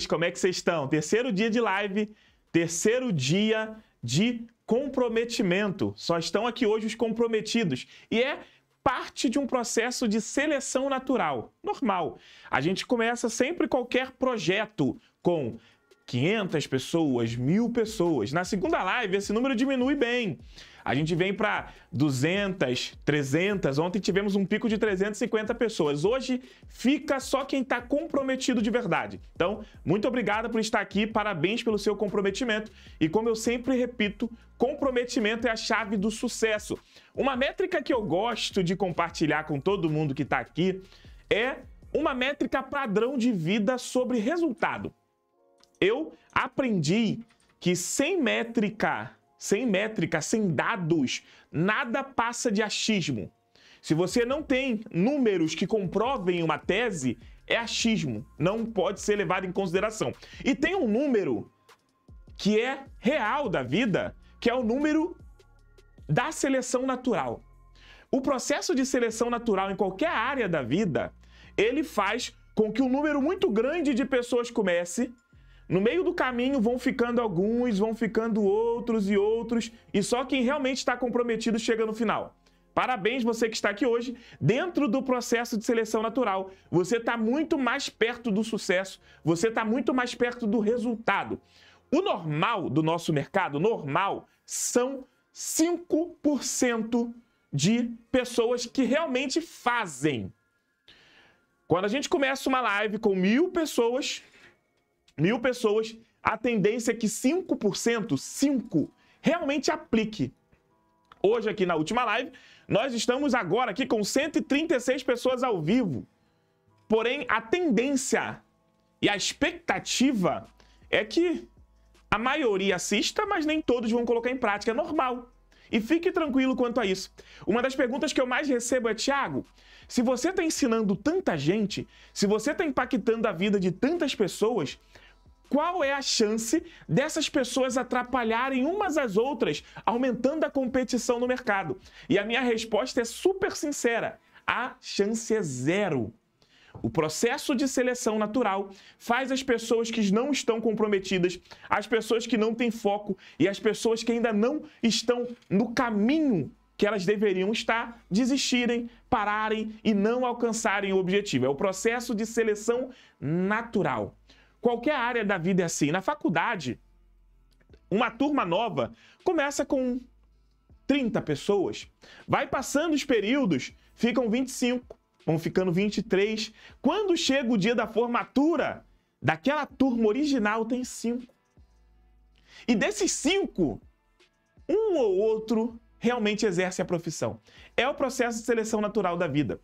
vocês? Como é que vocês estão? Terceiro dia de live, terceiro dia de comprometimento. Só estão aqui hoje os comprometidos. E é parte de um processo de seleção natural, normal. A gente começa sempre qualquer projeto com 500 pessoas, mil pessoas. Na segunda live, esse número diminui bem. A gente vem para 200, 300. Ontem tivemos um pico de 350 pessoas. Hoje fica só quem está comprometido de verdade. Então, muito obrigado por estar aqui. Parabéns pelo seu comprometimento. E como eu sempre repito, comprometimento é a chave do sucesso. Uma métrica que eu gosto de compartilhar com todo mundo que está aqui é uma métrica padrão de vida sobre resultado. Eu aprendi que sem métrica sem métrica, sem dados, nada passa de achismo. Se você não tem números que comprovem uma tese, é achismo, não pode ser levado em consideração. E tem um número que é real da vida, que é o número da seleção natural. O processo de seleção natural em qualquer área da vida, ele faz com que um número muito grande de pessoas comece no meio do caminho vão ficando alguns, vão ficando outros e outros, e só quem realmente está comprometido chega no final. Parabéns você que está aqui hoje. Dentro do processo de seleção natural, você está muito mais perto do sucesso, você está muito mais perto do resultado. O normal do nosso mercado, normal, são 5% de pessoas que realmente fazem. Quando a gente começa uma live com mil pessoas, mil pessoas, a tendência é que 5%, 5, realmente aplique. Hoje, aqui na última live, nós estamos agora aqui com 136 pessoas ao vivo. Porém, a tendência e a expectativa é que a maioria assista, mas nem todos vão colocar em prática. É normal. E fique tranquilo quanto a isso. Uma das perguntas que eu mais recebo é: Tiago, se você está ensinando tanta gente, se você está impactando a vida de tantas pessoas, qual é a chance dessas pessoas atrapalharem umas às outras, aumentando a competição no mercado? E a minha resposta é super sincera: a chance é zero. O processo de seleção natural faz as pessoas que não estão comprometidas, as pessoas que não têm foco e as pessoas que ainda não estão no caminho que elas deveriam estar, desistirem, pararem e não alcançarem o objetivo. É o processo de seleção natural. Qualquer área da vida é assim. Na faculdade, uma turma nova começa com 30 pessoas. Vai passando os períodos, ficam 25, vão ficando 23. Quando chega o dia da formatura, daquela turma original tem 5. E desses 5, um ou outro realmente exerce a profissão. É o processo de seleção natural da vida.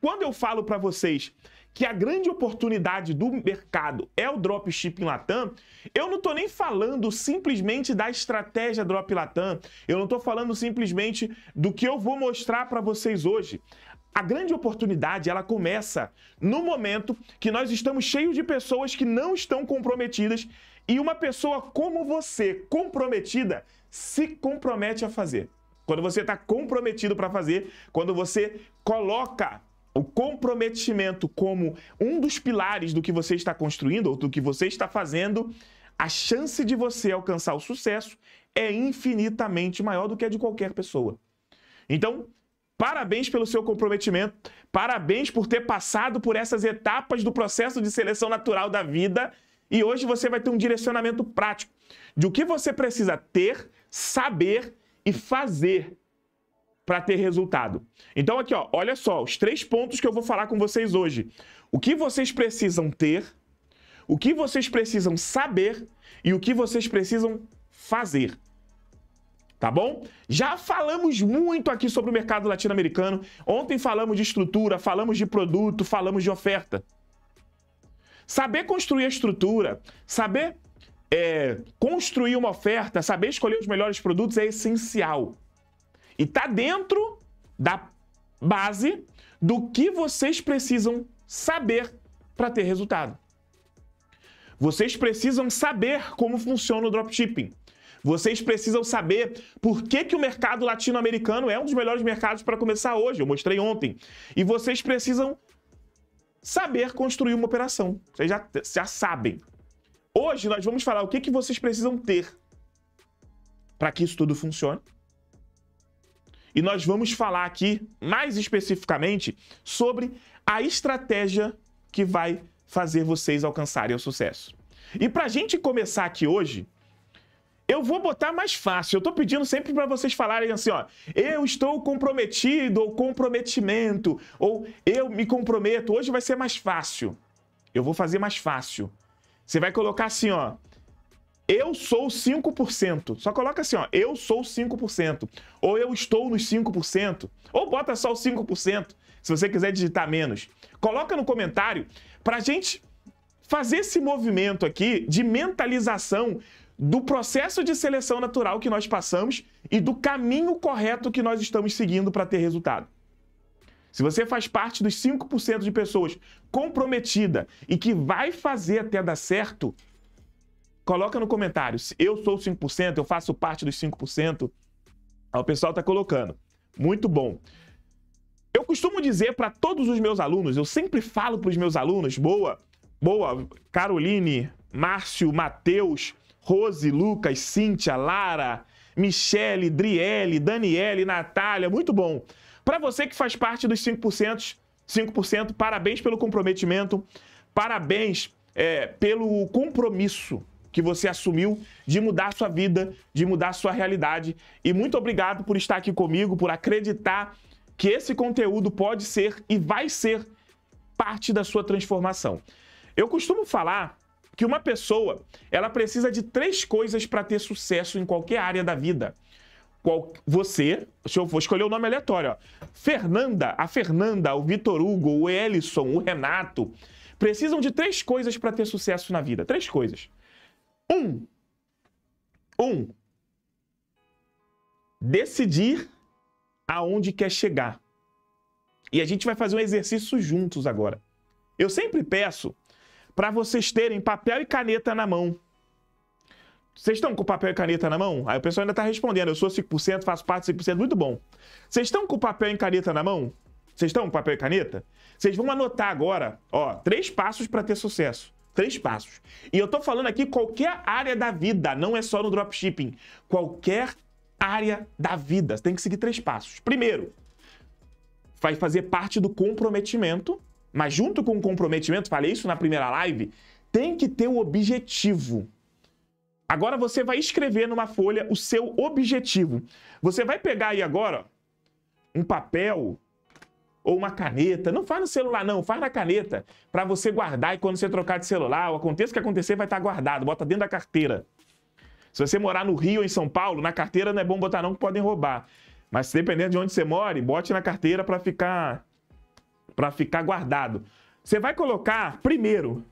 Quando eu falo para vocês que a grande oportunidade do mercado é o dropshipping Latam, eu não estou nem falando simplesmente da estratégia Drop Latam, eu não estou falando simplesmente do que eu vou mostrar para vocês hoje. A grande oportunidade, ela começa no momento que nós estamos cheios de pessoas que não estão comprometidas e uma pessoa como você, comprometida, se compromete a fazer. Quando você está comprometido para fazer, quando você coloca o comprometimento como um dos pilares do que você está construindo ou do que você está fazendo, a chance de você alcançar o sucesso é infinitamente maior do que a de qualquer pessoa. Então, parabéns pelo seu comprometimento, parabéns por ter passado por essas etapas do processo de seleção natural da vida e hoje você vai ter um direcionamento prático de o que você precisa ter, saber e fazer para ter resultado. Então aqui, ó, olha só, os três pontos que eu vou falar com vocês hoje. O que vocês precisam ter, o que vocês precisam saber e o que vocês precisam fazer. Tá bom? Já falamos muito aqui sobre o mercado latino-americano. Ontem falamos de estrutura, falamos de produto, falamos de oferta. Saber construir a estrutura, saber é, construir uma oferta, saber escolher os melhores produtos é essencial. E tá dentro da base do que vocês precisam saber para ter resultado. Vocês precisam saber como funciona o dropshipping. Vocês precisam saber por que, que o mercado latino-americano é um dos melhores mercados para começar hoje. Eu mostrei ontem. E vocês precisam saber construir uma operação. Vocês já, já sabem. Hoje nós vamos falar o que, que vocês precisam ter para que isso tudo funcione e nós vamos falar aqui mais especificamente sobre a estratégia que vai fazer vocês alcançarem o sucesso. E para a gente começar aqui hoje, eu vou botar mais fácil. Eu estou pedindo sempre para vocês falarem assim, ó, eu estou comprometido ou comprometimento ou eu me comprometo. Hoje vai ser mais fácil. Eu vou fazer mais fácil. Você vai colocar assim, ó, eu sou 5%. Só coloca assim, ó, eu sou 5%. Ou eu estou nos 5%. Ou bota só o 5%, se você quiser digitar menos. Coloca no comentário para gente fazer esse movimento aqui de mentalização do processo de seleção natural que nós passamos e do caminho correto que nós estamos seguindo para ter resultado. Se você faz parte dos 5% de pessoas comprometida e que vai fazer até dar certo, Coloca no comentário. Se eu sou 5%, eu faço parte dos 5%. Ah, o pessoal está colocando. Muito bom. Eu costumo dizer para todos os meus alunos, eu sempre falo para os meus alunos, boa, boa, Caroline, Márcio, Matheus, Rose, Lucas, Cíntia, Lara, Michele, Driele, Daniele, Natália, muito bom. Para você que faz parte dos 5%, 5%, parabéns pelo comprometimento, parabéns é, pelo compromisso que você assumiu de mudar sua vida, de mudar sua realidade. E muito obrigado por estar aqui comigo, por acreditar que esse conteúdo pode ser e vai ser parte da sua transformação. Eu costumo falar que uma pessoa, ela precisa de três coisas para ter sucesso em qualquer área da vida. Qual, você, se eu vou escolher o um nome aleatório, ó, Fernanda, a Fernanda, o Vitor Hugo, o Ellison, o Renato, precisam de três coisas para ter sucesso na vida. Três coisas. Um. Um. Decidir aonde quer chegar. E a gente vai fazer um exercício juntos agora. Eu sempre peço para vocês terem papel e caneta na mão. Vocês estão com papel e caneta na mão? Aí o pessoal ainda está respondendo. Eu sou 5%, faço parte de 5%, muito bom. Vocês estão com papel e caneta na mão? Vocês estão com papel e caneta? Vocês vão anotar agora, ó, três passos para ter sucesso. Três passos. E eu tô falando aqui qualquer área da vida, não é só no dropshipping. Qualquer área da vida. Você tem que seguir três passos. Primeiro, vai fazer parte do comprometimento, mas junto com o comprometimento, falei isso na primeira live, tem que ter um objetivo. Agora você vai escrever numa folha o seu objetivo. Você vai pegar aí agora um papel ou uma caneta. Não faz no celular, não, faz na caneta, para você guardar e quando você trocar de celular, o aconteça que acontecer, vai estar tá guardado, bota dentro da carteira. Se você morar no Rio ou em São Paulo, na carteira não é bom botar não, que podem roubar. Mas dependendo de onde você mora, bote na carteira para ficar para ficar guardado. Você vai colocar primeiro,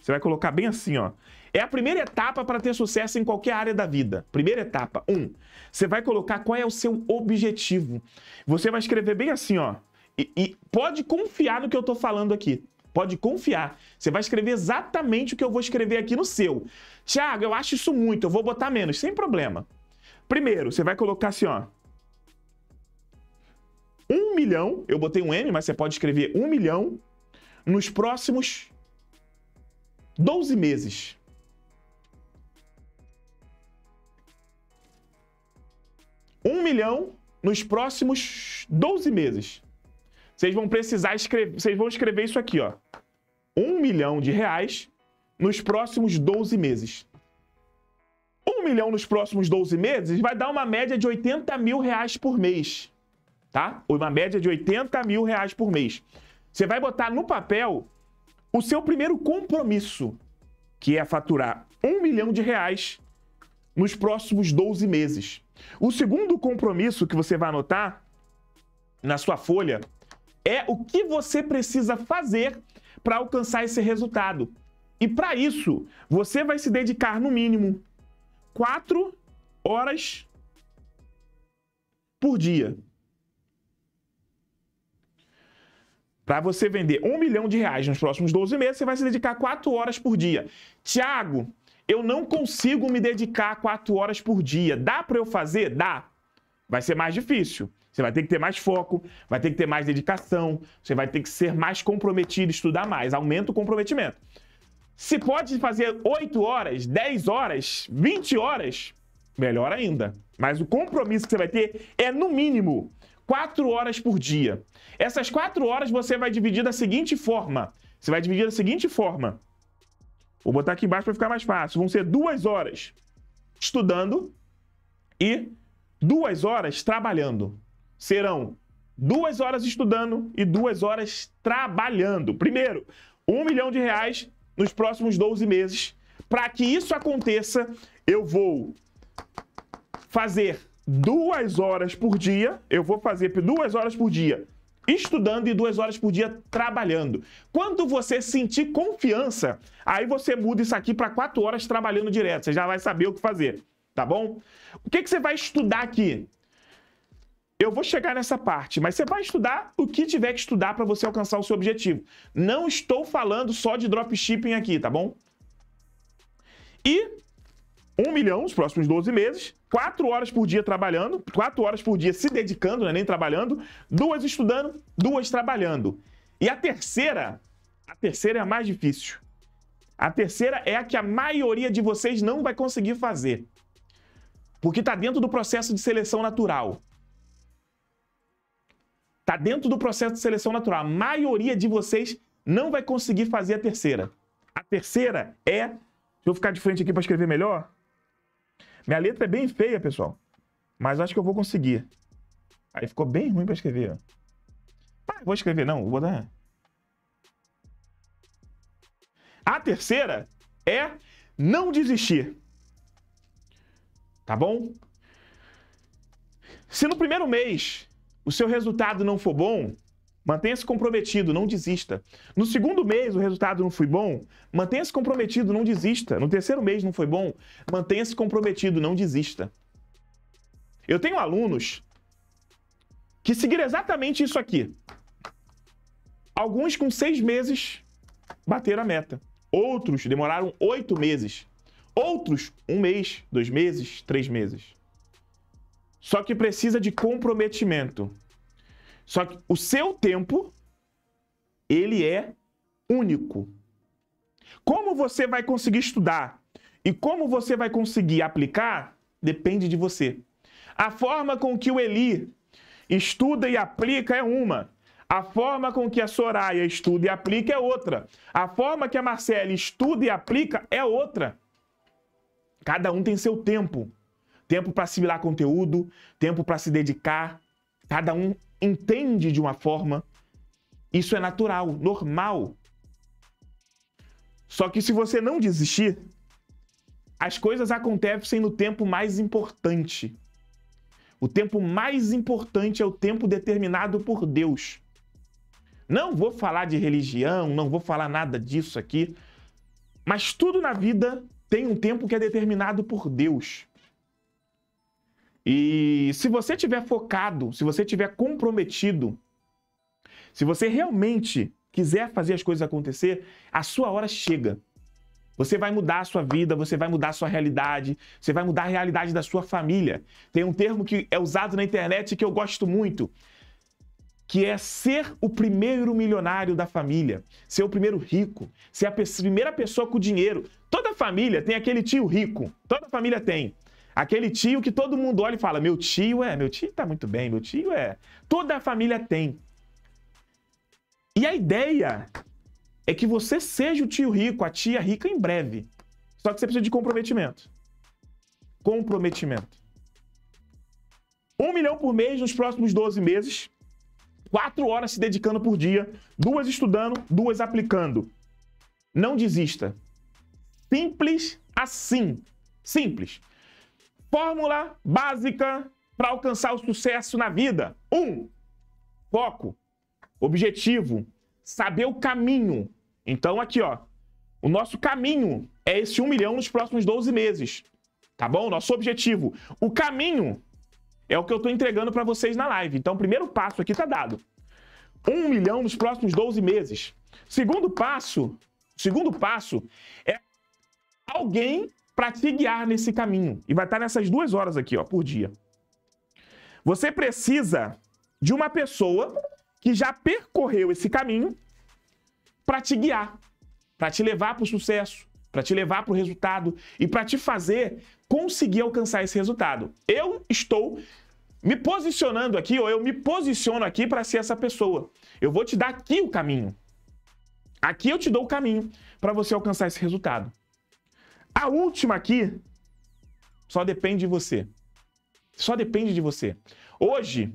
você vai colocar bem assim, ó. É a primeira etapa para ter sucesso em qualquer área da vida. Primeira etapa, um. Você vai colocar qual é o seu objetivo. Você vai escrever bem assim, ó. E, e pode confiar no que eu estou falando aqui. Pode confiar. Você vai escrever exatamente o que eu vou escrever aqui no seu. Tiago, eu acho isso muito, eu vou botar menos, sem problema. Primeiro, você vai colocar assim, ó. um milhão, eu botei um M, mas você pode escrever um milhão nos próximos 12 meses. Um milhão nos próximos 12 meses. Vocês vão precisar escrever, vocês vão escrever isso aqui, ó. Um milhão de reais nos próximos 12 meses. Um milhão nos próximos 12 meses vai dar uma média de 80 mil reais por mês, tá? Uma média de 80 mil reais por mês. Você vai botar no papel o seu primeiro compromisso, que é faturar um milhão de reais nos próximos 12 meses. O segundo compromisso que você vai anotar na sua folha é o que você precisa fazer para alcançar esse resultado. E para isso, você vai se dedicar no mínimo 4 horas por dia. Para você vender um milhão de reais nos próximos 12 meses, você vai se dedicar 4 horas por dia. Tiago, eu não consigo me dedicar 4 horas por dia. Dá para eu fazer? Dá vai ser mais difícil. Você vai ter que ter mais foco, vai ter que ter mais dedicação, você vai ter que ser mais comprometido, estudar mais, aumenta o comprometimento. Se pode fazer 8 horas, 10 horas, 20 horas, melhor ainda. Mas o compromisso que você vai ter é, no mínimo, 4 horas por dia. Essas 4 horas você vai dividir da seguinte forma. Você vai dividir da seguinte forma. Vou botar aqui embaixo para ficar mais fácil. Vão ser duas horas estudando e duas horas trabalhando. Serão duas horas estudando e duas horas trabalhando. Primeiro, um milhão de reais nos próximos 12 meses. Para que isso aconteça, eu vou fazer duas horas por dia. Eu vou fazer duas horas por dia estudando e duas horas por dia trabalhando. Quando você sentir confiança, aí você muda isso aqui para quatro horas trabalhando direto. Você já vai saber o que fazer tá bom? O que, que você vai estudar aqui? Eu vou chegar nessa parte, mas você vai estudar o que tiver que estudar para você alcançar o seu objetivo. Não estou falando só de dropshipping aqui, tá bom? E 1 um milhão nos próximos 12 meses, 4 horas por dia trabalhando, 4 horas por dia se dedicando, não é nem trabalhando, duas estudando, duas trabalhando. E a terceira, a terceira é a mais difícil. A terceira é a que a maioria de vocês não vai conseguir fazer. Porque está dentro do processo de seleção natural. Está dentro do processo de seleção natural. A maioria de vocês não vai conseguir fazer a terceira. A terceira é. Deixa eu ficar de frente aqui para escrever melhor. Minha letra é bem feia, pessoal. Mas acho que eu vou conseguir. Aí ficou bem ruim para escrever. Ah, vou escrever, não. Vou botar. A terceira é não desistir. Tá bom? Se no primeiro mês o seu resultado não for bom, mantenha-se comprometido, não desista. No segundo mês o resultado não foi bom, mantenha-se comprometido, não desista. No terceiro mês não foi bom, mantenha-se comprometido, não desista. Eu tenho alunos que seguiram exatamente isso aqui. Alguns com seis meses bateram a meta. Outros demoraram oito meses. Outros, um mês, dois meses, três meses. Só que precisa de comprometimento. Só que o seu tempo, ele é único. Como você vai conseguir estudar e como você vai conseguir aplicar, depende de você. A forma com que o Eli estuda e aplica é uma. A forma com que a Soraya estuda e aplica é outra. A forma que a Marcela estuda e aplica é outra. Cada um tem seu tempo. Tempo para assimilar conteúdo, tempo para se dedicar. Cada um entende de uma forma. Isso é natural, normal. Só que se você não desistir, as coisas acontecem no tempo mais importante. O tempo mais importante é o tempo determinado por Deus. Não vou falar de religião, não vou falar nada disso aqui, mas tudo na vida tem um tempo que é determinado por Deus. E se você tiver focado, se você tiver comprometido, se você realmente quiser fazer as coisas acontecer, a sua hora chega. Você vai mudar a sua vida, você vai mudar a sua realidade, você vai mudar a realidade da sua família. Tem um termo que é usado na internet que eu gosto muito, que é ser o primeiro milionário da família, ser o primeiro rico, ser a primeira pessoa com dinheiro. Toda família tem aquele tio rico. Toda família tem. Aquele tio que todo mundo olha e fala: meu tio é, meu tio tá muito bem, meu tio é. Toda a família tem. E a ideia é que você seja o tio rico, a tia rica em breve. Só que você precisa de comprometimento. Comprometimento. Um milhão por mês nos próximos 12 meses, quatro horas se dedicando por dia, duas estudando, duas aplicando. Não desista. Simples assim. Simples. Fórmula básica para alcançar o sucesso na vida. Um, foco, objetivo, saber o caminho. Então, aqui, ó, o nosso caminho é esse 1 milhão nos próximos 12 meses. Tá bom? Nosso objetivo. O caminho é o que eu estou entregando para vocês na live. Então, o primeiro passo aqui está dado. 1 milhão nos próximos 12 meses. Segundo passo, segundo passo é alguém para te guiar nesse caminho. E vai estar tá nessas duas horas aqui, ó, por dia. Você precisa de uma pessoa que já percorreu esse caminho para te guiar, para te levar para o sucesso, para te levar para o resultado e para te fazer conseguir alcançar esse resultado. Eu estou me posicionando aqui, ou eu me posiciono aqui para ser essa pessoa. Eu vou te dar aqui o caminho. Aqui eu te dou o caminho para você alcançar esse resultado. A última aqui só depende de você. Só depende de você. Hoje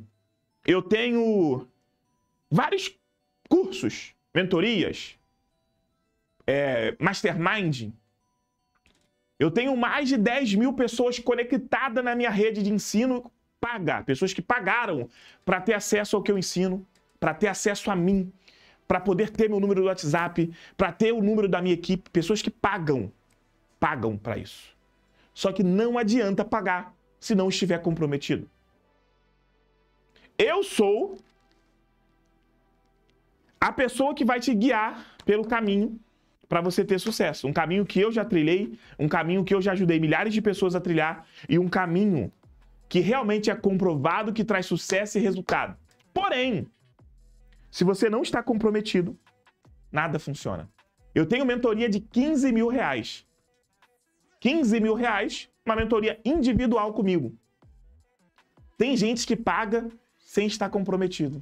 eu tenho vários cursos, mentorias, é, mastermind. Eu tenho mais de 10 mil pessoas conectadas na minha rede de ensino paga, pessoas que pagaram para ter acesso ao que eu ensino, para ter acesso a mim, para poder ter meu número do WhatsApp, para ter o número da minha equipe, pessoas que pagam pagam para isso. Só que não adianta pagar se não estiver comprometido. Eu sou a pessoa que vai te guiar pelo caminho para você ter sucesso. Um caminho que eu já trilhei, um caminho que eu já ajudei milhares de pessoas a trilhar e um caminho que realmente é comprovado que traz sucesso e resultado. Porém, se você não está comprometido, nada funciona. Eu tenho mentoria de 15 mil reais. 15 mil reais uma mentoria individual comigo. Tem gente que paga sem estar comprometido.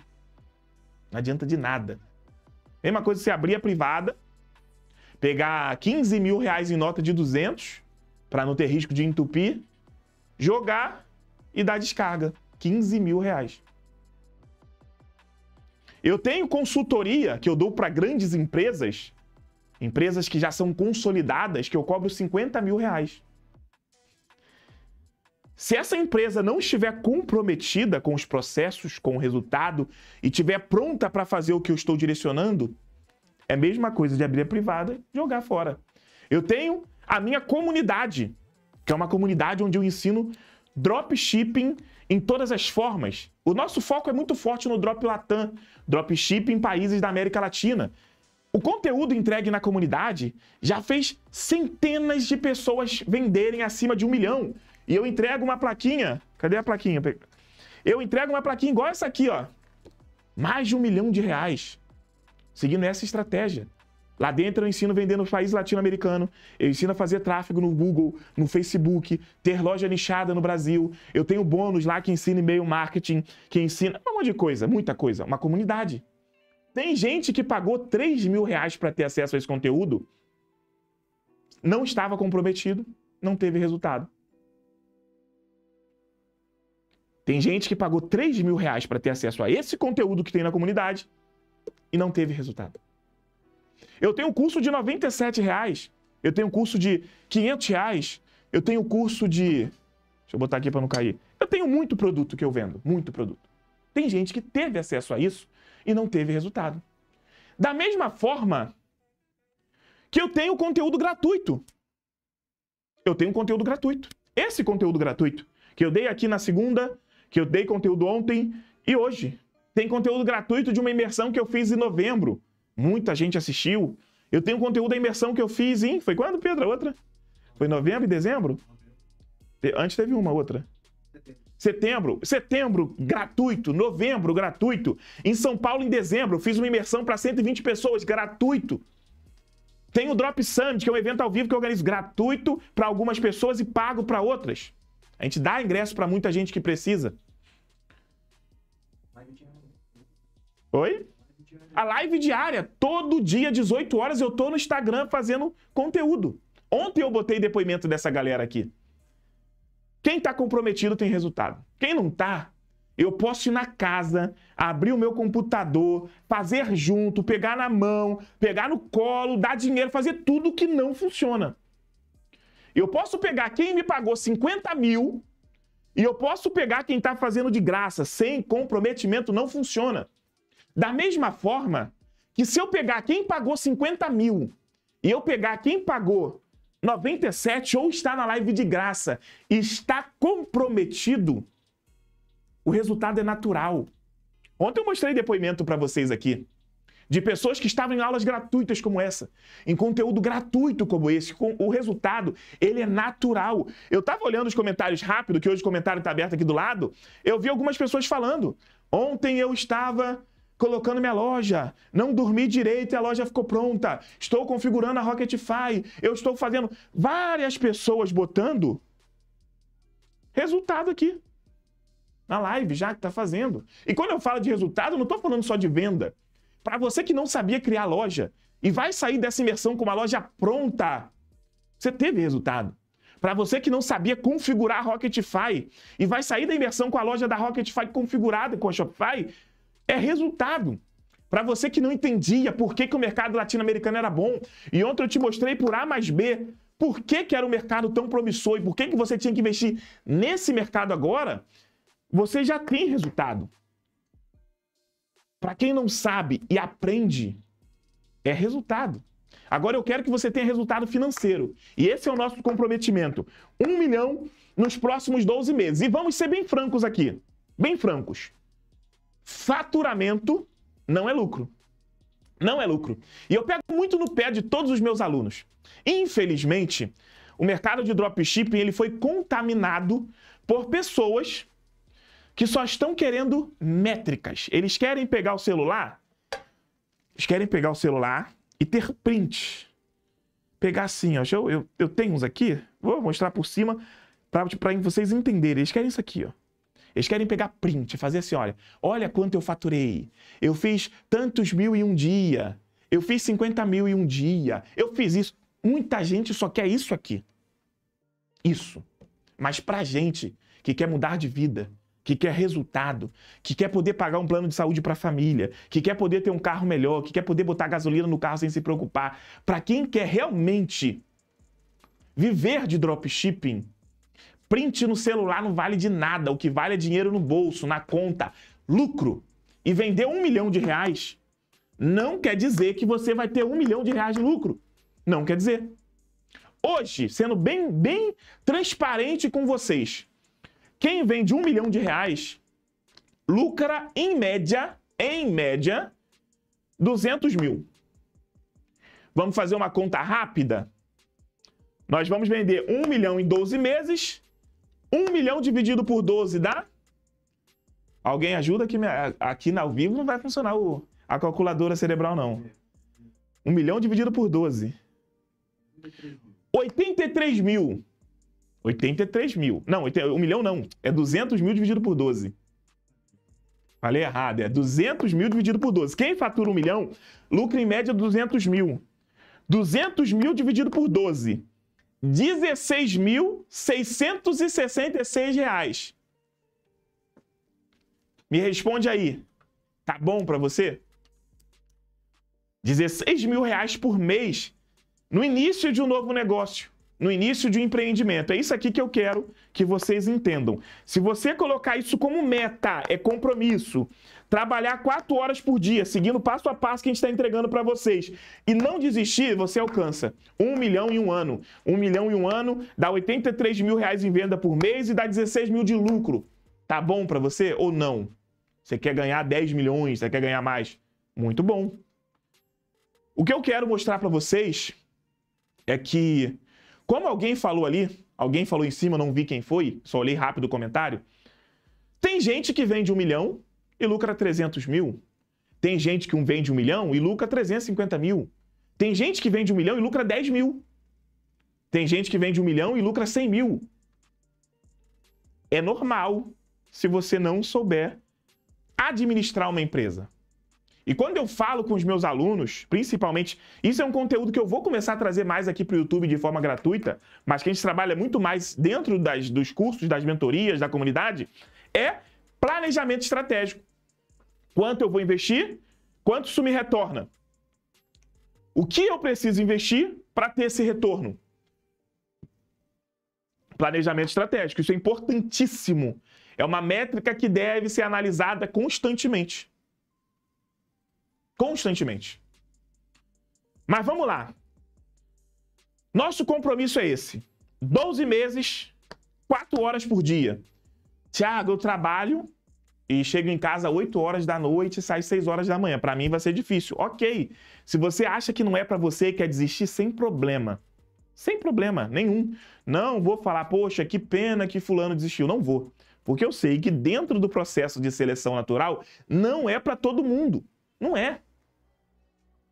Não adianta de nada. Mesma coisa você abrir a privada, pegar 15 mil reais em nota de 200 para não ter risco de entupir, jogar e dar descarga. 15 mil reais. Eu tenho consultoria que eu dou para grandes empresas Empresas que já são consolidadas, que eu cobro 50 mil reais. Se essa empresa não estiver comprometida com os processos, com o resultado e estiver pronta para fazer o que eu estou direcionando, é a mesma coisa de abrir a privada e jogar fora. Eu tenho a minha comunidade, que é uma comunidade onde eu ensino dropshipping em todas as formas. O nosso foco é muito forte no drop latam, dropshipping em países da América Latina. O conteúdo entregue na comunidade já fez centenas de pessoas venderem acima de um milhão. E eu entrego uma plaquinha. Cadê a plaquinha? Eu entrego uma plaquinha igual essa aqui, ó. Mais de um milhão de reais. Seguindo essa estratégia. Lá dentro eu ensino vender no país latino americano eu ensino a fazer tráfego no Google, no Facebook, ter loja nichada no Brasil. Eu tenho bônus lá que ensina e-mail marketing, que ensina um monte de coisa, muita coisa, uma comunidade. Tem gente que pagou 3 mil reais para ter acesso a esse conteúdo, não estava comprometido, não teve resultado. Tem gente que pagou 3 mil reais para ter acesso a esse conteúdo que tem na comunidade e não teve resultado. Eu tenho um curso de 97 reais, eu tenho um curso de 500 reais, eu tenho um curso de... Deixa eu botar aqui para não cair. Eu tenho muito produto que eu vendo, muito produto. Tem gente que teve acesso a isso e não teve resultado. Da mesma forma que eu tenho conteúdo gratuito. Eu tenho conteúdo gratuito. Esse conteúdo gratuito que eu dei aqui na segunda, que eu dei conteúdo ontem e hoje. Tem conteúdo gratuito de uma imersão que eu fiz em novembro. Muita gente assistiu. Eu tenho conteúdo da imersão que eu fiz em. Foi quando, Pedro? A outra? Foi novembro e dezembro? Antes teve uma outra. Setembro, setembro gratuito, novembro gratuito. Em São Paulo, em dezembro, fiz uma imersão para 120 pessoas, gratuito. Tem o Drop Summit, que é um evento ao vivo que eu organizo gratuito para algumas pessoas e pago para outras. A gente dá ingresso para muita gente que precisa. Oi? A live diária, todo dia, 18 horas, eu tô no Instagram fazendo conteúdo. Ontem eu botei depoimento dessa galera aqui. Quem está comprometido tem resultado. Quem não está, eu posso ir na casa, abrir o meu computador, fazer junto, pegar na mão, pegar no colo, dar dinheiro, fazer tudo que não funciona. Eu posso pegar quem me pagou 50 mil e eu posso pegar quem está fazendo de graça, sem comprometimento, não funciona. Da mesma forma que se eu pegar quem pagou 50 mil e eu pegar quem pagou 97 ou está na live de graça e está comprometido, o resultado é natural. Ontem eu mostrei depoimento para vocês aqui de pessoas que estavam em aulas gratuitas como essa, em conteúdo gratuito como esse, com o resultado, ele é natural. Eu estava olhando os comentários rápido, que hoje o comentário está aberto aqui do lado, eu vi algumas pessoas falando. Ontem eu estava colocando minha loja. Não dormi direito e a loja ficou pronta. Estou configurando a Rocketify. Eu estou fazendo várias pessoas botando resultado aqui. Na live já que está fazendo. E quando eu falo de resultado, eu não estou falando só de venda. Para você que não sabia criar loja e vai sair dessa imersão com uma loja pronta, você teve resultado. Para você que não sabia configurar a Rocketify e vai sair da imersão com a loja da Rocketify configurada com a Shopify, é resultado. Para você que não entendia por que, que o mercado latino-americano era bom, e ontem eu te mostrei por A mais B por que, que era um mercado tão promissor e por que, que você tinha que investir nesse mercado agora, você já tem resultado. Para quem não sabe e aprende, é resultado. Agora eu quero que você tenha resultado financeiro. E esse é o nosso comprometimento. Um milhão nos próximos 12 meses. E vamos ser bem francos aqui. Bem francos. Faturamento não é lucro. Não é lucro. E eu pego muito no pé de todos os meus alunos. Infelizmente, o mercado de dropshipping ele foi contaminado por pessoas que só estão querendo métricas. Eles querem pegar o celular, eles querem pegar o celular e ter print. Pegar assim, ó. Eu, eu, eu tenho uns aqui, vou mostrar por cima para vocês entenderem. Eles querem isso aqui, ó. Eles querem pegar print, fazer assim, olha, olha quanto eu faturei. Eu fiz tantos mil em um dia. Eu fiz 50 mil em um dia. Eu fiz isso. Muita gente só quer isso aqui. Isso. Mas pra gente que quer mudar de vida, que quer resultado, que quer poder pagar um plano de saúde para a família, que quer poder ter um carro melhor, que quer poder botar gasolina no carro sem se preocupar, para quem quer realmente viver de dropshipping, Print no celular não vale de nada. O que vale é dinheiro no bolso, na conta. Lucro. E vender um milhão de reais não quer dizer que você vai ter um milhão de reais de lucro. Não quer dizer. Hoje, sendo bem, bem transparente com vocês, quem vende um milhão de reais lucra em média, em média, 200 mil. Vamos fazer uma conta rápida? Nós vamos vender um milhão em 12 meses, 1 milhão dividido por 12 dá? Alguém ajuda que aqui ao vivo não vai funcionar o, a calculadora cerebral, não. 1 milhão dividido por 12. 83 mil. 83 mil. Não, 1 milhão não. É 200 mil dividido por 12. Falei errado, é 200 mil dividido por 12. Quem fatura 1 milhão, lucra em média 200 mil. 200 mil dividido por 12. 16.666 reais. Me responde aí. Tá bom para você? 16 mil reais por mês no início de um novo negócio, no início de um empreendimento. É isso aqui que eu quero que vocês entendam. Se você colocar isso como meta, é compromisso trabalhar quatro horas por dia, seguindo passo a passo que a gente está entregando para vocês, e não desistir, você alcança um milhão em um ano. Um milhão em um ano dá 83 mil reais em venda por mês e dá 16 mil de lucro. Tá bom para você ou não? Você quer ganhar 10 milhões? Você quer ganhar mais? Muito bom. O que eu quero mostrar para vocês é que, como alguém falou ali, alguém falou em cima, não vi quem foi, só olhei rápido o comentário. Tem gente que vende um milhão e lucra 300 mil. Tem gente que um vende um milhão e lucra 350 mil. Tem gente que vende um milhão e lucra 10 mil. Tem gente que vende um milhão e lucra 100 mil. É normal se você não souber administrar uma empresa. E quando eu falo com os meus alunos, principalmente, isso é um conteúdo que eu vou começar a trazer mais aqui para o YouTube de forma gratuita, mas que a gente trabalha muito mais dentro das, dos cursos, das mentorias, da comunidade, é planejamento estratégico. Quanto eu vou investir? Quanto isso me retorna? O que eu preciso investir para ter esse retorno? Planejamento estratégico, isso é importantíssimo. É uma métrica que deve ser analisada constantemente. Constantemente. Mas vamos lá. Nosso compromisso é esse: 12 meses, 4 horas por dia. Tiago, eu trabalho e chego em casa 8 horas da noite e saio 6 horas da manhã. Para mim vai ser difícil. Ok. Se você acha que não é para você e quer desistir, sem problema. Sem problema nenhum. Não vou falar, poxa, que pena que fulano desistiu. Não vou. Porque eu sei que dentro do processo de seleção natural não é para todo mundo. Não é.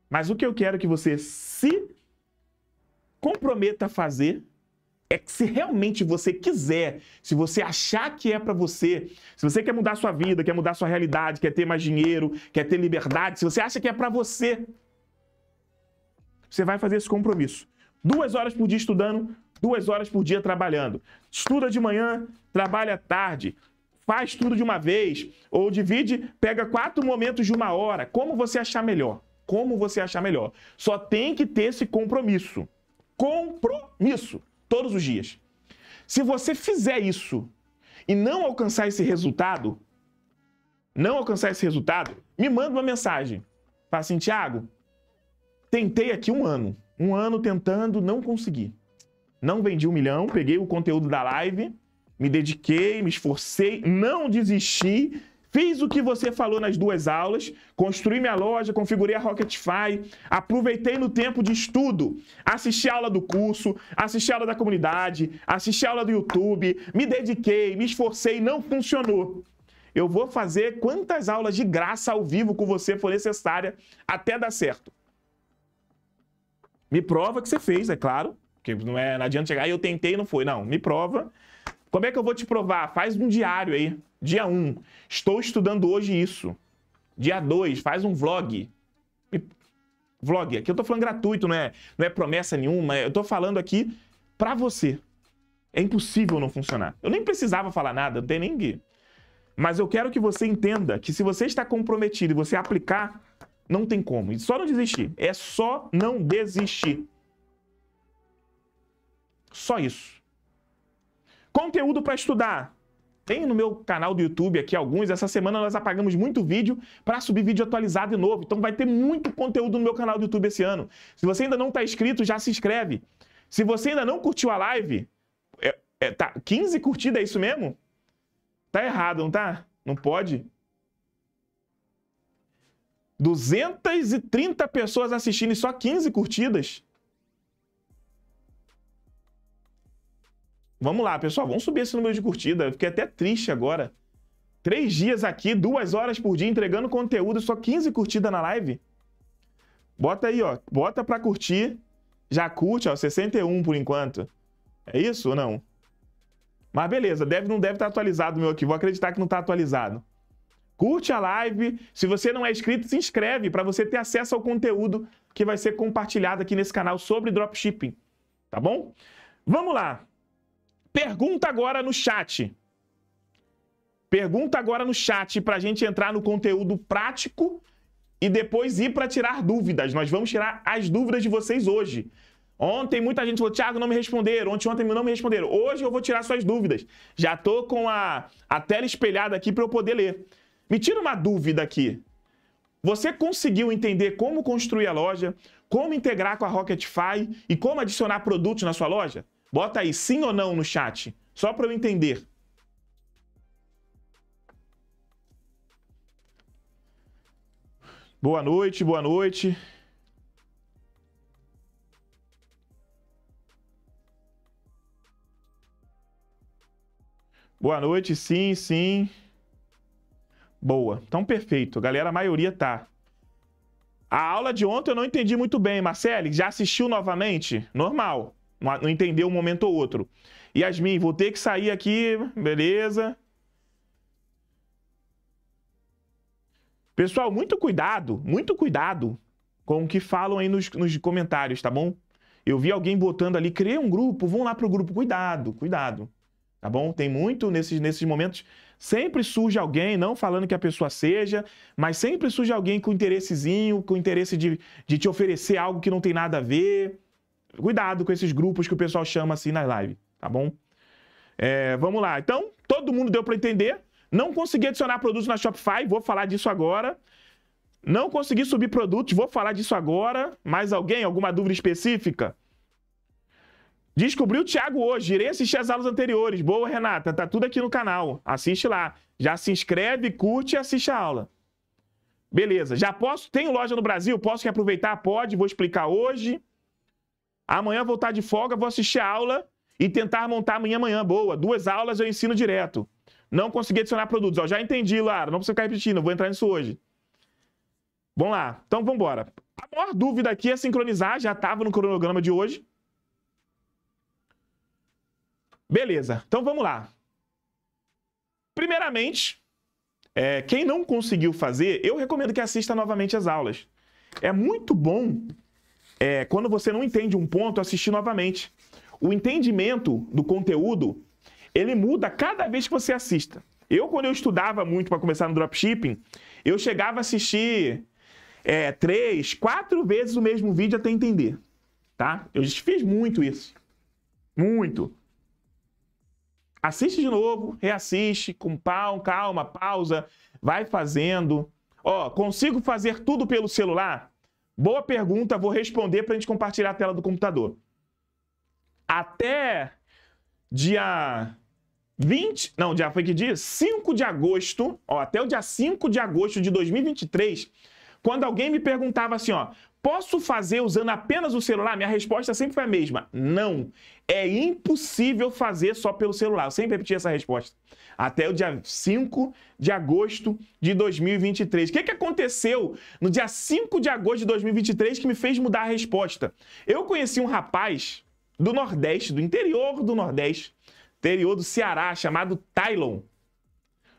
Mas o que eu quero é que você se comprometa a fazer é que se realmente você quiser, se você achar que é para você, se você quer mudar sua vida, quer mudar sua realidade, quer ter mais dinheiro, quer ter liberdade, se você acha que é para você, você vai fazer esse compromisso. Duas horas por dia estudando, duas horas por dia trabalhando. Estuda de manhã, trabalha à tarde. Faz tudo de uma vez ou divide, pega quatro momentos de uma hora, como você achar melhor. Como você achar melhor. Só tem que ter esse compromisso. Compromisso todos os dias. Se você fizer isso e não alcançar esse resultado, não alcançar esse resultado, me manda uma mensagem. Fala assim, Tiago, tentei aqui um ano. Um ano tentando, não consegui. Não vendi um milhão, peguei o conteúdo da live, me dediquei, me esforcei, não desisti, Fiz o que você falou nas duas aulas, construí minha loja, configurei a Rocketfy, aproveitei no tempo de estudo, assisti a aula do curso, assisti a aula da comunidade, assisti a aula do YouTube, me dediquei, me esforcei, não funcionou. Eu vou fazer quantas aulas de graça ao vivo com você for necessária até dar certo. Me prova que você fez, é claro, porque não, é, não adianta chegar e ah, eu tentei e não foi. Não, me prova. Como é que eu vou te provar? Faz um diário aí. Dia 1, um, estou estudando hoje isso. Dia 2, faz um vlog. Vlog, aqui eu tô falando gratuito, não é, não é promessa nenhuma, é, eu tô falando aqui para você. É impossível não funcionar. Eu nem precisava falar nada, não tem ninguém. Mas eu quero que você entenda que se você está comprometido e você aplicar, não tem como. E só não desistir. É só não desistir. Só isso. Conteúdo para estudar. Tem no meu canal do YouTube aqui alguns. Essa semana nós apagamos muito vídeo para subir vídeo atualizado e novo. Então vai ter muito conteúdo no meu canal do YouTube esse ano. Se você ainda não está inscrito, já se inscreve. Se você ainda não curtiu a live, é, é, tá 15 curtidas, é isso mesmo? Tá errado, não tá? Não pode? 230 pessoas assistindo e só 15 curtidas. Vamos lá, pessoal, vamos subir esse número de curtida. Eu fiquei até triste agora. Três dias aqui, duas horas por dia entregando conteúdo, só 15 curtidas na live. Bota aí, ó. Bota pra curtir. Já curte, ó. 61 por enquanto. É isso ou não? Mas beleza, deve não deve estar tá atualizado meu aqui. Vou acreditar que não está atualizado. Curte a live. Se você não é inscrito, se inscreve para você ter acesso ao conteúdo que vai ser compartilhado aqui nesse canal sobre dropshipping. Tá bom? Vamos lá. Pergunta agora no chat. Pergunta agora no chat para a gente entrar no conteúdo prático e depois ir para tirar dúvidas. Nós vamos tirar as dúvidas de vocês hoje. Ontem muita gente falou, Thiago, não me responderam. Ontem, ontem não me responderam. Hoje eu vou tirar suas dúvidas. Já tô com a, a tela espelhada aqui para eu poder ler. Me tira uma dúvida aqui. Você conseguiu entender como construir a loja, como integrar com a Rocketfy e como adicionar produtos na sua loja? Bota aí sim ou não no chat, só para eu entender. Boa noite, boa noite. Boa noite, sim, sim. Boa. Então, perfeito. Galera, a maioria tá. A aula de ontem eu não entendi muito bem. Marcele, já assistiu novamente? Normal não entender um momento ou outro. Yasmin, vou ter que sair aqui, beleza. Pessoal, muito cuidado, muito cuidado com o que falam aí nos, nos comentários, tá bom? Eu vi alguém botando ali, criei um grupo, vão lá pro grupo, cuidado, cuidado, tá bom? Tem muito nesses, nesses momentos, sempre surge alguém, não falando que a pessoa seja, mas sempre surge alguém com interessezinho, com interesse de, de te oferecer algo que não tem nada a ver, Cuidado com esses grupos que o pessoal chama assim nas lives, tá bom? É, vamos lá. Então, todo mundo deu para entender. Não consegui adicionar produtos na Shopify, vou falar disso agora. Não consegui subir produtos, vou falar disso agora. Mais alguém? Alguma dúvida específica? Descobri o Thiago hoje, irei assistir as aulas anteriores. Boa, Renata, tá tudo aqui no canal. Assiste lá. Já se inscreve, curte e assiste a aula. Beleza, já posso? Tenho loja no Brasil? Posso reaproveitar? Pode, vou explicar hoje. Amanhã vou estar de folga, vou assistir a aula e tentar montar amanhã. Amanhã boa. Duas aulas eu ensino direto. Não consegui adicionar produtos. Ó, já entendi, Lara. Não precisa ficar repetindo, vou entrar nisso hoje. Vamos lá, então vamos embora. A maior dúvida aqui é sincronizar, já estava no cronograma de hoje. Beleza, então vamos lá. Primeiramente, é, quem não conseguiu fazer, eu recomendo que assista novamente as aulas. É muito bom é, quando você não entende um ponto, assistir novamente. O entendimento do conteúdo, ele muda cada vez que você assista. Eu, quando eu estudava muito para começar no dropshipping, eu chegava a assistir é, três, quatro vezes o mesmo vídeo até entender. Tá? Eu fiz muito isso. Muito. Assiste de novo, reassiste, com pau, calma, pausa, vai fazendo. Ó, consigo fazer tudo pelo celular? Boa pergunta, vou responder para a gente compartilhar a tela do computador. Até dia 20, não, dia foi que dia? 5 de agosto, ó, até o dia 5 de agosto de 2023, quando alguém me perguntava assim, ó, Posso fazer usando apenas o celular? Minha resposta sempre foi a mesma: não. É impossível fazer só pelo celular. Eu sempre repeti essa resposta. Até o dia 5 de agosto de 2023. O que, que aconteceu no dia 5 de agosto de 2023 que me fez mudar a resposta? Eu conheci um rapaz do Nordeste, do interior do Nordeste, interior do Ceará, chamado Tylon.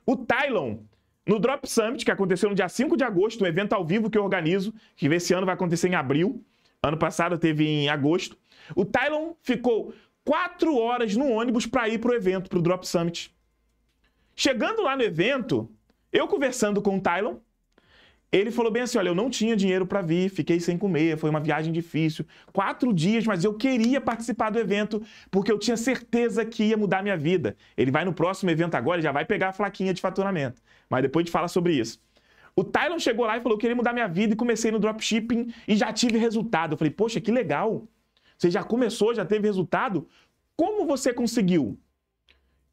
O Tylon, no Drop Summit, que aconteceu no dia 5 de agosto, um evento ao vivo que eu organizo, que esse ano vai acontecer em abril. Ano passado teve em agosto. O Tylon ficou quatro horas no ônibus para ir para o evento, para o Drop Summit. Chegando lá no evento, eu conversando com o Tylon, ele falou bem assim: olha, eu não tinha dinheiro para vir, fiquei sem comer, foi uma viagem difícil. Quatro dias, mas eu queria participar do evento, porque eu tinha certeza que ia mudar minha vida. Ele vai no próximo evento agora já vai pegar a flaquinha de faturamento. Mas depois a gente fala sobre isso. O Tylon chegou lá e falou: eu queria mudar minha vida e comecei no dropshipping e já tive resultado. Eu falei: poxa, que legal. Você já começou, já teve resultado? Como você conseguiu?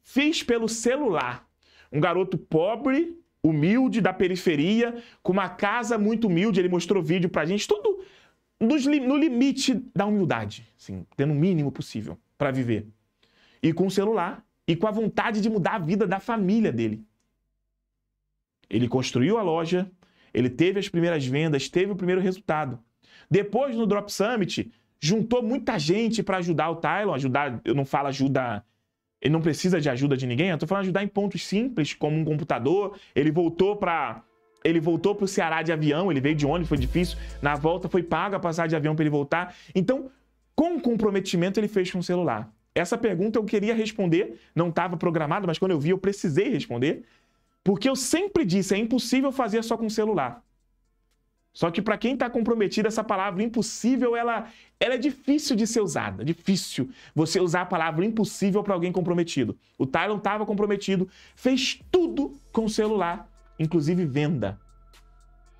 Fiz pelo celular. Um garoto pobre humilde, da periferia, com uma casa muito humilde. Ele mostrou vídeo pra gente, tudo nos, no limite da humildade, assim, tendo o mínimo possível para viver. E com o celular, e com a vontade de mudar a vida da família dele. Ele construiu a loja, ele teve as primeiras vendas, teve o primeiro resultado. Depois, no Drop Summit, juntou muita gente para ajudar o Tylon, ajudar, eu não falo ajuda ele não precisa de ajuda de ninguém. Eu tô falando ajudar em pontos simples, como um computador. Ele voltou para ele voltou para o Ceará de avião, ele veio de ônibus, foi difícil. Na volta foi paga a passagem de avião para ele voltar. Então, com comprometimento ele fez com o celular. Essa pergunta eu queria responder, não estava programado, mas quando eu vi eu precisei responder, porque eu sempre disse, é impossível fazer só com o celular. Só que para quem está comprometido, essa palavra impossível, ela, ela é difícil de ser usada. Difícil você usar a palavra impossível para alguém comprometido. O Tylon estava comprometido, fez tudo com o celular, inclusive venda.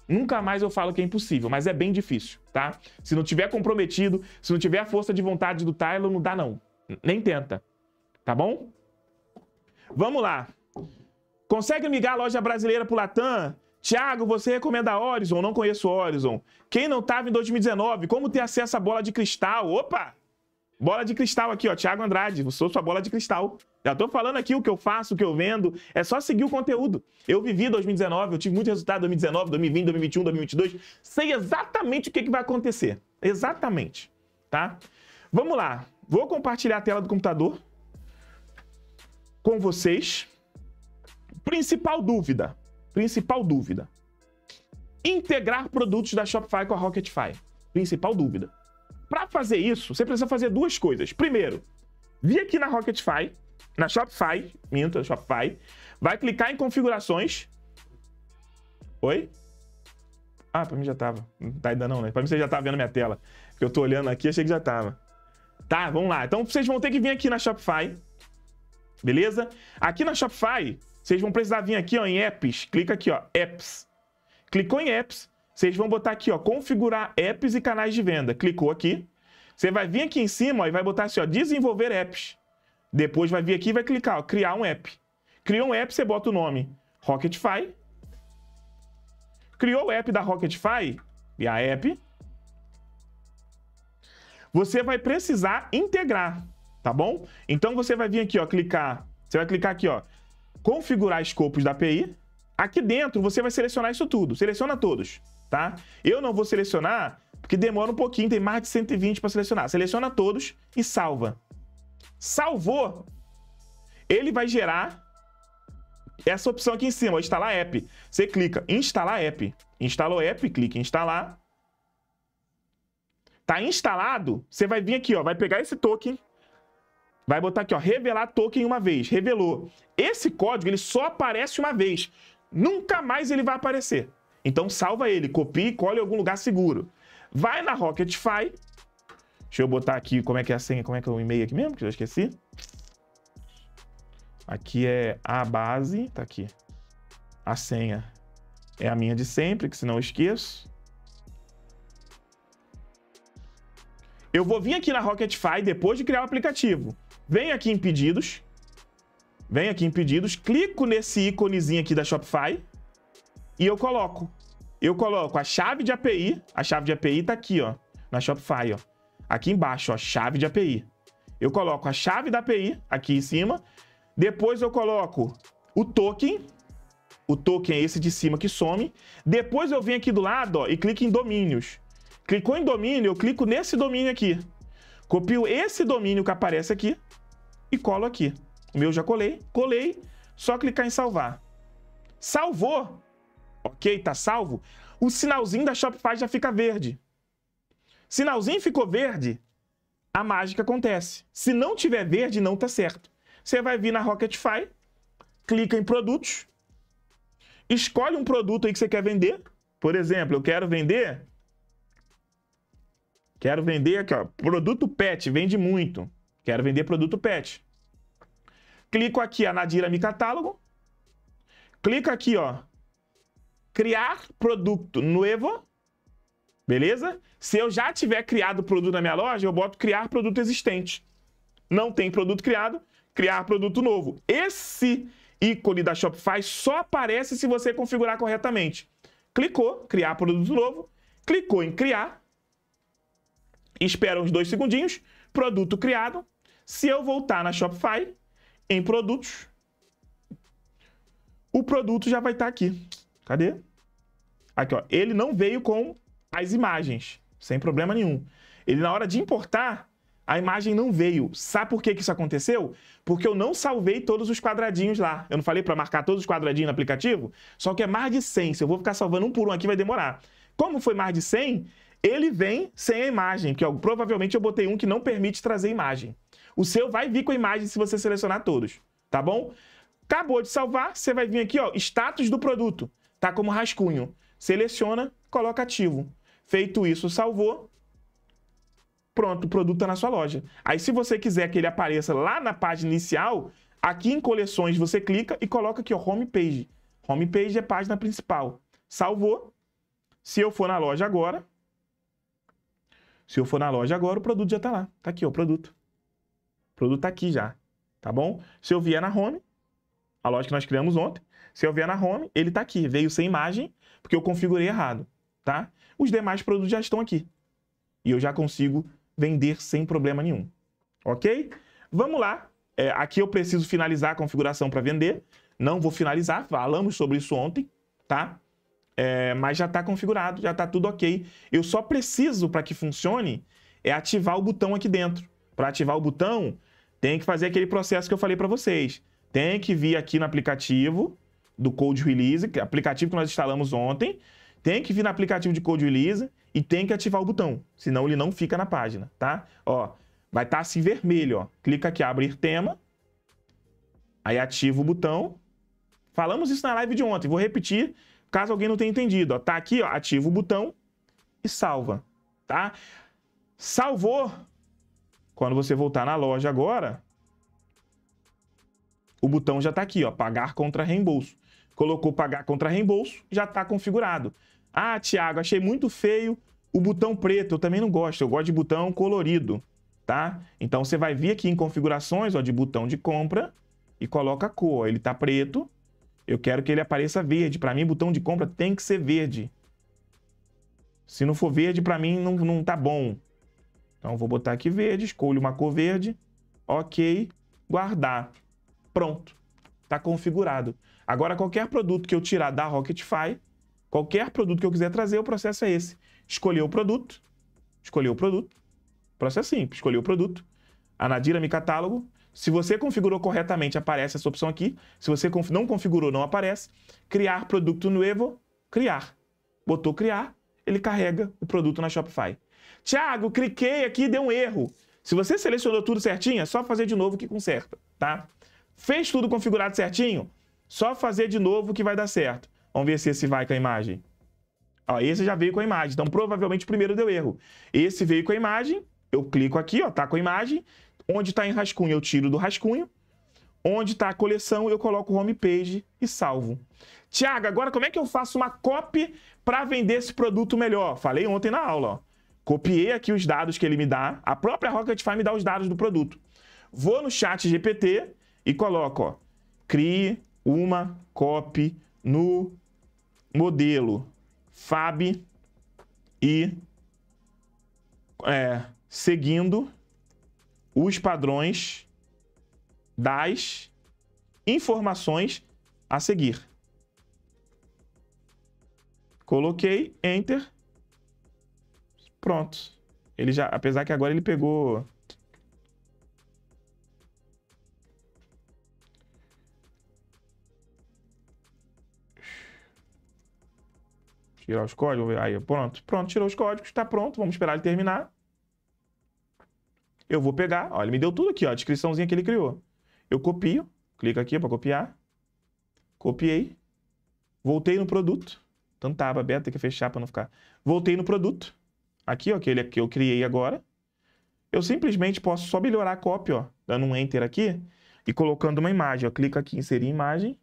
Nunca mais eu falo que é impossível, mas é bem difícil, tá? Se não tiver comprometido, se não tiver a força de vontade do Tylon, não dá não. Nem tenta, tá bom? Vamos lá. Consegue ligar a loja brasileira para o Latam? Tiago, você recomenda Horizon? Não conheço Horizon. Quem não estava em 2019? Como ter acesso à bola de cristal? Opa! Bola de cristal aqui, ó. Tiago Andrade, sou sua bola de cristal. Já tô falando aqui o que eu faço, o que eu vendo. É só seguir o conteúdo. Eu vivi 2019, eu tive muito resultado em 2019, 2020, 2021, 2022. Sei exatamente o que, que vai acontecer. Exatamente. Tá? Vamos lá. Vou compartilhar a tela do computador com vocês. Principal dúvida. Principal dúvida. Integrar produtos da Shopify com a Rocketfy. Principal dúvida. Para fazer isso, você precisa fazer duas coisas. Primeiro, vir aqui na Rocketfy, na Shopify, minto, na Shopify, vai clicar em configurações. Oi? Ah, para mim já tava. Não tá ainda não, né? Para mim você já tá vendo minha tela. Porque eu tô olhando aqui, achei que já tava. Tá, vamos lá. Então vocês vão ter que vir aqui na Shopify. Beleza? Aqui na Shopify, vocês vão precisar vir aqui ó, em apps. Clica aqui, ó, apps. Clicou em apps, vocês vão botar aqui, ó, configurar apps e canais de venda. Clicou aqui. Você vai vir aqui em cima ó, e vai botar assim, ó, desenvolver apps. Depois vai vir aqui e vai clicar, ó, criar um app. Criou um app, você bota o nome Rocketfy. Criou o app da Rocketfy, e a app, você vai precisar integrar, tá bom? Então você vai vir aqui, ó, clicar, você vai clicar aqui, ó, configurar escopos da API. Aqui dentro você vai selecionar isso tudo, seleciona todos, tá? Eu não vou selecionar porque demora um pouquinho, tem mais de 120 para selecionar. Seleciona todos e salva. Salvou, ele vai gerar essa opção aqui em cima, instalar app. Você clica instalar app, instalou app, clica em instalar. Tá instalado, você vai vir aqui, ó, vai pegar esse token Vai botar aqui, ó, revelar token uma vez. Revelou. Esse código, ele só aparece uma vez. Nunca mais ele vai aparecer. Então salva ele, copia e cola em algum lugar seguro. Vai na RocketFi. Deixa eu botar aqui como é que é a senha, como é que é o e-mail aqui mesmo, que eu já esqueci. Aqui é a base, tá aqui. A senha é a minha de sempre, que senão eu esqueço. Eu vou vir aqui na RocketFi depois de criar o aplicativo venho aqui em pedidos, venho aqui em pedidos, clico nesse íconezinho aqui da Shopify e eu coloco. Eu coloco a chave de API, a chave de API tá aqui, ó, na Shopify, ó. Aqui embaixo, ó, chave de API. Eu coloco a chave da API aqui em cima, depois eu coloco o token, o token é esse de cima que some. Depois eu venho aqui do lado ó, e clico em domínios. Clicou em domínio, eu clico nesse domínio aqui. Copio esse domínio que aparece aqui e colo aqui. O meu já colei, colei, só clicar em salvar. Salvou. Ok, tá salvo. O sinalzinho da Shopify já fica verde. Sinalzinho ficou verde, a mágica acontece. Se não tiver verde, não tá certo. Você vai vir na Rocketfy, clica em produtos, escolhe um produto aí que você quer vender. Por exemplo, eu quero vender Quero vender aqui, ó, produto pet, vende muito. Quero vender produto pet. Clico aqui, a Nadira me Catálogo. Clico aqui, ó, criar produto novo. Beleza? Se eu já tiver criado produto na minha loja, eu boto criar produto existente. Não tem produto criado, criar produto novo. Esse ícone da Shopify só aparece se você configurar corretamente. Clicou, criar produto novo, clicou em criar, espera uns dois segundinhos, produto criado. Se eu voltar na Shopify, em produtos, o produto já vai estar tá aqui. Cadê? Aqui, ó. Ele não veio com as imagens, sem problema nenhum. Ele, na hora de importar, a imagem não veio. Sabe por que, que isso aconteceu? Porque eu não salvei todos os quadradinhos lá. Eu não falei para marcar todos os quadradinhos no aplicativo? Só que é mais de 100. Se eu vou ficar salvando um por um aqui, vai demorar. Como foi mais de 100, ele vem sem a imagem, que ó, é provavelmente eu botei um que não permite trazer imagem. O seu vai vir com a imagem se você selecionar todos, tá bom? Acabou de salvar, você vai vir aqui, ó, status do produto. Tá como rascunho. Seleciona, coloca ativo. Feito isso, salvou. Pronto, o produto tá na sua loja. Aí se você quiser que ele apareça lá na página inicial, aqui em coleções você clica e coloca aqui, ó, home page. Home page é página principal. Salvou. Se eu for na loja agora, se eu for na loja agora, o produto já está lá. Está aqui, ó, o produto. O produto está aqui já, tá bom? Se eu vier na home, a loja que nós criamos ontem, se eu vier na home, ele está aqui. Veio sem imagem, porque eu configurei errado, tá? Os demais produtos já estão aqui. E eu já consigo vender sem problema nenhum, ok? Vamos lá. É, aqui eu preciso finalizar a configuração para vender. Não vou finalizar, falamos sobre isso ontem, tá? é, mas já está configurado, já está tudo ok. Eu só preciso, para que funcione, é ativar o botão aqui dentro. Para ativar o botão, tem que fazer aquele processo que eu falei para vocês. Tem que vir aqui no aplicativo do Code Release, é aplicativo que nós instalamos ontem, tem que vir no aplicativo de Code Release e tem que ativar o botão, senão ele não fica na página, tá? Ó, vai estar tá assim vermelho, ó. Clica aqui, abrir tema, aí ativa o botão. Falamos isso na live de ontem, vou repetir Caso alguém não tenha entendido, ó, tá aqui, ó, ativa o botão e salva, tá? Salvou. Quando você voltar na loja agora, o botão já está aqui, ó, pagar contra reembolso. Colocou pagar contra reembolso, já está configurado. Ah, Tiago, achei muito feio o botão preto. Eu também não gosto, eu gosto de botão colorido, tá? Então você vai vir aqui em configurações, ó, de botão de compra e coloca a cor. Ele está preto, eu quero que ele apareça verde. Para mim, botão de compra tem que ser verde. Se não for verde, para mim não, não tá bom. Então vou botar aqui verde, escolho uma cor verde, ok, guardar. Pronto, está configurado. Agora qualquer produto que eu tirar da Rocketfy, qualquer produto que eu quiser trazer, o processo é esse. Escolher o produto, escolher o produto, processo simples, escolher o produto, a Nadira me catálogo, se você configurou corretamente, aparece essa opção aqui. Se você não configurou, não aparece. Criar produto novo, criar. Botou criar, ele carrega o produto na Shopify. Tiago, cliquei aqui e deu um erro. Se você selecionou tudo certinho, é só fazer de novo que conserta, tá? Fez tudo configurado certinho? Só fazer de novo que vai dar certo. Vamos ver se esse vai com a imagem. Ó, esse já veio com a imagem, então provavelmente o primeiro deu erro. Esse veio com a imagem, eu clico aqui, ó, tá com a imagem. Onde está em rascunho, eu tiro do rascunho. Onde está a coleção, eu coloco home page e salvo. Tiago, agora como é que eu faço uma copy para vender esse produto melhor? Falei ontem na aula. Ó. Copiei aqui os dados que ele me dá. A própria Rocketfy me dá os dados do produto. Vou no chat GPT e coloco, ó, crie uma copy no modelo Fab e é, seguindo os padrões das informações a seguir. Coloquei, enter. Pronto. Ele já, apesar que agora ele pegou tirar os códigos. Aí, pronto, pronto, tirou os códigos, está pronto. Vamos esperar ele terminar. Eu vou pegar, ó, ele me deu tudo aqui, ó, a descriçãozinha que ele criou. Eu copio, clico aqui para copiar, copiei, voltei no produto, tanto tá, aba aberta, tem que fechar para não ficar. Voltei no produto, aqui, ó, aquele é, que eu criei agora. Eu simplesmente posso só melhorar a cópia, ó, dando um Enter aqui e colocando uma imagem. Eu clico aqui em inserir imagem,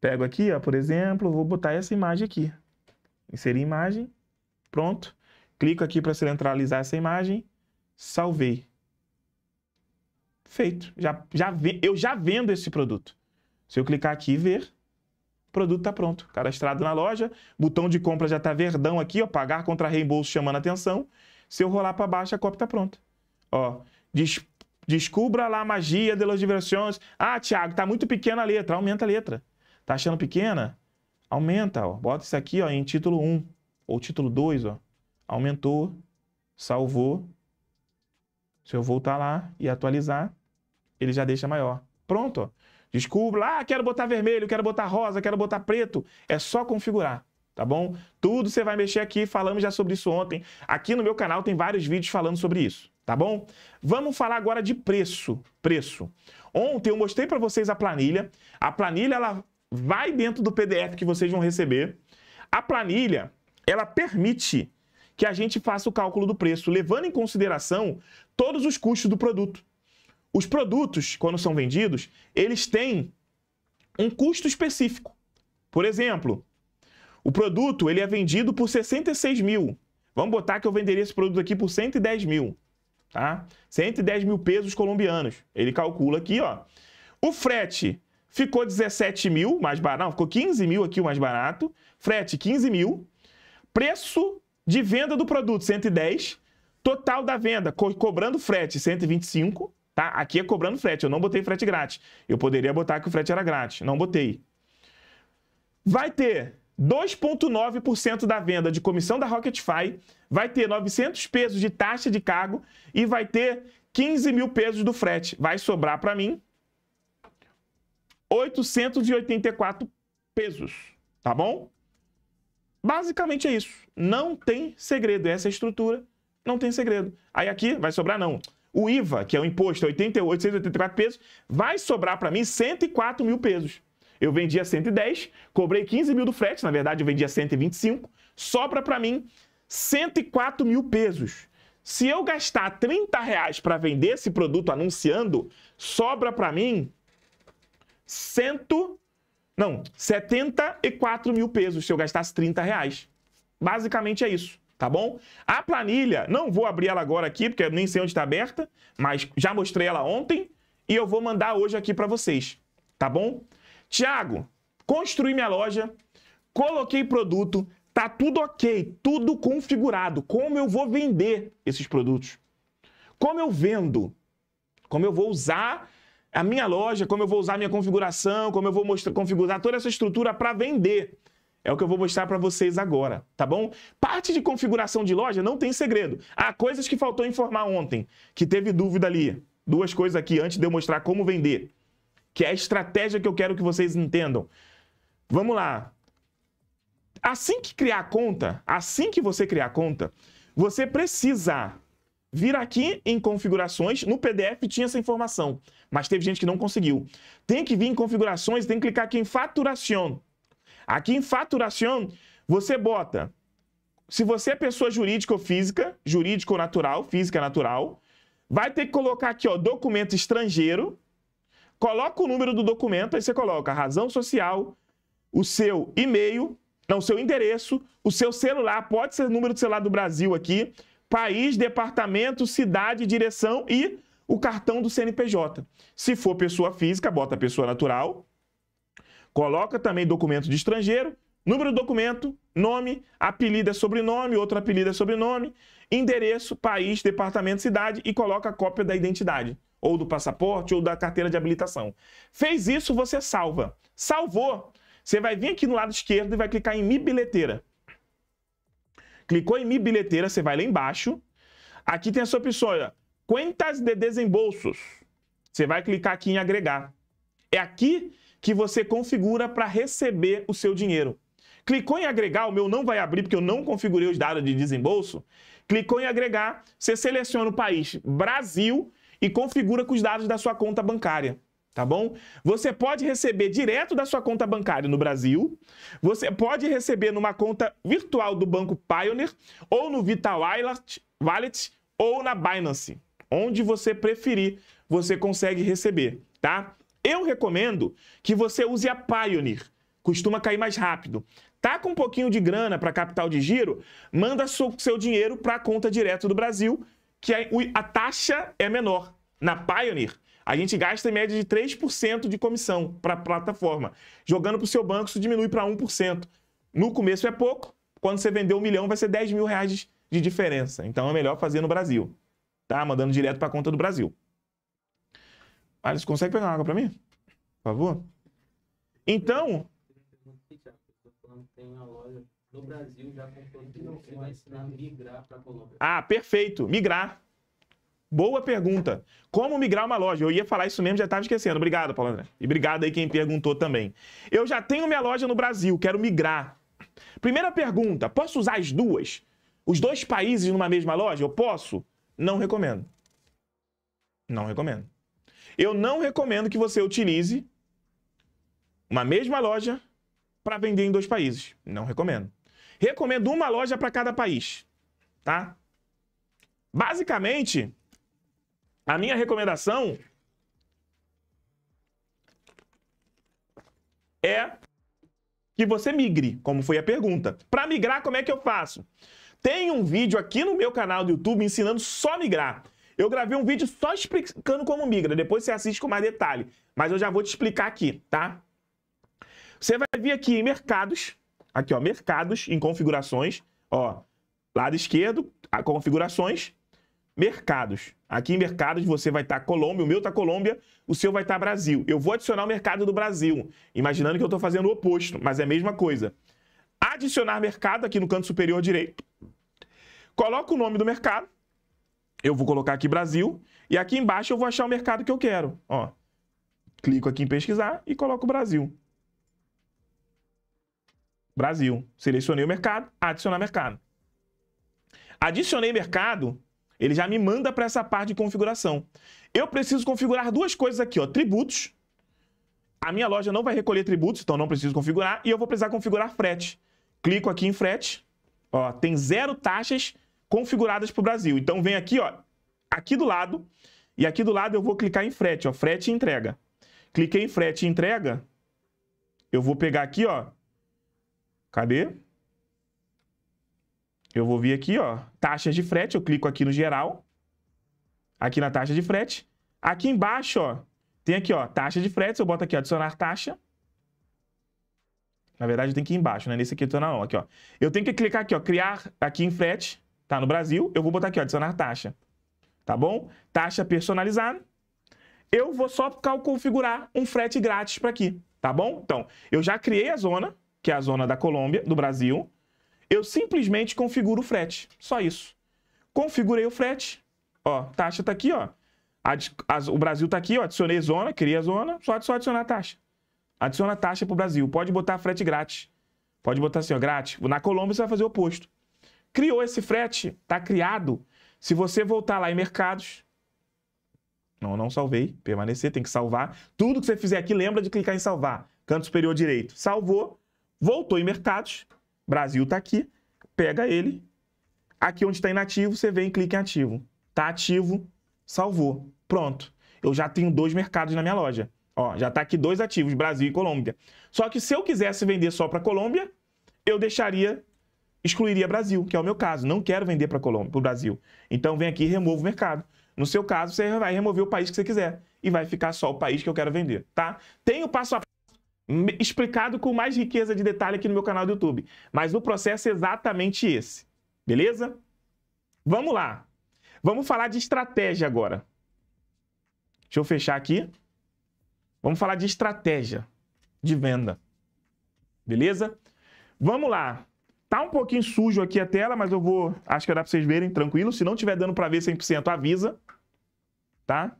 pego aqui, ó, por exemplo, vou botar essa imagem aqui. Inserir imagem, pronto. Clico aqui para centralizar essa imagem, salvei feito. Já, já eu já vendo esse produto. Se eu clicar aqui e ver, o produto está pronto. Cadastrado na loja, botão de compra já está verdão aqui, ó, pagar contra reembolso chamando atenção. Se eu rolar para baixo, a cópia está pronta. Ó, des, descubra lá a magia de las diversões. Ah, Tiago, está muito pequena a letra. Aumenta a letra. Tá achando pequena? Aumenta, ó. Bota isso aqui, ó, em título 1 ou título 2, ó. Aumentou, salvou. Se eu voltar lá e atualizar, ele já deixa maior. Pronto. Descubra, ah, quero botar vermelho, quero botar rosa, quero botar preto. É só configurar, tá bom? Tudo você vai mexer aqui, falamos já sobre isso ontem. Aqui no meu canal tem vários vídeos falando sobre isso, tá bom? Vamos falar agora de preço. Preço. Ontem eu mostrei para vocês a planilha. A planilha, ela vai dentro do PDF que vocês vão receber. A planilha, ela permite que a gente faça o cálculo do preço, levando em consideração todos os custos do produto. Os produtos, quando são vendidos, eles têm um custo específico. Por exemplo, o produto ele é vendido por 66 mil. Vamos botar que eu venderia esse produto aqui por 110 mil. Tá? 110 mil pesos colombianos. Ele calcula aqui, ó. O frete ficou 17 mil mais barato. Não, ficou 15 mil aqui o mais barato. Frete 15 mil. Preço de venda do produto 110. Total da venda, co cobrando frete 125. Tá? Aqui é cobrando frete, eu não botei frete grátis. Eu poderia botar que o frete era grátis, não botei. Vai ter 2,9% da venda de comissão da Rocketfy, vai ter 900 pesos de taxa de cargo e vai ter 15 mil pesos do frete. Vai sobrar para mim 884 pesos, tá bom? Basicamente é isso. Não tem segredo. Essa é estrutura não tem segredo. Aí aqui vai sobrar não o IVA, que é o imposto, 88, é pesos, vai sobrar para mim 104 mil pesos. Eu vendia 110, cobrei 15 mil do frete, na verdade eu vendia 125, sobra para mim 104 mil pesos. Se eu gastar 30 reais para vender esse produto anunciando, sobra para mim 100, não, 74 mil pesos se eu gastasse 30 reais. Basicamente é isso tá bom? A planilha, não vou abrir ela agora aqui, porque eu nem sei onde está aberta, mas já mostrei ela ontem e eu vou mandar hoje aqui para vocês, tá bom? Tiago, construí minha loja, coloquei produto, tá tudo ok, tudo configurado. Como eu vou vender esses produtos? Como eu vendo? Como eu vou usar a minha loja, como eu vou usar a minha configuração, como eu vou mostrar, configurar toda essa estrutura para vender. É o que eu vou mostrar para vocês agora, tá bom? Parte de configuração de loja não tem segredo. Há coisas que faltou informar ontem, que teve dúvida ali. Duas coisas aqui antes de eu mostrar como vender, que é a estratégia que eu quero que vocês entendam. Vamos lá. Assim que criar a conta, assim que você criar a conta, você precisa vir aqui em configurações, no PDF tinha essa informação, mas teve gente que não conseguiu. Tem que vir em configurações, tem que clicar aqui em faturação. Aqui em faturação, você bota. Se você é pessoa jurídica ou física, jurídico ou natural, física natural, vai ter que colocar aqui, ó, documento estrangeiro. Coloca o número do documento, aí você coloca a razão social, o seu e-mail, não, o seu endereço, o seu celular, pode ser o número do celular do Brasil aqui, país, departamento, cidade, direção e o cartão do CNPJ. Se for pessoa física, bota pessoa natural. Coloca também documento de estrangeiro, número do documento, nome, apelido é sobrenome, outro apelido é sobrenome, endereço, país, departamento, cidade e coloca a cópia da identidade, ou do passaporte, ou da carteira de habilitação. Fez isso, você salva. Salvou, você vai vir aqui no lado esquerdo e vai clicar em Mi Bilheteira. Clicou em Mi Bilheteira, você vai lá embaixo. Aqui tem a opção, olha, Quantas de desembolsos. Você vai clicar aqui em agregar. É aqui que você configura para receber o seu dinheiro. Clicou em agregar, o meu não vai abrir porque eu não configurei os dados de desembolso. Clicou em agregar, você seleciona o país Brasil e configura com os dados da sua conta bancária tá bom? Você pode receber direto da sua conta bancária no Brasil, você pode receber numa conta virtual do banco Pioneer, ou no Vital Wallet, ou na Binance. Onde você preferir, você consegue receber, tá? Eu recomendo que você use a Pioneer. Costuma cair mais rápido. Tá com um pouquinho de grana para capital de giro, manda seu dinheiro para a conta direto do Brasil, que a taxa é menor. Na Pioneer, a gente gasta em média de 3% de comissão para a plataforma. Jogando para o seu banco, isso diminui para 1%. No começo é pouco, quando você vender um milhão, vai ser 10 mil reais de diferença. Então é melhor fazer no Brasil. Tá? Mandando direto para a conta do Brasil. Alisson, ah, consegue pegar água para mim? Por favor? Então. Ah, perfeito. Migrar. Boa pergunta. Como migrar uma loja? Eu ia falar isso mesmo, já estava esquecendo. Obrigado, Paulo André. E obrigado aí quem perguntou também. Eu já tenho minha loja no Brasil, quero migrar. Primeira pergunta: posso usar as duas? Os dois países numa mesma loja? Eu posso? Não recomendo. Não recomendo. Eu não recomendo que você utilize uma mesma loja para vender em dois países. Não recomendo. Recomendo uma loja para cada país, tá? Basicamente, a minha recomendação é que você migre, como foi a pergunta. Para migrar, como é que eu faço? Tem um vídeo aqui no meu canal do YouTube ensinando só migrar. Eu gravei um vídeo só explicando como migra. Depois você assiste com mais detalhe. Mas eu já vou te explicar aqui, tá? Você vai vir aqui em mercados. Aqui, ó. Mercados em configurações. Ó. Lado esquerdo, configurações. Mercados. Aqui em mercados você vai estar tá Colômbia. O meu tá Colômbia. O seu vai estar tá Brasil. Eu vou adicionar o mercado do Brasil. Imaginando que eu estou fazendo o oposto. Mas é a mesma coisa. Adicionar mercado aqui no canto superior direito. Coloca o nome do mercado eu vou colocar aqui Brasil e aqui embaixo eu vou achar o mercado que eu quero. Ó, clico aqui em pesquisar e coloco Brasil. Brasil. Selecionei o mercado, adicionar mercado. Adicionei mercado, ele já me manda para essa parte de configuração. Eu preciso configurar duas coisas aqui, ó, tributos. A minha loja não vai recolher tributos, então não preciso configurar. E eu vou precisar configurar frete. Clico aqui em frete, ó, tem zero taxas configuradas para o Brasil. Então vem aqui, ó, aqui do lado, e aqui do lado eu vou clicar em frete, ó, frete e entrega. Cliquei em frete e entrega, eu vou pegar aqui, ó, cadê? Eu vou vir aqui, ó, taxas de frete, eu clico aqui no geral, aqui na taxa de frete. Aqui embaixo, ó, tem aqui, ó, taxa de frete, eu boto aqui, ó, adicionar taxa. Na verdade, tem que ir embaixo, né? Nesse aqui na não, aqui, ó. Eu tenho que clicar aqui, ó, criar aqui em frete tá no Brasil, eu vou botar aqui, ó, adicionar taxa. Tá bom? Taxa personalizada. Eu vou só configurar um frete grátis para aqui, tá bom? Então, eu já criei a zona, que é a zona da Colômbia, do Brasil. Eu simplesmente configuro o frete, só isso. Configurei o frete, ó, taxa tá aqui, ó. O Brasil tá aqui, ó, adicionei zona, criei a zona, só adicionar a taxa. Adiciona a taxa pro Brasil, pode botar frete grátis. Pode botar assim, ó, grátis. Na Colômbia você vai fazer o oposto criou esse frete, está criado. Se você voltar lá em mercados, não, não salvei, permanecer, tem que salvar. Tudo que você fizer aqui, lembra de clicar em salvar. Canto superior direito, salvou, voltou em mercados, Brasil está aqui, pega ele. Aqui onde está inativo, você vem e clica em ativo. Está ativo, salvou, pronto. Eu já tenho dois mercados na minha loja. Ó, já está aqui dois ativos, Brasil e Colômbia. Só que se eu quisesse vender só para Colômbia, eu deixaria excluiria Brasil, que é o meu caso. Não quero vender para o Brasil. Então vem aqui e remova o mercado. No seu caso, você vai remover o país que você quiser e vai ficar só o país que eu quero vender, tá? Tem o passo a passo explicado com mais riqueza de detalhe aqui no meu canal do YouTube, mas o processo é exatamente esse, beleza? Vamos lá. Vamos falar de estratégia agora. Deixa eu fechar aqui. Vamos falar de estratégia de venda. Beleza? Vamos lá. Tá um pouquinho sujo aqui a tela, mas eu vou... Acho que dá para vocês verem, tranquilo. Se não tiver dando para ver 100%, avisa. Tá?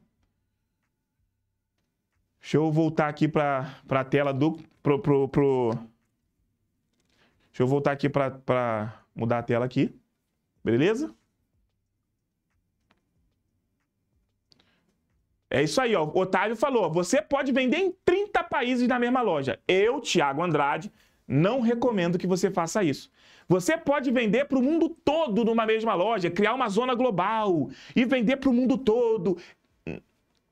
Deixa eu voltar aqui para a tela do... Pro, pro, pro... Deixa eu voltar aqui para mudar a tela aqui. Beleza? É isso aí, ó. O Otávio falou: você pode vender em 30 países na mesma loja. Eu, Thiago Andrade, não recomendo que você faça isso. Você pode vender para o mundo todo numa mesma loja, criar uma zona global e vender para o mundo todo.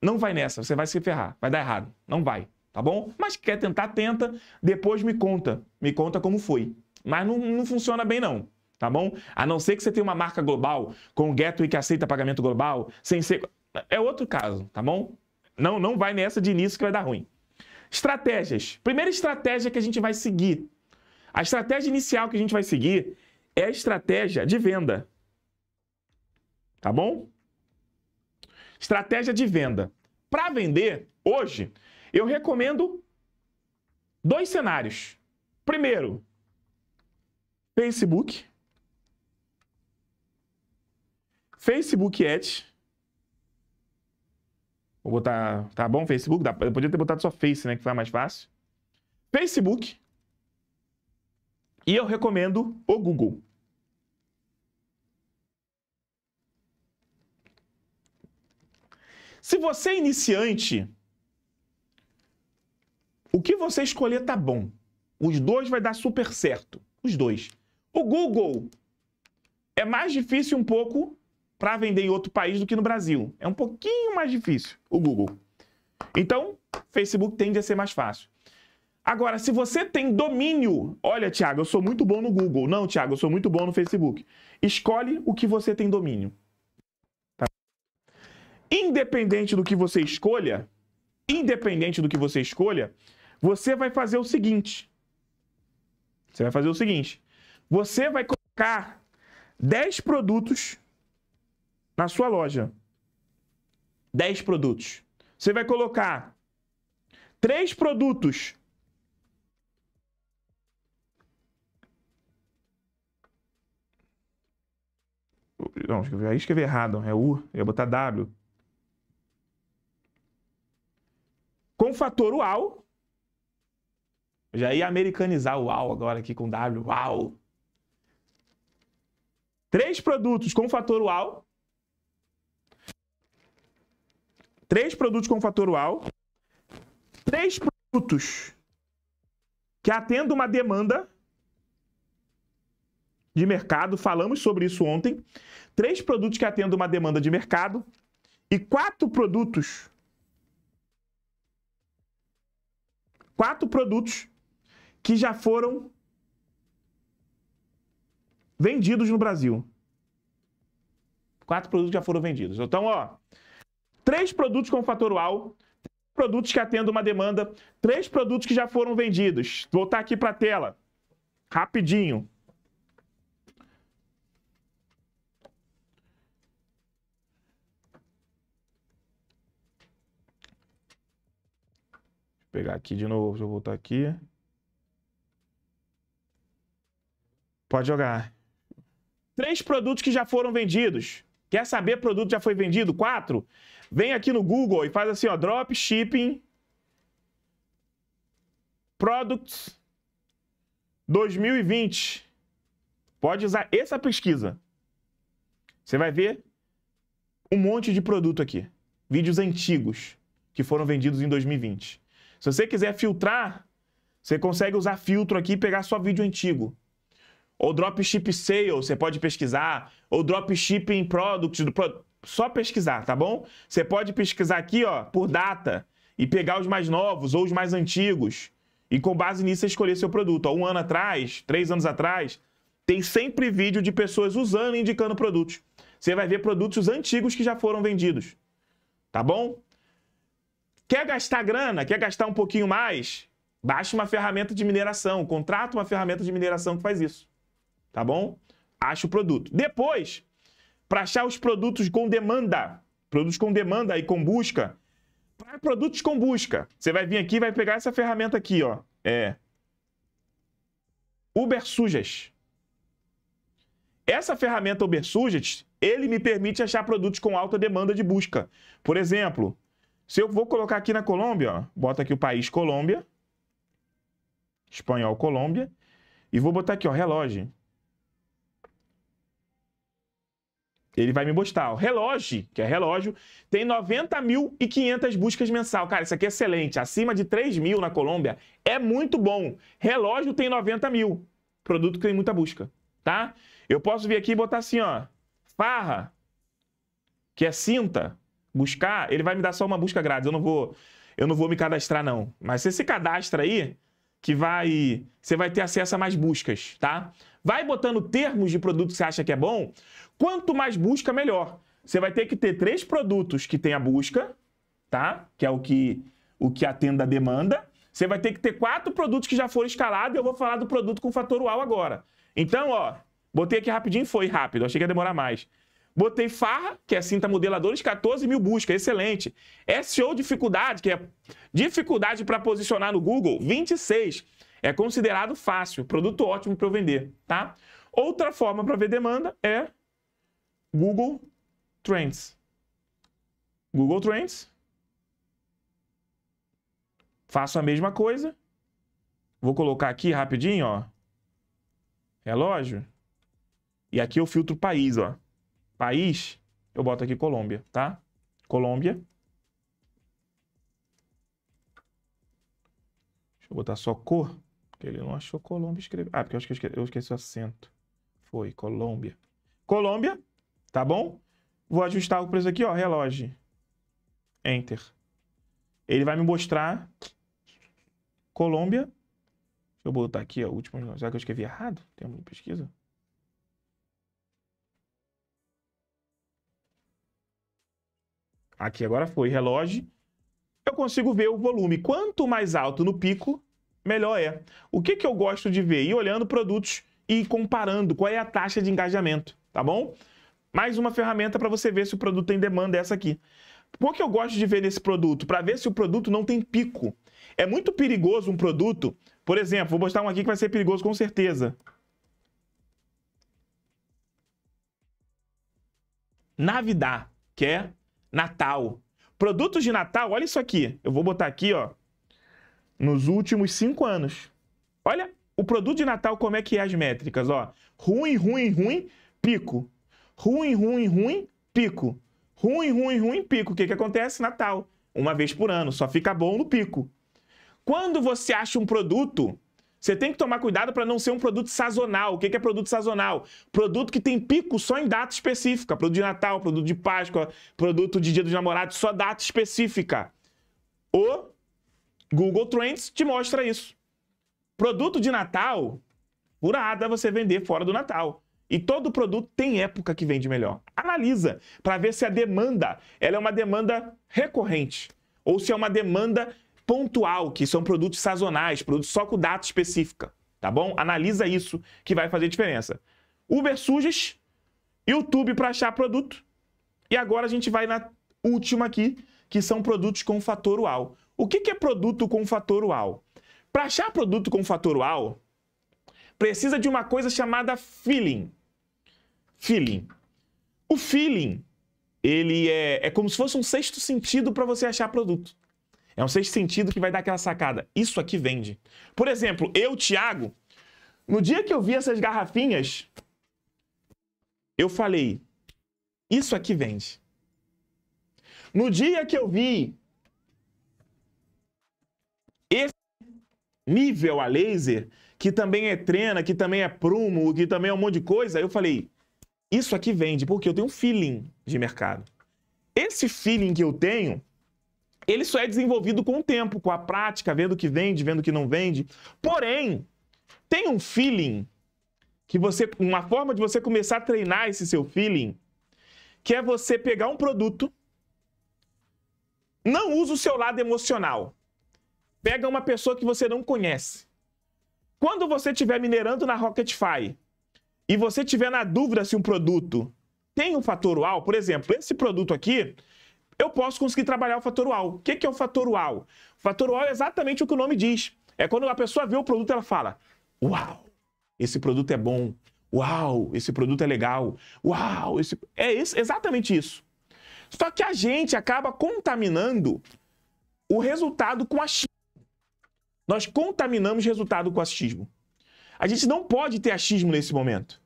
Não vai nessa, você vai se ferrar, vai dar errado, não vai, tá bom? Mas quer tentar, tenta, depois me conta, me conta como foi. Mas não, não funciona bem não, tá bom? A não ser que você tenha uma marca global, com o gateway que aceita pagamento global, sem ser... É outro caso, tá bom? Não, não vai nessa de início que vai dar ruim. Estratégias. Primeira estratégia que a gente vai seguir a estratégia inicial que a gente vai seguir é a estratégia de venda. Tá bom? Estratégia de venda. Para vender, hoje, eu recomendo dois cenários. Primeiro, Facebook. Facebook Ads. Vou botar. Tá bom, Facebook? Dá, eu podia ter botado só Face, né? Que foi mais fácil. Facebook. E eu recomendo o Google. Se você é iniciante, o que você escolher tá bom. Os dois vai dar super certo. Os dois. O Google é mais difícil um pouco para vender em outro país do que no Brasil. É um pouquinho mais difícil o Google. Então, Facebook tende a ser mais fácil. Agora, se você tem domínio, olha, Tiago, eu sou muito bom no Google. Não, Tiago, eu sou muito bom no Facebook. Escolhe o que você tem domínio. Tá? Independente do que você escolha, independente do que você escolha, você vai fazer o seguinte. Você vai fazer o seguinte. Você vai colocar 10 produtos na sua loja. 10 produtos. Você vai colocar três produtos Não, escrevi, aí escrevi errado, é U, ia botar W. Com fator UAU, já ia americanizar o UAU agora aqui com W, UAU. Três produtos com fator UAU. Três produtos com fator UAU. Três produtos que atendam uma demanda de mercado, falamos sobre isso ontem. Três produtos que atendam uma demanda de mercado e quatro produtos. Quatro produtos que já foram vendidos no Brasil. Quatro produtos já foram vendidos. Então, ó, três produtos com fatorual, produtos que atendam uma demanda, três produtos que já foram vendidos. Voltar aqui para a tela, rapidinho. pegar aqui de novo, deixa eu voltar aqui. Pode jogar. Três produtos que já foram vendidos. Quer saber produto já foi vendido? Quatro? Vem aqui no Google e faz assim, ó, drop shipping products 2020. Pode usar essa pesquisa. Você vai ver um monte de produto aqui. Vídeos antigos que foram vendidos em 2020. Se você quiser filtrar, você consegue usar filtro aqui e pegar só vídeo antigo. Ou dropship sale, você pode pesquisar. Ou dropshipping product, só pesquisar, tá bom? Você pode pesquisar aqui, ó, por data e pegar os mais novos ou os mais antigos. E com base nisso escolher seu produto. Ó, um ano atrás, três anos atrás, tem sempre vídeo de pessoas usando e indicando produtos. Você vai ver produtos antigos que já foram vendidos. Tá bom? Quer gastar grana? Quer gastar um pouquinho mais? Baixa uma ferramenta de mineração, contrata uma ferramenta de mineração que faz isso. Tá bom? Acha o produto. Depois, para achar os produtos com demanda, produtos com demanda e com busca, para produtos com busca, você vai vir aqui e vai pegar essa ferramenta aqui, ó. É Uber Sujas. Essa ferramenta Uber Suggest, ele me permite achar produtos com alta demanda de busca. Por exemplo, se eu vou colocar aqui na Colômbia, ó, bota aqui o país Colômbia, espanhol Colômbia, e vou botar aqui, ó, relógio. Ele vai me mostrar, ó, relógio, que é relógio, tem 90.500 buscas mensal. Cara, isso aqui é excelente. Acima de 3 mil na Colômbia é muito bom. Relógio tem 90 mil. Produto que tem muita busca, tá? Eu posso vir aqui e botar assim, ó, farra, que é cinta, buscar, ele vai me dar só uma busca grátis. Eu não vou, eu não vou me cadastrar, não. Mas você se cadastra aí, que vai. Você vai ter acesso a mais buscas, tá? Vai botando termos de produto que você acha que é bom. Quanto mais busca, melhor. Você vai ter que ter três produtos que tem a busca, tá? Que é o que, o que atenda a demanda. Você vai ter que ter quatro produtos que já foram escalados. Eu vou falar do produto com fator agora. Então, ó, botei aqui rapidinho, foi rápido. Achei que ia demorar mais. Botei farra, que é cinta modeladores, 14 mil buscas, excelente. É SEO dificuldade, que é dificuldade para posicionar no Google, 26. É considerado fácil, produto ótimo para eu vender, tá? Outra forma para ver demanda é Google Trends. Google Trends. Faço a mesma coisa. Vou colocar aqui rapidinho, ó. Relógio. E aqui eu filtro país, ó país, eu boto aqui Colômbia, tá? Colômbia. Deixa eu botar só cor, porque ele não achou Colômbia escrever. Ah, porque eu acho que eu esqueci, eu esqueci o acento. Foi, Colômbia. Colômbia, tá bom? Vou ajustar o preço aqui, ó, relógio. Enter. Ele vai me mostrar Colômbia. Deixa eu botar aqui, ó, último. Será que eu escrevi errado? Tem uma pesquisa? Aqui agora foi relógio. Eu consigo ver o volume. Quanto mais alto no pico, melhor é. O que, que eu gosto de ver? E olhando produtos e comparando qual é a taxa de engajamento, tá bom? Mais uma ferramenta para você ver se o produto tem demanda é essa aqui. Por que eu gosto de ver nesse produto? Para ver se o produto não tem pico. É muito perigoso um produto, por exemplo, vou mostrar um aqui que vai ser perigoso com certeza. Navidar, que é Natal. Produtos de Natal, olha isso aqui. Eu vou botar aqui, ó. Nos últimos cinco anos. Olha o produto de Natal, como é que é as métricas, ó. Ruim, ruim, ruim, pico. Ruim, ruim, ruim, pico. Ruim, ruim, ruim, pico. O que, que acontece? Natal. Uma vez por ano. Só fica bom no pico. Quando você acha um produto você tem que tomar cuidado para não ser um produto sazonal. O que é produto sazonal? Produto que tem pico só em data específica. Produto de Natal, produto de Páscoa, produto de Dia dos Namorados, só data específica. O Google Trends te mostra isso. Produto de Natal, furada você vender fora do Natal. E todo produto tem época que vende melhor. Analisa para ver se a demanda ela é uma demanda recorrente ou se é uma demanda pontual, que são produtos sazonais, produtos só com data específica, tá bom? Analisa isso que vai fazer diferença. Uber Sujas, YouTube para achar produto. E agora a gente vai na última aqui, que são produtos com fator UAU. O que, é produto com fator UAU? Para achar produto com fator UAU, precisa de uma coisa chamada feeling. Feeling. O feeling, ele é, é como se fosse um sexto sentido para você achar produto. É um sexto sentido que vai dar aquela sacada. Isso aqui vende. Por exemplo, eu, Thiago, no dia que eu vi essas garrafinhas, eu falei: Isso aqui vende. No dia que eu vi esse nível a laser, que também é trena, que também é prumo, que também é um monte de coisa, eu falei: Isso aqui vende, porque eu tenho um feeling de mercado. Esse feeling que eu tenho ele só é desenvolvido com o tempo, com a prática, vendo o que vende, vendo o que não vende. Porém, tem um feeling que você, uma forma de você começar a treinar esse seu feeling, que é você pegar um produto, não usa o seu lado emocional. Pega uma pessoa que você não conhece. Quando você estiver minerando na Rocketfy e você tiver na dúvida se um produto tem um fator UAU, por exemplo, esse produto aqui, eu posso conseguir trabalhar o fator UAU. O que é o fator UAU? O fator UAU é exatamente o que o nome diz. É quando a pessoa vê o produto, ela fala: Uau, esse produto é bom. Uau, esse produto é legal. Uau, esse. É exatamente isso. Só que a gente acaba contaminando o resultado com achismo. Nós contaminamos resultado com achismo. A gente não pode ter achismo nesse momento.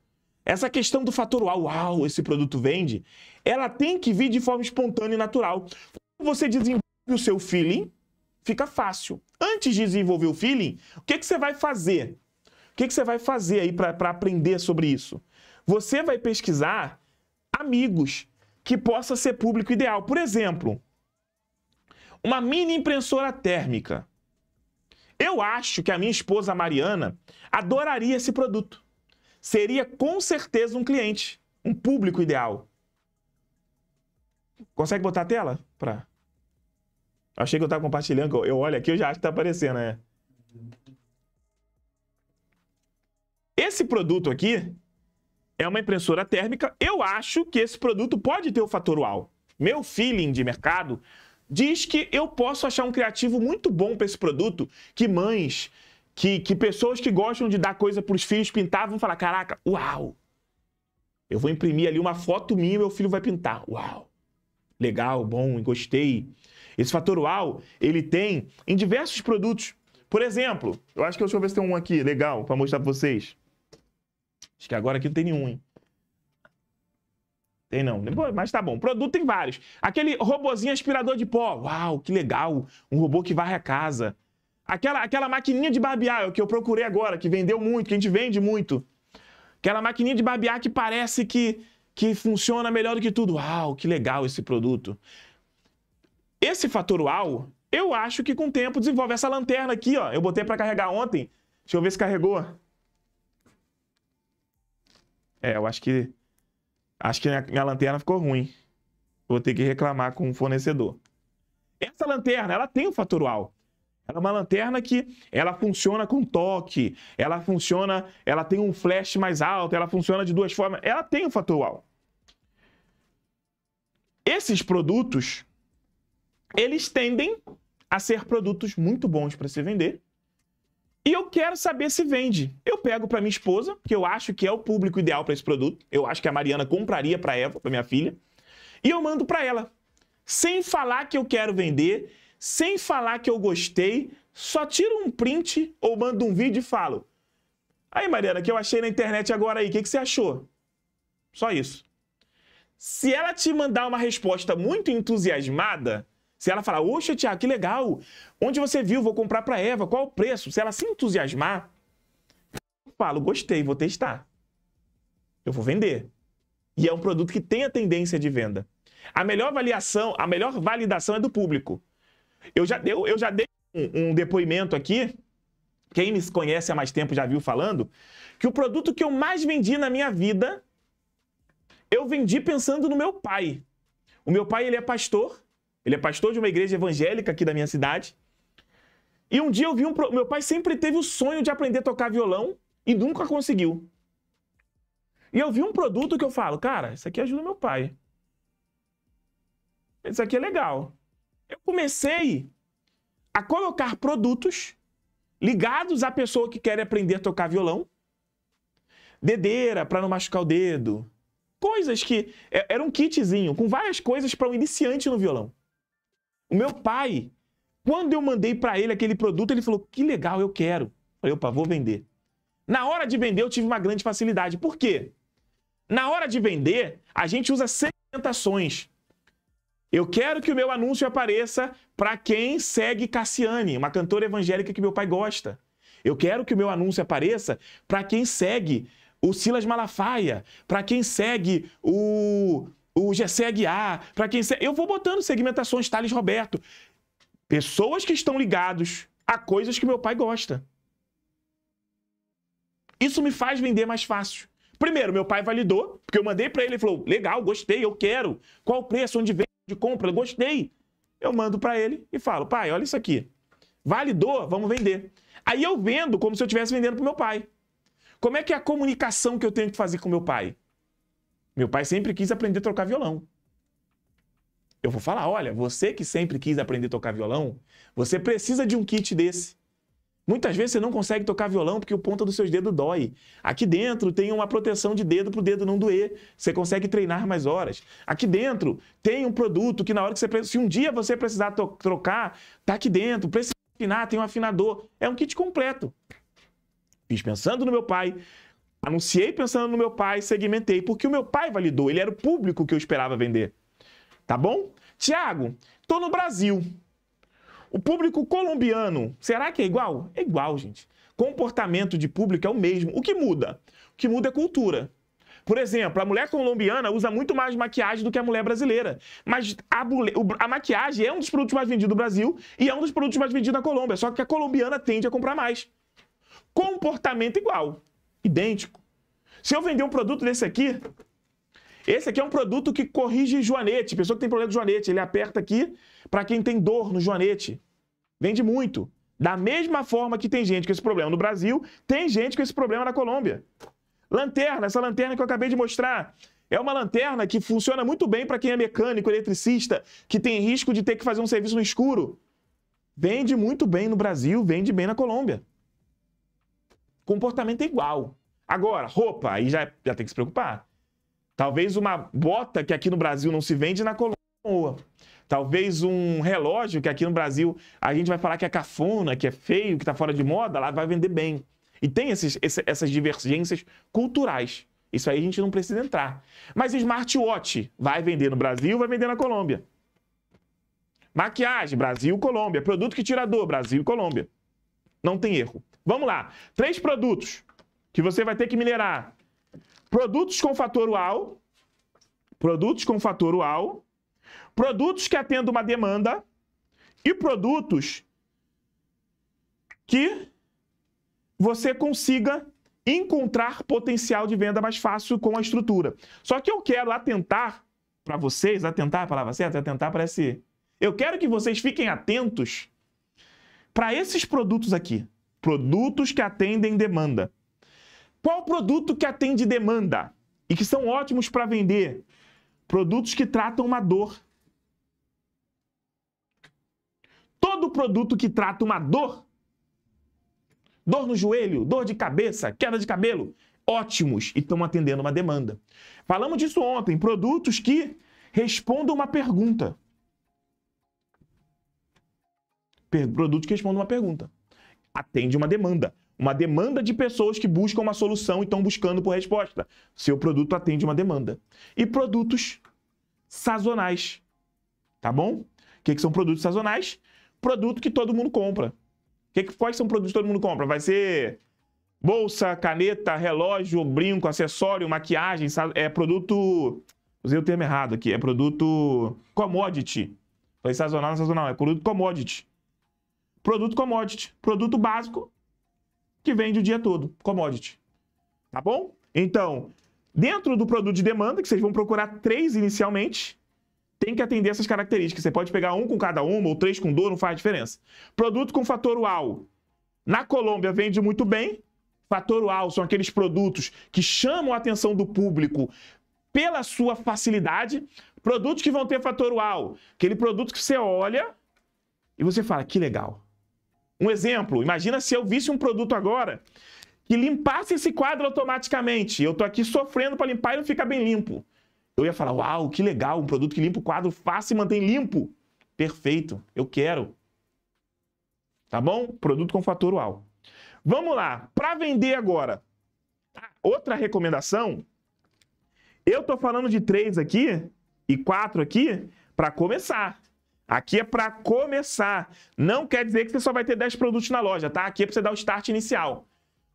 Essa questão do fator uau, uau, esse produto vende, ela tem que vir de forma espontânea e natural. Quando você desenvolve o seu feeling, fica fácil. Antes de desenvolver o feeling, o que, que você vai fazer? O que, que você vai fazer aí para aprender sobre isso? Você vai pesquisar amigos que possa ser público ideal. Por exemplo, uma mini impressora térmica. Eu acho que a minha esposa Mariana adoraria esse produto seria com certeza um cliente, um público ideal. Consegue botar a tela? Pra... Achei que eu estava compartilhando, eu olho aqui eu já acho que está aparecendo, né? Esse produto aqui é uma impressora térmica. Eu acho que esse produto pode ter o fator UAU. Meu feeling de mercado diz que eu posso achar um criativo muito bom para esse produto, que mães que, que pessoas que gostam de dar coisa para os filhos pintar vão falar: caraca, uau! Eu vou imprimir ali uma foto minha e meu filho vai pintar. Uau! Legal, bom, gostei. Esse fator uau, ele tem em diversos produtos. Por exemplo, eu acho que deixa eu ver se tem um aqui legal para mostrar para vocês. Acho que agora aqui não tem nenhum, hein? Tem não, né? mas tá bom. Produto tem vários. Aquele robozinho aspirador de pó. Uau, que legal. Um robô que varre a casa. Aquela, aquela maquininha de barbear, é que eu procurei agora, que vendeu muito, que a gente vende muito. Aquela maquininha de barbear que parece que, que funciona melhor do que tudo. Uau, que legal esse produto. Esse fator uau, eu acho que com o tempo desenvolve essa lanterna aqui, ó. Eu botei para carregar ontem. Deixa eu ver se carregou. É, eu acho que acho que a minha lanterna ficou ruim. Vou ter que reclamar com o fornecedor. Essa lanterna, ela tem o um fator uau. Ela é uma lanterna que ela funciona com toque, ela funciona, ela tem um flash mais alto, ela funciona de duas formas, ela tem o um fator wow. Esses produtos, eles tendem a ser produtos muito bons para se vender. E eu quero saber se vende. Eu pego para minha esposa, que eu acho que é o público ideal para esse produto. Eu acho que a Mariana compraria para Eva, para minha filha. E eu mando para ela, sem falar que eu quero vender, sem falar que eu gostei, só tiro um print ou mando um vídeo e falo. Aí, Mariana, que eu achei na internet agora aí, o que, que você achou? Só isso. Se ela te mandar uma resposta muito entusiasmada, se ela falar, oxa, Tiago, que legal, onde você viu, vou comprar para Eva, qual o preço? Se ela se entusiasmar, eu falo, gostei, vou testar. Eu vou vender. E é um produto que tem a tendência de venda. A melhor avaliação, a melhor validação é do público. Eu já, eu, eu já dei um, um depoimento aqui, quem me conhece há mais tempo já viu falando, que o produto que eu mais vendi na minha vida, eu vendi pensando no meu pai. O meu pai, ele é pastor, ele é pastor de uma igreja evangélica aqui da minha cidade. E um dia eu vi um. Meu pai sempre teve o sonho de aprender a tocar violão e nunca conseguiu. E eu vi um produto que eu falo, cara, isso aqui ajuda meu pai. Isso aqui é legal eu comecei a colocar produtos ligados à pessoa que quer aprender a tocar violão. Dedeira para não machucar o dedo. Coisas que. É, era um kitzinho com várias coisas para um iniciante no violão. O meu pai, quando eu mandei para ele aquele produto, ele falou: Que legal, eu quero. Eu falei: opa, vou vender. Na hora de vender, eu tive uma grande facilidade. Por quê? Na hora de vender, a gente usa segmentações. Eu quero que o meu anúncio apareça para quem segue Cassiane, uma cantora evangélica que meu pai gosta. Eu quero que o meu anúncio apareça para quem segue o Silas Malafaia, para quem segue o, o Gessé Aguiar, para quem segue... Eu vou botando segmentações, Thales Roberto. Pessoas que estão ligados a coisas que meu pai gosta. Isso me faz vender mais fácil. Primeiro, meu pai validou, porque eu mandei para ele, ele falou: legal, gostei, eu quero. Qual o preço, onde vem, onde compra, gostei. Eu mando para ele e falo: pai, olha isso aqui. Validou, vamos vender. Aí eu vendo como se eu estivesse vendendo para meu pai. Como é que é a comunicação que eu tenho que fazer com meu pai? Meu pai sempre quis aprender a tocar violão. Eu vou falar: olha, você que sempre quis aprender a tocar violão, você precisa de um kit desse. Muitas vezes você não consegue tocar violão porque o ponta dos seus dedos dói. Aqui dentro tem uma proteção de dedo para o dedo não doer. Você consegue treinar mais horas. Aqui dentro tem um produto que na hora que você se um dia você precisar trocar, tá aqui dentro. Precisa afinar, tem um afinador. É um kit completo. Fiz pensando no meu pai, anunciei pensando no meu pai, segmentei porque o meu pai validou. Ele era o público que eu esperava vender. Tá bom? Tiago, tô no Brasil. O público colombiano, será que é igual? É igual, gente. Comportamento de público é o mesmo. O que muda? O que muda é cultura. Por exemplo, a mulher colombiana usa muito mais maquiagem do que a mulher brasileira. Mas a, a, maquiagem é um dos produtos mais vendidos do Brasil e é um dos produtos mais vendidos na Colômbia. Só que a colombiana tende a comprar mais. Comportamento igual, idêntico. Se eu vender um produto desse aqui, esse aqui é um produto que corrige joanete. Pessoa que tem problema de joanete, ele aperta aqui para quem tem dor no joanete. Vende muito. Da mesma forma que tem gente com esse problema no Brasil, tem gente com esse problema na Colômbia. Lanterna, essa lanterna que eu acabei de mostrar, é uma lanterna que funciona muito bem para quem é mecânico, eletricista, que tem risco de ter que fazer um serviço no escuro. Vende muito bem no Brasil, vende bem na Colômbia. Comportamento é igual. Agora, roupa, aí já, já tem que se preocupar. Talvez uma bota que aqui no Brasil não se vende na Colômbia. Talvez um relógio que aqui no Brasil a gente vai falar que é cafona, que é feio, que está fora de moda, lá vai vender bem. E tem esses, essas divergências culturais. Isso aí a gente não precisa entrar. Mas smartwatch vai vender no Brasil, vai vender na Colômbia. Maquiagem, Brasil, Colômbia. Produto que tira dor, Brasil, Colômbia. Não tem erro. Vamos lá. Três produtos que você vai ter que minerar. Produtos com fator UAU, produtos com fator UAU, produtos que atendam uma demanda e produtos que você consiga encontrar potencial de venda mais fácil com a estrutura. Só que eu quero atentar para vocês, atentar a palavra certa, atentar parece. Eu quero que vocês fiquem atentos para esses produtos aqui, produtos que atendem demanda. Qual produto que atende demanda e que são ótimos para vender? Produtos que tratam uma dor. Todo produto que trata uma dor, dor no joelho, dor de cabeça, queda de cabelo, ótimos e estão atendendo uma demanda. Falamos disso ontem, produtos que respondam uma pergunta. Per produto que responde uma pergunta. Atende uma demanda uma demanda de pessoas que buscam uma solução e estão buscando por resposta. Seu produto atende uma demanda. E produtos sazonais, tá bom? O que, que são produtos sazonais? Produto que todo mundo compra. Que que, quais são produtos que todo mundo compra? Vai ser bolsa, caneta, relógio, brinco, acessório, maquiagem, é produto... Usei o termo errado aqui. É produto commodity. Falei sazonal, não é sazonal. É produto commodity. Produto commodity. Produto básico que vende o dia todo, commodity. Tá bom? Então, dentro do produto de demanda, que vocês vão procurar três inicialmente, tem que atender essas características. Você pode pegar um com cada uma ou três com dois, não faz diferença. Produto com fator UAU. Na Colômbia vende muito bem. Fator UAU são aqueles produtos que chamam a atenção do público pela sua facilidade. Produtos que vão ter fator UAU, aquele produto que você olha e você fala, que legal. Um exemplo, imagina se eu visse um produto agora que limpasse esse quadro automaticamente. Eu estou aqui sofrendo para limpar e não fica bem limpo. Eu ia falar, uau, que legal, um produto que limpa o quadro fácil e mantém limpo. Perfeito, eu quero. Tá bom? Produto com fator UAU. Vamos lá, para vender agora. Outra recomendação. Eu tô falando de três aqui e quatro aqui para começar. Aqui é para começar. Não quer dizer que você só vai ter 10 produtos na loja, tá? Aqui é para você dar o start inicial.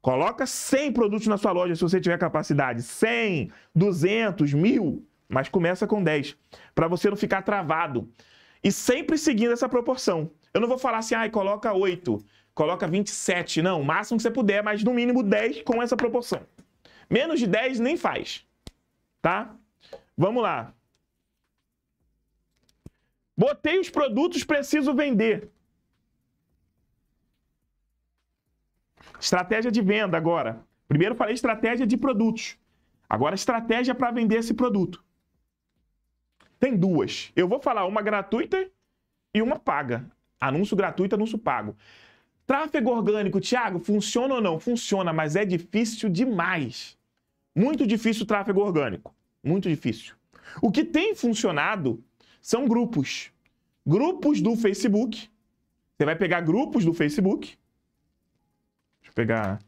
Coloca 100 produtos na sua loja se você tiver capacidade. 100, 200, 1000, mas começa com 10, para você não ficar travado. E sempre seguindo essa proporção. Eu não vou falar assim, ai, ah, coloca 8, coloca 27. Não, o máximo que você puder, mas no mínimo 10 com essa proporção. Menos de 10 nem faz, tá? Vamos lá. Botei os produtos, preciso vender. Estratégia de venda agora. Primeiro falei estratégia de produtos. Agora estratégia para vender esse produto. Tem duas. Eu vou falar uma gratuita e uma paga. Anúncio gratuito, anúncio pago. Tráfego orgânico, Thiago, funciona ou não? Funciona, mas é difícil demais. Muito difícil o tráfego orgânico. Muito difícil. O que tem funcionado são grupos. Grupos do Facebook. Você vai pegar grupos do Facebook. Deixa eu pegar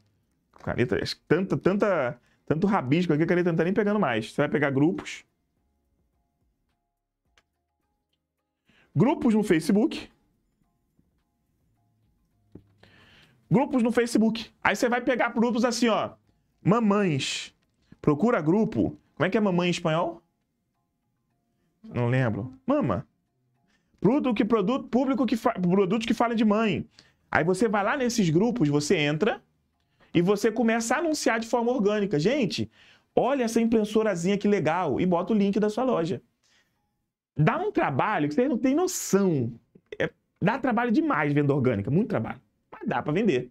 a caneta. Tanta, tanta, tanto rabisco aqui que a caneta não tá nem pegando mais. Você vai pegar grupos. Grupos no Facebook. Grupos no Facebook. Aí você vai pegar grupos assim, ó. Mamães. Procura grupo. Como é que é mamãe em espanhol? Não lembro. Mama. Produto que produto público que produto que fala de mãe. Aí você vai lá nesses grupos, você entra e você começa a anunciar de forma orgânica. Gente, olha essa impressorazinha que legal e bota o link da sua loja. Dá um trabalho que vocês não têm noção. É, dá trabalho demais venda orgânica, muito trabalho. Mas dá para vender.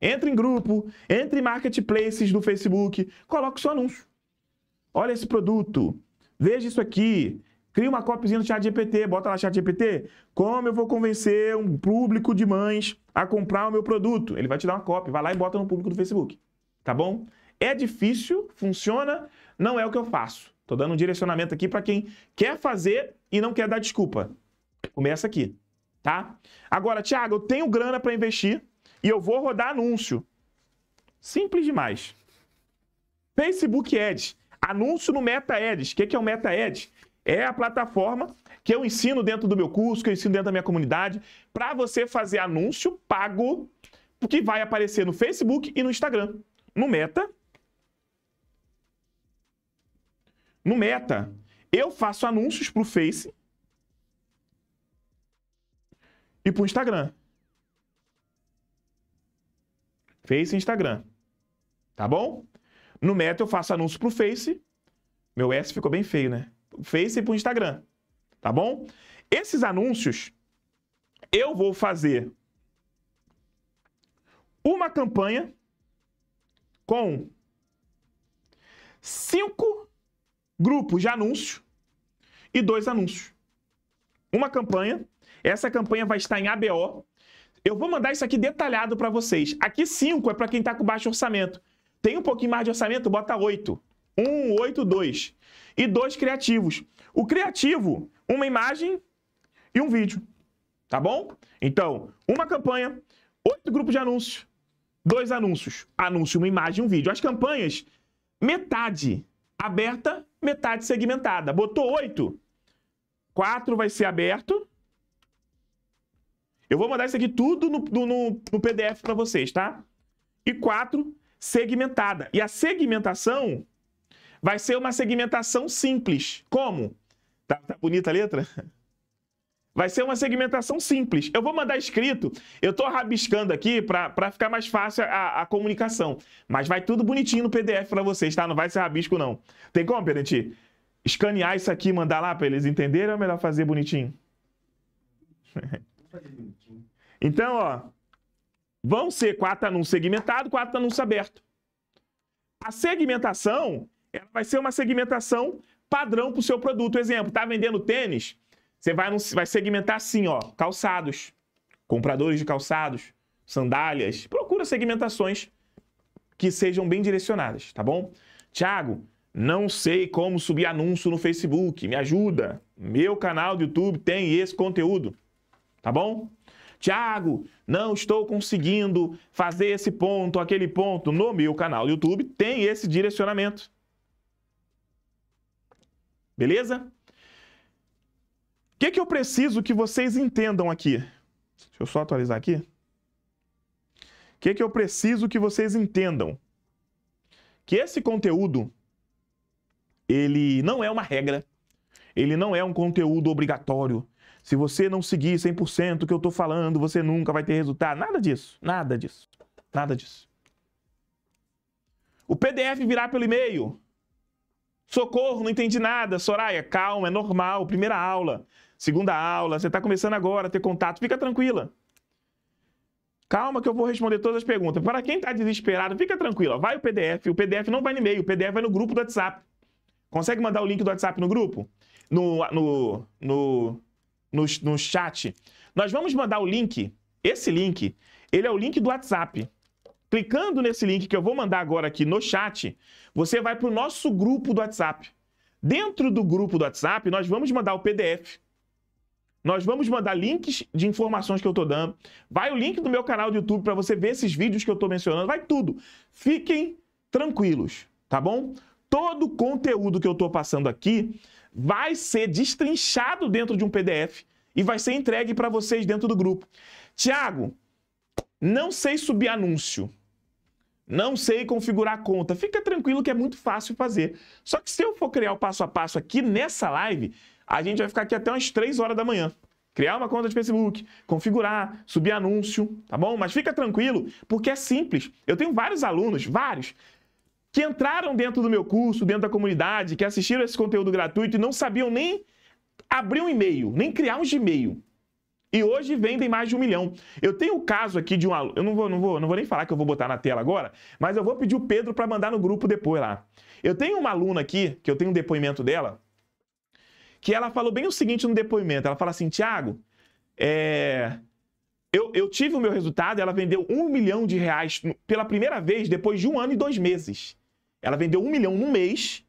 Entre em grupo, entre em marketplaces do Facebook, coloca o seu anúncio. Olha esse produto. Veja isso aqui. Cria uma copzinha no chat GPT, bota lá chat GPT. Como eu vou convencer um público de mães a comprar o meu produto? Ele vai te dar uma cópia, vai lá e bota no público do Facebook. Tá bom? É difícil, funciona, não é o que eu faço. Tô dando um direcionamento aqui para quem quer fazer e não quer dar desculpa. Começa aqui, tá? Agora, Thiago, eu tenho grana para investir e eu vou rodar anúncio. Simples demais. Facebook Ads Anúncio no MetaEds. O que é, é o MetaEds? É a plataforma que eu ensino dentro do meu curso, que eu ensino dentro da minha comunidade, para você fazer anúncio pago que vai aparecer no Facebook e no Instagram. No Meta. No Meta, eu faço anúncios para o Face e para o Instagram. Face e Instagram. Tá bom? No Meta eu faço anúncio pro Face. Meu S ficou bem feio, né? O Face e pro Instagram. Tá bom? Esses anúncios eu vou fazer uma campanha com cinco grupos de anúncios e dois anúncios. Uma campanha, essa campanha vai estar em ABO. Eu vou mandar isso aqui detalhado para vocês. Aqui cinco é para quem está com baixo orçamento. Tem um pouquinho mais de orçamento? Bota 8. 1, 8, 2. E dois criativos. O criativo, uma imagem e um vídeo. Tá bom? Então, uma campanha, oito grupos de anúncios, dois anúncios. Anúncio, uma imagem e um vídeo. As campanhas, metade aberta, metade segmentada. Botou oito, quatro vai ser aberto. Eu vou mandar isso aqui tudo no, no, no PDF para vocês, tá? E quatro segmentada. E a segmentação vai ser uma segmentação simples. Como? Tá, tá bonita a letra? Vai ser uma segmentação simples. Eu vou mandar escrito, eu estou rabiscando aqui para ficar mais fácil a, a, comunicação. Mas vai tudo bonitinho no PDF para vocês, tá? Não vai ser rabisco, não. Tem como, Pedretti? Escanear isso aqui e mandar lá para eles entenderem ou é melhor fazer bonitinho? então, ó, vão ser quatro anúncios segmentados, quatro anúncios abertos. A segmentação ela vai ser uma segmentação padrão para o seu produto. Exemplo, tá vendendo tênis? Você vai, vai segmentar assim, ó, calçados, compradores de calçados, sandálias. Procura segmentações que sejam bem direcionadas, tá bom? Tiago, não sei como subir anúncio no Facebook. Me ajuda. Meu canal do YouTube tem esse conteúdo, tá bom? Tiago, não estou conseguindo fazer esse ponto, aquele ponto no meu canal do YouTube, tem esse direcionamento. Beleza? O que, que eu preciso que vocês entendam aqui? Deixa eu só atualizar aqui. O que, que eu preciso que vocês entendam? Que esse conteúdo, ele não é uma regra, ele não é um conteúdo obrigatório, se você não seguir 100% o que eu estou falando, você nunca vai ter resultado. Nada disso, nada disso, nada disso. O PDF virá pelo e-mail. Socorro, não entendi nada. Soraya, calma, é normal. Primeira aula, segunda aula, você está começando agora a ter contato, fica tranquila. Calma que eu vou responder todas as perguntas. Para quem está desesperado, fica tranquila. Vai o PDF. O PDF não vai no e-mail, o PDF vai no grupo do WhatsApp. Consegue mandar o link do WhatsApp no grupo? No, no, no, no, no chat, nós vamos mandar o link. Esse link, ele é o link do WhatsApp. Clicando nesse link que eu vou mandar agora aqui no chat, você vai para o nosso grupo do WhatsApp. Dentro do grupo do WhatsApp, nós vamos mandar o PDF. Nós vamos mandar links de informações que eu estou dando. Vai o link do meu canal do YouTube para você ver esses vídeos que eu estou mencionando. Vai tudo. Fiquem tranquilos, tá bom? Todo o conteúdo que eu estou passando aqui vai ser destrinchado dentro de um PDF e vai ser entregue para vocês dentro do grupo. Tiago, não sei subir anúncio. Não sei configurar a conta. Fica tranquilo que é muito fácil fazer. Só que se eu for criar o passo a passo aqui nessa live, a gente vai ficar aqui até umas 3 horas da manhã. Criar uma conta de Facebook, configurar, subir anúncio, tá bom? Mas fica tranquilo, porque é simples. Eu tenho vários alunos, vários, que entraram dentro do meu curso, dentro da comunidade, que assistiram esse conteúdo gratuito e não sabiam nem abrir um e-mail, nem criar um Gmail. E hoje vendem mais de um milhão. Eu tenho o caso aqui de um aluno. Eu não vou, não, vou, não vou nem falar que eu vou botar na tela agora, mas eu vou pedir o Pedro para mandar no grupo depois lá. Eu tenho uma aluna aqui, que eu tenho um depoimento dela, que ela falou bem o seguinte no depoimento. Ela fala assim, Tiago, é... eu, eu tive o meu resultado, ela vendeu um milhão de reais pela primeira vez depois de um ano e dois meses. Ela vendeu um milhão no mês,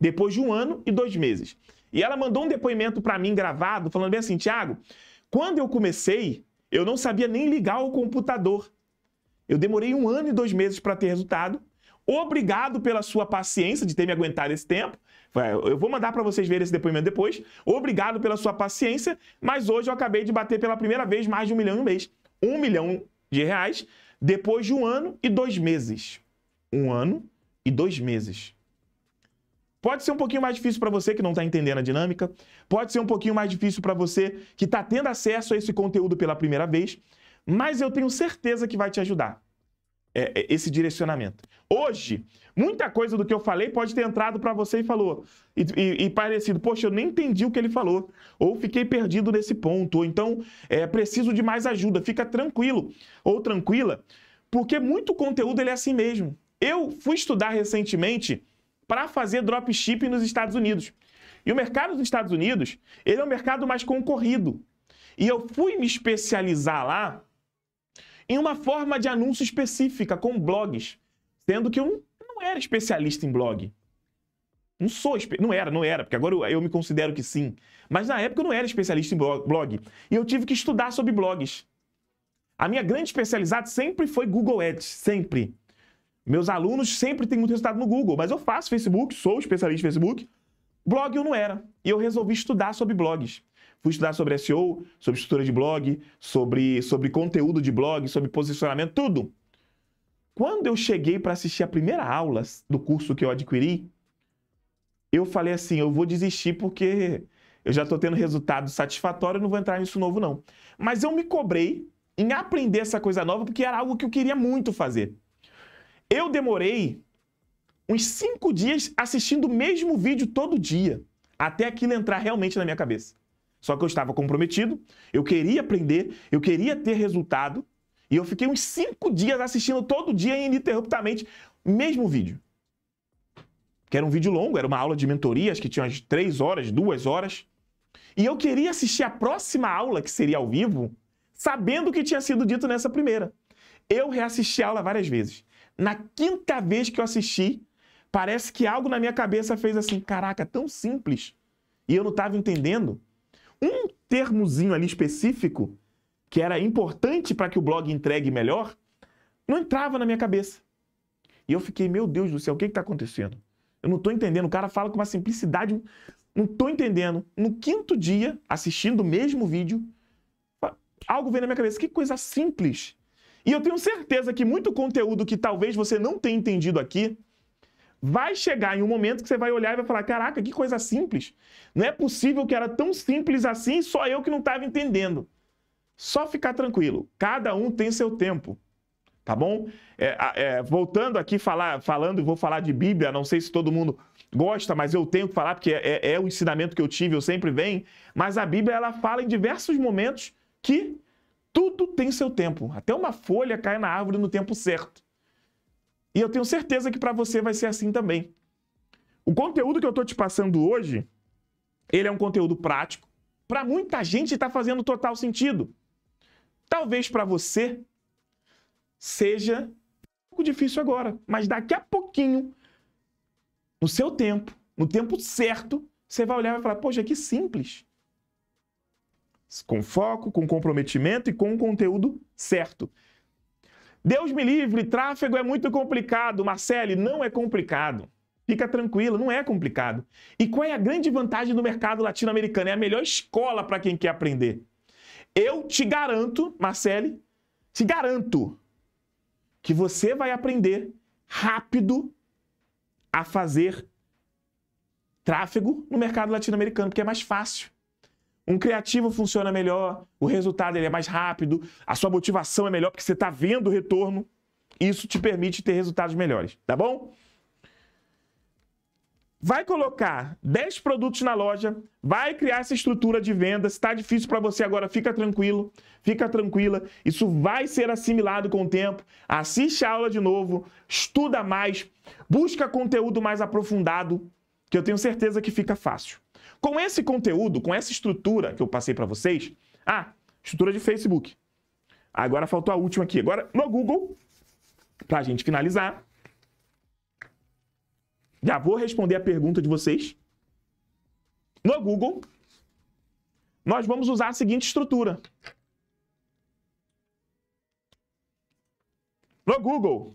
depois de um ano e dois meses. E ela mandou um depoimento para mim gravado, falando bem assim: Tiago, quando eu comecei, eu não sabia nem ligar o computador. Eu demorei um ano e dois meses para ter resultado. Obrigado pela sua paciência de ter me aguentado esse tempo. Eu vou mandar para vocês verem esse depoimento depois. Obrigado pela sua paciência, mas hoje eu acabei de bater pela primeira vez mais de um milhão em um mês. Um milhão de reais depois de um ano e dois meses. Um ano e dois meses. Pode ser um pouquinho mais difícil para você que não está entendendo a dinâmica, pode ser um pouquinho mais difícil para você que está tendo acesso a esse conteúdo pela primeira vez, mas eu tenho certeza que vai te ajudar é, é esse direcionamento. Hoje, muita coisa do que eu falei pode ter entrado para você e falou e, e, e, parecido, poxa, eu nem entendi o que ele falou, ou fiquei perdido nesse ponto, ou então é, preciso de mais ajuda. Fica tranquilo ou tranquila, porque muito conteúdo ele é assim mesmo. Eu fui estudar recentemente para fazer dropship nos Estados Unidos. E o mercado dos Estados Unidos, ele é o mercado mais concorrido. E eu fui me especializar lá em uma forma de anúncio específica, com blogs. Sendo que eu não era especialista em blog. Não sou, não era, não era, porque agora eu, eu me considero que sim. Mas na época eu não era especialista em blog. E eu tive que estudar sobre blogs. A minha grande especialidade sempre foi Google Ads, sempre. Meus alunos sempre têm muito resultado no Google, mas eu faço Facebook, sou especialista em Facebook. Blog eu não era. E eu resolvi estudar sobre blogs. Fui estudar sobre SEO, sobre estrutura de blog, sobre, sobre conteúdo de blog, sobre posicionamento, tudo. Quando eu cheguei para assistir a primeira aula do curso que eu adquiri, eu falei assim: eu vou desistir porque eu já estou tendo resultado satisfatório, não vou entrar nisso novo, não. Mas eu me cobrei em aprender essa coisa nova porque era algo que eu queria muito fazer. Eu demorei uns cinco dias assistindo o mesmo vídeo todo dia, até aquilo entrar realmente na minha cabeça. Só que eu estava comprometido, eu queria aprender, eu queria ter resultado, e eu fiquei uns cinco dias assistindo todo dia ininterruptamente o mesmo vídeo. Que era um vídeo longo, era uma aula de mentorias que tinha umas três horas, duas horas. E eu queria assistir a próxima aula, que seria ao vivo, sabendo o que tinha sido dito nessa primeira. Eu reassisti a aula várias vezes. Na quinta vez que eu assisti, parece que algo na minha cabeça fez assim: caraca, tão simples. E eu não estava entendendo. Um termozinho ali específico, que era importante para que o blog entregue melhor, não entrava na minha cabeça. E eu fiquei: meu Deus do céu, o que está acontecendo? Eu não estou entendendo. O cara fala com uma simplicidade. Não estou entendendo. No quinto dia, assistindo o mesmo vídeo, algo veio na minha cabeça. Que coisa simples e eu tenho certeza que muito conteúdo que talvez você não tenha entendido aqui vai chegar em um momento que você vai olhar e vai falar: caraca, que coisa simples. Não é possível que era tão simples assim, só eu que não estava entendendo. Só ficar tranquilo, cada um tem seu tempo. Tá bom? É, é, voltando aqui, falar, falando, vou falar de Bíblia, não sei se todo mundo gosta, mas eu tenho que falar porque é, é, é o ensinamento que eu tive, eu sempre venho. Mas a Bíblia ela fala em diversos momentos que tudo tem seu tempo. Até uma folha cai na árvore no tempo certo. E eu tenho certeza que para você vai ser assim também. O conteúdo que eu estou te passando hoje, ele é um conteúdo prático. Para muita gente está fazendo total sentido. Talvez para você seja um pouco difícil agora, mas daqui a pouquinho, no seu tempo, no tempo certo, você vai olhar e vai falar: Poxa, que simples com foco, com comprometimento e com um conteúdo certo. Deus me livre, tráfego é muito complicado. Marcele, não é complicado. Fica tranquila, não é complicado. E qual é a grande vantagem do mercado latino-americano? É a melhor escola para quem quer aprender. Eu te garanto, Marcele, te garanto que você vai aprender rápido a fazer tráfego no mercado latino-americano, porque é mais fácil. Um criativo funciona melhor, o resultado ele é mais rápido, a sua motivação é melhor porque você está vendo o retorno. Isso te permite ter resultados melhores, tá bom? Vai colocar 10 produtos na loja, vai criar essa estrutura de venda. Se está difícil para você agora, fica tranquilo, fica tranquila. Isso vai ser assimilado com o tempo. Assiste a aula de novo, estuda mais, busca conteúdo mais aprofundado, que eu tenho certeza que fica fácil. Com esse conteúdo, com essa estrutura que eu passei para vocês, ah, estrutura de Facebook. Agora faltou a última aqui. Agora no Google, para a gente finalizar, já vou responder a pergunta de vocês. No Google, nós vamos usar a seguinte estrutura. No Google,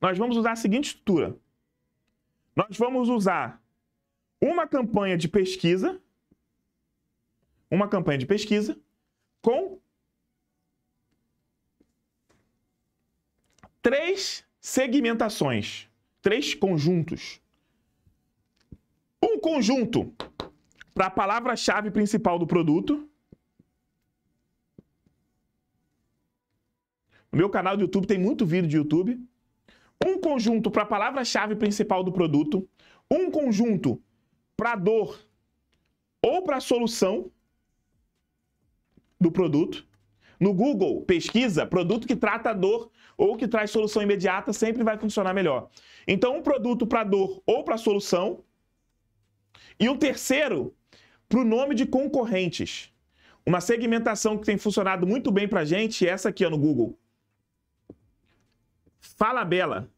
nós vamos usar a seguinte estrutura. Nós vamos usar uma campanha de pesquisa, uma campanha de pesquisa com três segmentações, três conjuntos. Um conjunto para a palavra-chave principal do produto. No meu canal do YouTube tem muito vídeo de YouTube. Um conjunto para a palavra-chave principal do produto. Um conjunto para dor ou para solução do produto. No Google, pesquisa, produto que trata a dor ou que traz solução imediata sempre vai funcionar melhor. Então, um produto para dor ou para solução. E um terceiro, para o nome de concorrentes. Uma segmentação que tem funcionado muito bem para gente é essa aqui ó, no Google. Fala Bela.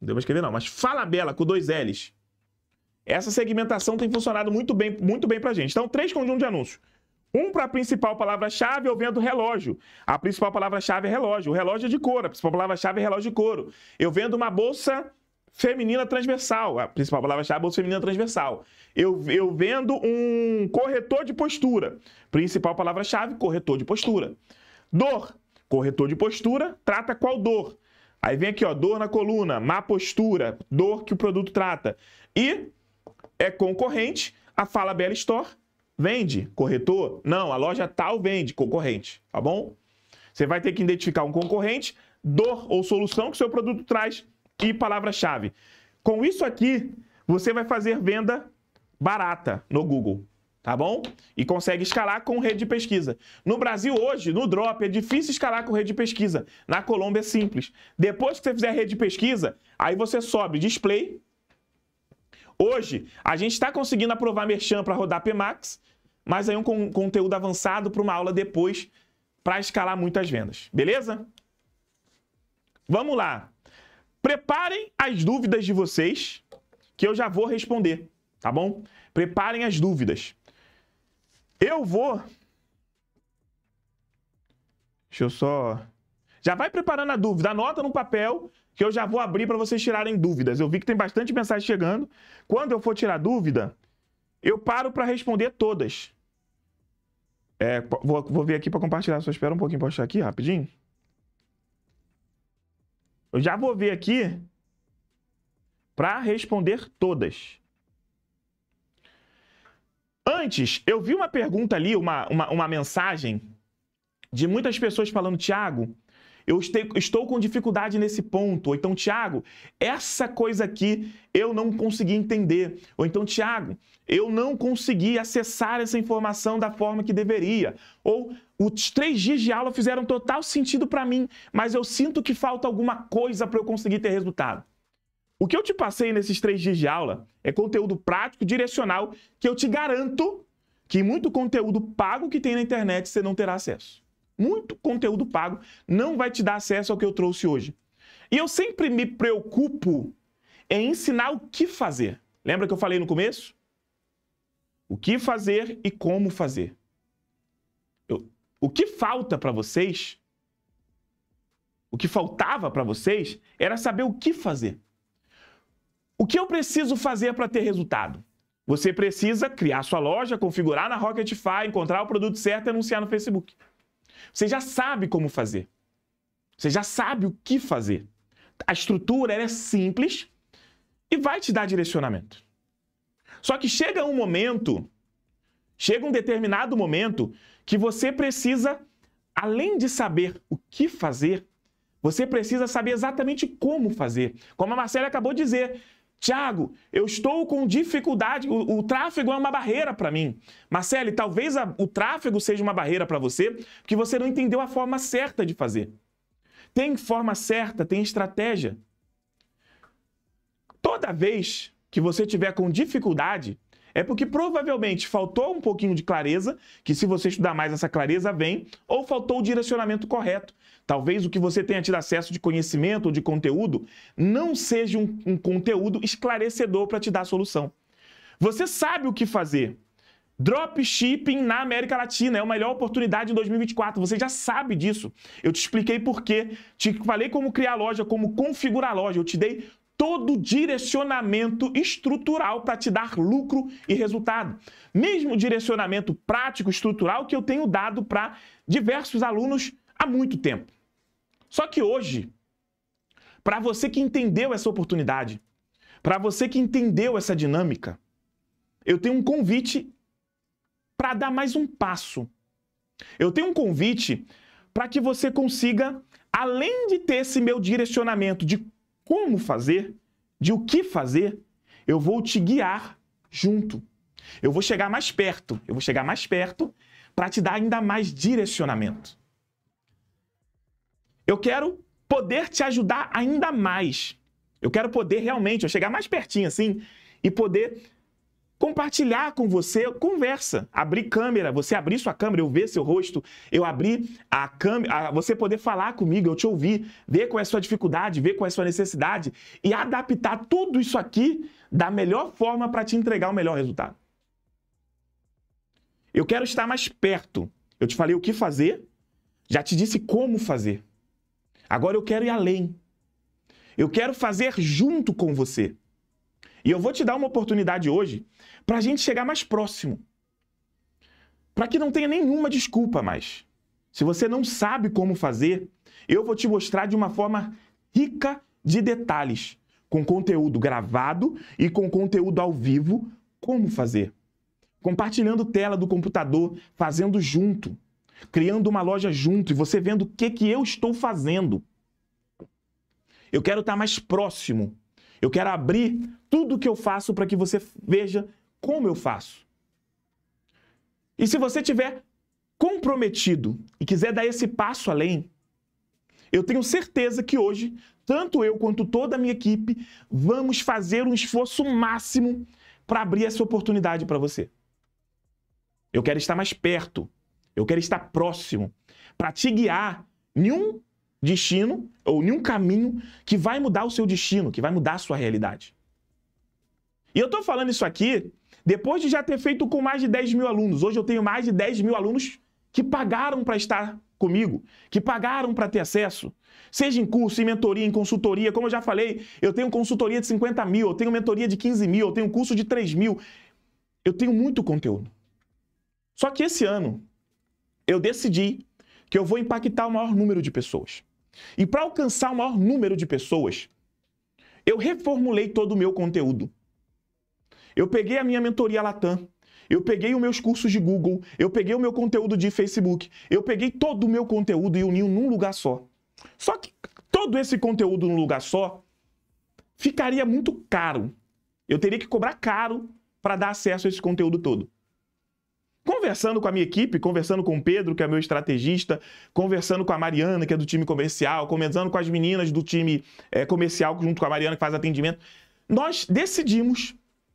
Não deu para escrever não, mas Fala Bela com dois L's. Essa segmentação tem funcionado muito bem, muito bem para a gente. Então, três conjuntos de anúncios. Um para a principal palavra-chave, eu é vendo relógio. A principal palavra-chave é relógio. O relógio é de couro. A principal palavra-chave é relógio de couro. Eu vendo uma bolsa feminina transversal. A principal palavra-chave é bolsa feminina transversal. Eu, eu vendo um corretor de postura. Principal palavra-chave, corretor de postura. Dor. Corretor de postura trata qual dor? Aí vem aqui, ó, dor na coluna, má postura, dor que o produto trata. E é concorrente, a Fala Bela Store vende, corretor? Não, a loja tal vende, concorrente, tá bom? Você vai ter que identificar um concorrente, dor ou solução que seu produto traz e palavra-chave. Com isso aqui, você vai fazer venda barata no Google, tá bom? E consegue escalar com rede de pesquisa. No Brasil hoje, no Drop, é difícil escalar com rede de pesquisa. Na Colômbia é simples. Depois que você fizer rede de pesquisa, aí você sobe display, Hoje, a gente está conseguindo aprovar Merchan para rodar PMAX, mas aí um con conteúdo avançado para uma aula depois para escalar muitas vendas, beleza? Vamos lá. Preparem as dúvidas de vocês, que eu já vou responder, tá bom? Preparem as dúvidas. Eu vou. Deixa eu só. Já vai preparando a dúvida, anota no papel que eu já vou abrir para vocês tirarem dúvidas. Eu vi que tem bastante mensagem chegando. Quando eu for tirar dúvida, eu paro para responder todas. É, vou, vou ver aqui para compartilhar. Só espera um pouquinho para achar aqui, rapidinho. Eu já vou ver aqui para responder todas. Antes, eu vi uma pergunta ali, uma, uma, uma mensagem de muitas pessoas falando, Tiago, eu estou com dificuldade nesse ponto. Ou então, Tiago, essa coisa aqui eu não consegui entender. Ou então, Tiago, eu não consegui acessar essa informação da forma que deveria. Ou os três dias de aula fizeram total sentido para mim, mas eu sinto que falta alguma coisa para eu conseguir ter resultado. O que eu te passei nesses três dias de aula é conteúdo prático, direcional, que eu te garanto que muito conteúdo pago que tem na internet você não terá acesso muito conteúdo pago não vai te dar acesso ao que eu trouxe hoje. E eu sempre me preocupo em ensinar o que fazer. Lembra que eu falei no começo? O que fazer e como fazer. Eu, o que falta para vocês, o que faltava para vocês, era saber o que fazer. O que eu preciso fazer para ter resultado? Você precisa criar sua loja, configurar na Rocketify, encontrar o produto certo e anunciar no Facebook. Você já sabe como fazer. Você já sabe o que fazer. A estrutura é simples e vai te dar direcionamento. Só que chega um momento, chega um determinado momento que você precisa, além de saber o que fazer, você precisa saber exatamente como fazer. Como a Marcela acabou de dizer, Tiago, eu estou com dificuldade, o, o tráfego é uma barreira para mim. Marcele, talvez a, o tráfego seja uma barreira para você, porque você não entendeu a forma certa de fazer. Tem forma certa, tem estratégia. Toda vez que você tiver com dificuldade, é porque provavelmente faltou um pouquinho de clareza, que se você estudar mais essa clareza vem, ou faltou o direcionamento correto. Talvez o que você tenha tido acesso de conhecimento ou de conteúdo não seja um, um conteúdo esclarecedor para te dar a solução. Você sabe o que fazer. Dropshipping na América Latina é a melhor oportunidade em 2024. Você já sabe disso. Eu te expliquei por quê. Te falei como criar loja, como configurar loja. Eu te dei todo direcionamento estrutural para te dar lucro e resultado. Mesmo direcionamento prático estrutural que eu tenho dado para diversos alunos há muito tempo. Só que hoje, para você que entendeu essa oportunidade, para você que entendeu essa dinâmica, eu tenho um convite para dar mais um passo. Eu tenho um convite para que você consiga, além de ter esse meu direcionamento de como fazer, de o que fazer, eu vou te guiar junto. Eu vou chegar mais perto, eu vou chegar mais perto para te dar ainda mais direcionamento. Eu quero poder te ajudar ainda mais. Eu quero poder realmente eu chegar mais pertinho assim e poder compartilhar com você conversa, abrir câmera, você abrir sua câmera, eu ver seu rosto, eu abrir a câmera, você poder falar comigo, eu te ouvir, ver qual é a sua dificuldade, ver qual é a sua necessidade e adaptar tudo isso aqui da melhor forma para te entregar o melhor resultado. Eu quero estar mais perto. Eu te falei o que fazer, já te disse como fazer. Agora eu quero ir além. Eu quero fazer junto com você. E eu vou te dar uma oportunidade hoje para a gente chegar mais próximo. Para que não tenha nenhuma desculpa mais. Se você não sabe como fazer, eu vou te mostrar de uma forma rica de detalhes, com conteúdo gravado e com conteúdo ao vivo, como fazer. Compartilhando tela do computador, fazendo junto, criando uma loja junto e você vendo o que, que eu estou fazendo. Eu quero estar tá mais próximo eu quero abrir tudo que eu faço para que você veja como eu faço. E se você tiver comprometido e quiser dar esse passo além, eu tenho certeza que hoje, tanto eu quanto toda a minha equipe, vamos fazer um esforço máximo para abrir essa oportunidade para você. Eu quero estar mais perto, eu quero estar próximo, para te guiar em um destino ou nenhum caminho que vai mudar o seu destino, que vai mudar a sua realidade. E eu estou falando isso aqui depois de já ter feito com mais de 10 mil alunos. Hoje eu tenho mais de 10 mil alunos que pagaram para estar comigo, que pagaram para ter acesso. Seja em curso, em mentoria, em consultoria, como eu já falei, eu tenho consultoria de 50 mil, eu tenho mentoria de 15 mil, eu tenho curso de 3 mil. Eu tenho muito conteúdo. Só que esse ano eu decidi que eu vou impactar o maior número de pessoas. E para alcançar o maior número de pessoas, eu reformulei todo o meu conteúdo. Eu peguei a minha mentoria Latam, eu peguei os meus cursos de Google, eu peguei o meu conteúdo de Facebook, eu peguei todo o meu conteúdo e uni num lugar só. Só que todo esse conteúdo num lugar só ficaria muito caro. Eu teria que cobrar caro para dar acesso a esse conteúdo todo conversando com a minha equipe, conversando com o Pedro, que é meu estrategista, conversando com a Mariana, que é do time comercial, conversando com as meninas do time é, comercial, junto com a Mariana, que faz atendimento, nós decidimos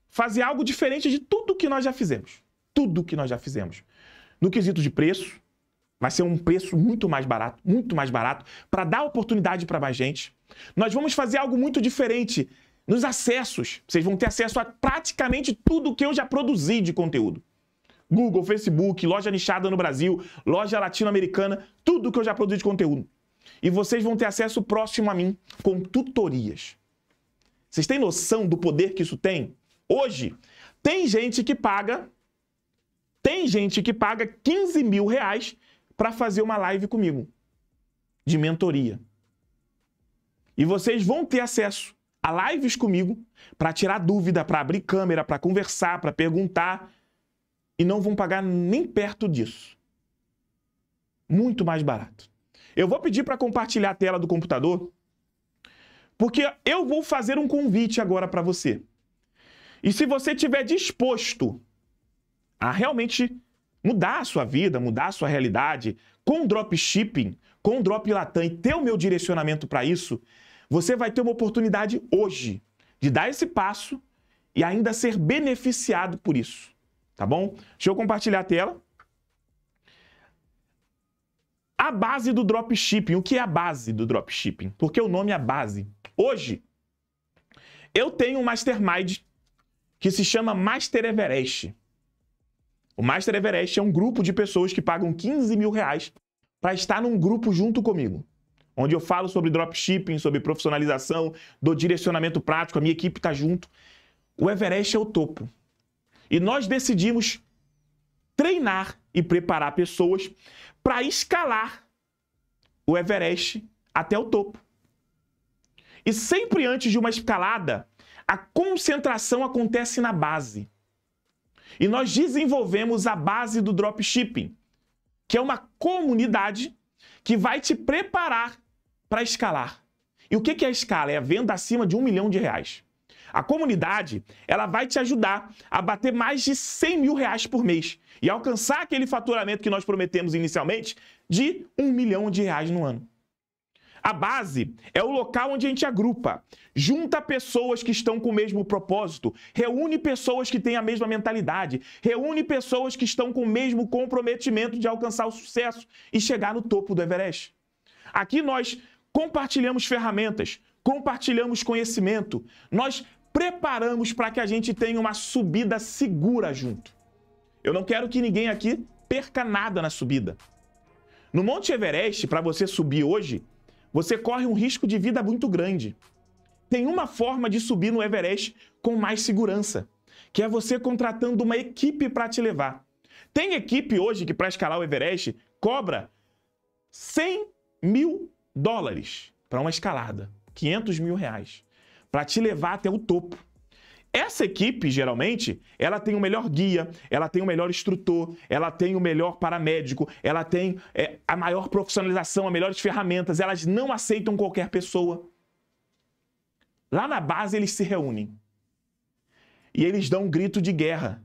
fazer algo diferente de tudo que nós já fizemos. Tudo que nós já fizemos. No quesito de preço, vai ser um preço muito mais barato, muito mais barato, para dar oportunidade para mais gente. Nós vamos fazer algo muito diferente nos acessos. Vocês vão ter acesso a praticamente tudo que eu já produzi de conteúdo. Google, Facebook, loja nichada no Brasil, loja latino-americana, tudo que eu já produzi de conteúdo. E vocês vão ter acesso próximo a mim com tutorias. Vocês têm noção do poder que isso tem? Hoje, tem gente que paga, tem gente que paga 15 mil reais para fazer uma live comigo de mentoria. E vocês vão ter acesso a lives comigo para tirar dúvida, para abrir câmera, para conversar, para perguntar e não vão pagar nem perto disso. Muito mais barato. Eu vou pedir para compartilhar a tela do computador, porque eu vou fazer um convite agora para você. E se você estiver disposto a realmente mudar a sua vida, mudar a sua realidade com dropshipping, com drop latam e ter o meu direcionamento para isso, você vai ter uma oportunidade hoje de dar esse passo e ainda ser beneficiado por isso tá bom? Deixa eu compartilhar a tela. A base do dropshipping. O que é a base do dropshipping? Porque o nome é base. Hoje, eu tenho um mastermind que se chama Master Everest. O Master Everest é um grupo de pessoas que pagam 15 mil reais para estar num grupo junto comigo, onde eu falo sobre dropshipping, sobre profissionalização, do direcionamento prático, a minha equipe está junto. O Everest é o topo. E nós decidimos treinar e preparar pessoas para escalar o Everest até o topo. E sempre antes de uma escalada, a concentração acontece na base. E nós desenvolvemos a base do dropshipping, que é uma comunidade que vai te preparar para escalar. E o que é a escala? É a venda acima de um milhão de reais. A comunidade, ela vai te ajudar a bater mais de 100 mil reais por mês e alcançar aquele faturamento que nós prometemos inicialmente de um milhão de reais no ano. A base é o local onde a gente agrupa, junta pessoas que estão com o mesmo propósito, reúne pessoas que têm a mesma mentalidade, reúne pessoas que estão com o mesmo comprometimento de alcançar o sucesso e chegar no topo do Everest. Aqui nós compartilhamos ferramentas, compartilhamos conhecimento, nós preparamos para que a gente tenha uma subida segura junto. Eu não quero que ninguém aqui perca nada na subida. No Monte Everest, para você subir hoje, você corre um risco de vida muito grande. Tem uma forma de subir no Everest com mais segurança, que é você contratando uma equipe para te levar. Tem equipe hoje que, para escalar o Everest, cobra 100 mil dólares para uma escalada, 500 mil reais para te levar até o topo. Essa equipe, geralmente, ela tem o melhor guia, ela tem o melhor instrutor, ela tem o melhor paramédico, ela tem é, a maior profissionalização, as melhores ferramentas, elas não aceitam qualquer pessoa. Lá na base, eles se reúnem e eles dão um grito de guerra.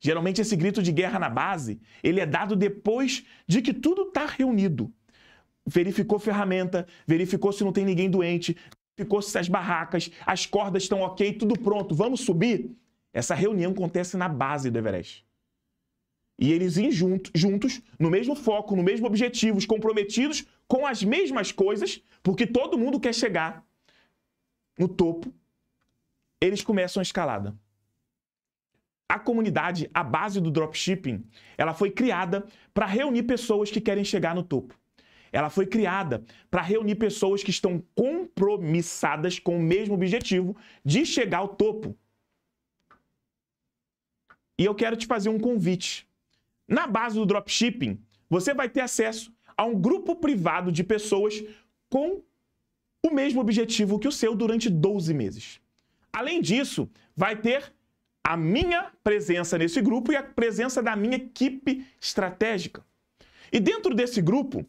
Geralmente, esse grito de guerra na base, ele é dado depois de que tudo está reunido verificou ferramenta, verificou se não tem ninguém doente, ficou-se as barracas, as cordas estão ok, tudo pronto, vamos subir. Essa reunião acontece na base do Everest. E eles iam juntos, juntos, no mesmo foco, no mesmo objetivo, comprometidos com as mesmas coisas, porque todo mundo quer chegar no topo. Eles começam a escalada. A comunidade, a base do dropshipping, ela foi criada para reunir pessoas que querem chegar no topo. Ela foi criada para reunir pessoas que estão compromissadas com o mesmo objetivo de chegar ao topo. E eu quero te fazer um convite. Na base do dropshipping, você vai ter acesso a um grupo privado de pessoas com o mesmo objetivo que o seu durante 12 meses. Além disso, vai ter a minha presença nesse grupo e a presença da minha equipe estratégica. E dentro desse grupo,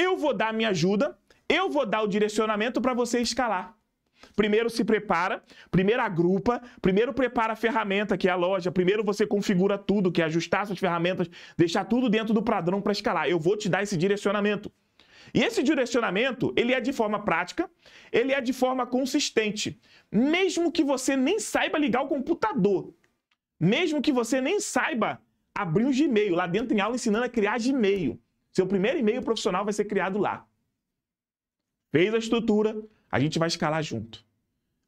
eu vou dar minha ajuda, eu vou dar o direcionamento para você escalar. Primeiro se prepara, primeiro agrupa, primeiro prepara a ferramenta, que é a loja, primeiro você configura tudo, que é ajustar suas ferramentas, deixar tudo dentro do padrão para escalar. Eu vou te dar esse direcionamento. E esse direcionamento, ele é de forma prática, ele é de forma consistente. Mesmo que você nem saiba ligar o computador, mesmo que você nem saiba abrir o Gmail, lá dentro tem aula ensinando a criar Gmail. Seu primeiro e-mail profissional vai ser criado lá. Fez a estrutura, a gente vai escalar junto.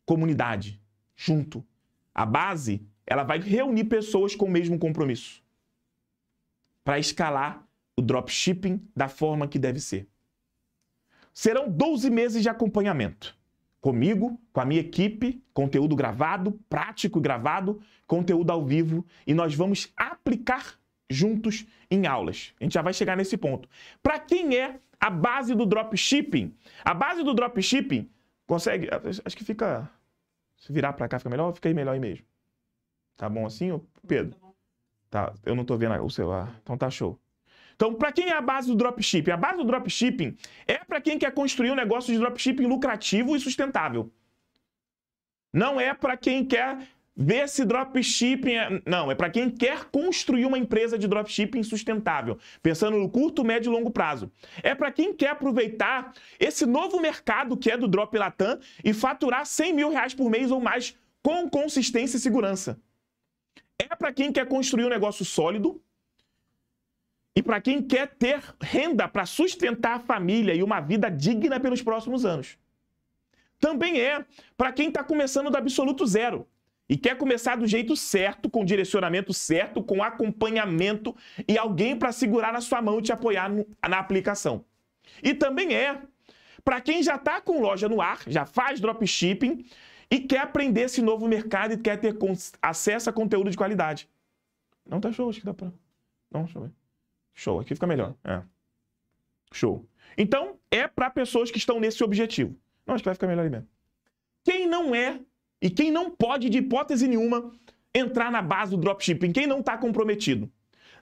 Comunidade, junto. A base, ela vai reunir pessoas com o mesmo compromisso para escalar o dropshipping da forma que deve ser. Serão 12 meses de acompanhamento. Comigo, com a minha equipe, conteúdo gravado, prático e gravado, conteúdo ao vivo, e nós vamos aplicar juntos em aulas. A gente já vai chegar nesse ponto. Para quem é a base do dropshipping? A base do dropshipping consegue. Acho que fica. Se virar para cá fica melhor, fica aí melhor aí mesmo. Tá bom assim, Pedro? Tá, tá, eu não tô vendo o celular. Então tá show. Então, para quem é a base do dropshipping? A base do dropshipping é para quem quer construir um negócio de dropshipping lucrativo e sustentável. Não é para quem quer Ver se dropshipping é. Não, é para quem quer construir uma empresa de dropshipping sustentável, pensando no curto, médio e longo prazo. É para quem quer aproveitar esse novo mercado que é do Drop Latam e faturar 100 mil reais por mês ou mais com consistência e segurança. É para quem quer construir um negócio sólido e para quem quer ter renda para sustentar a família e uma vida digna pelos próximos anos. Também é para quem está começando do absoluto zero e quer começar do jeito certo, com direcionamento certo, com acompanhamento e alguém para segurar na sua mão e te apoiar no, na aplicação. E também é para quem já está com loja no ar, já faz dropshipping e quer aprender esse novo mercado e quer ter acesso a conteúdo de qualidade. Não tá show, acho que dá para. Não, deixa eu ver. Show, aqui fica melhor. É. Show. Então, é para pessoas que estão nesse objetivo. Não, acho que vai ficar melhor ali mesmo. Quem não é e quem não pode, de hipótese nenhuma, entrar na base do dropshipping? Quem não está comprometido?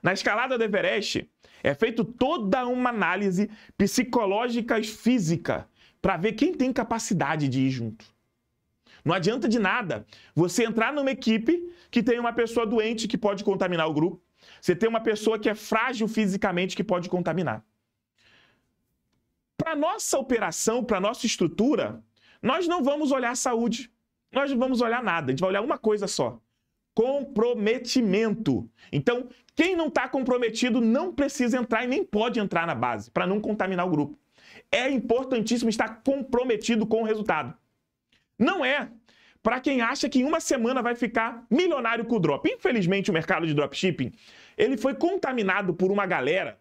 Na escalada do Everest, é feita toda uma análise psicológica e física para ver quem tem capacidade de ir junto. Não adianta de nada você entrar numa equipe que tem uma pessoa doente que pode contaminar o grupo, você tem uma pessoa que é frágil fisicamente que pode contaminar. Para nossa operação, para nossa estrutura, nós não vamos olhar a saúde. Nós não vamos olhar nada, a gente vai olhar uma coisa só: comprometimento. Então, quem não está comprometido não precisa entrar e nem pode entrar na base, para não contaminar o grupo. É importantíssimo estar comprometido com o resultado. Não é para quem acha que em uma semana vai ficar milionário com o drop. Infelizmente, o mercado de dropshipping ele foi contaminado por uma galera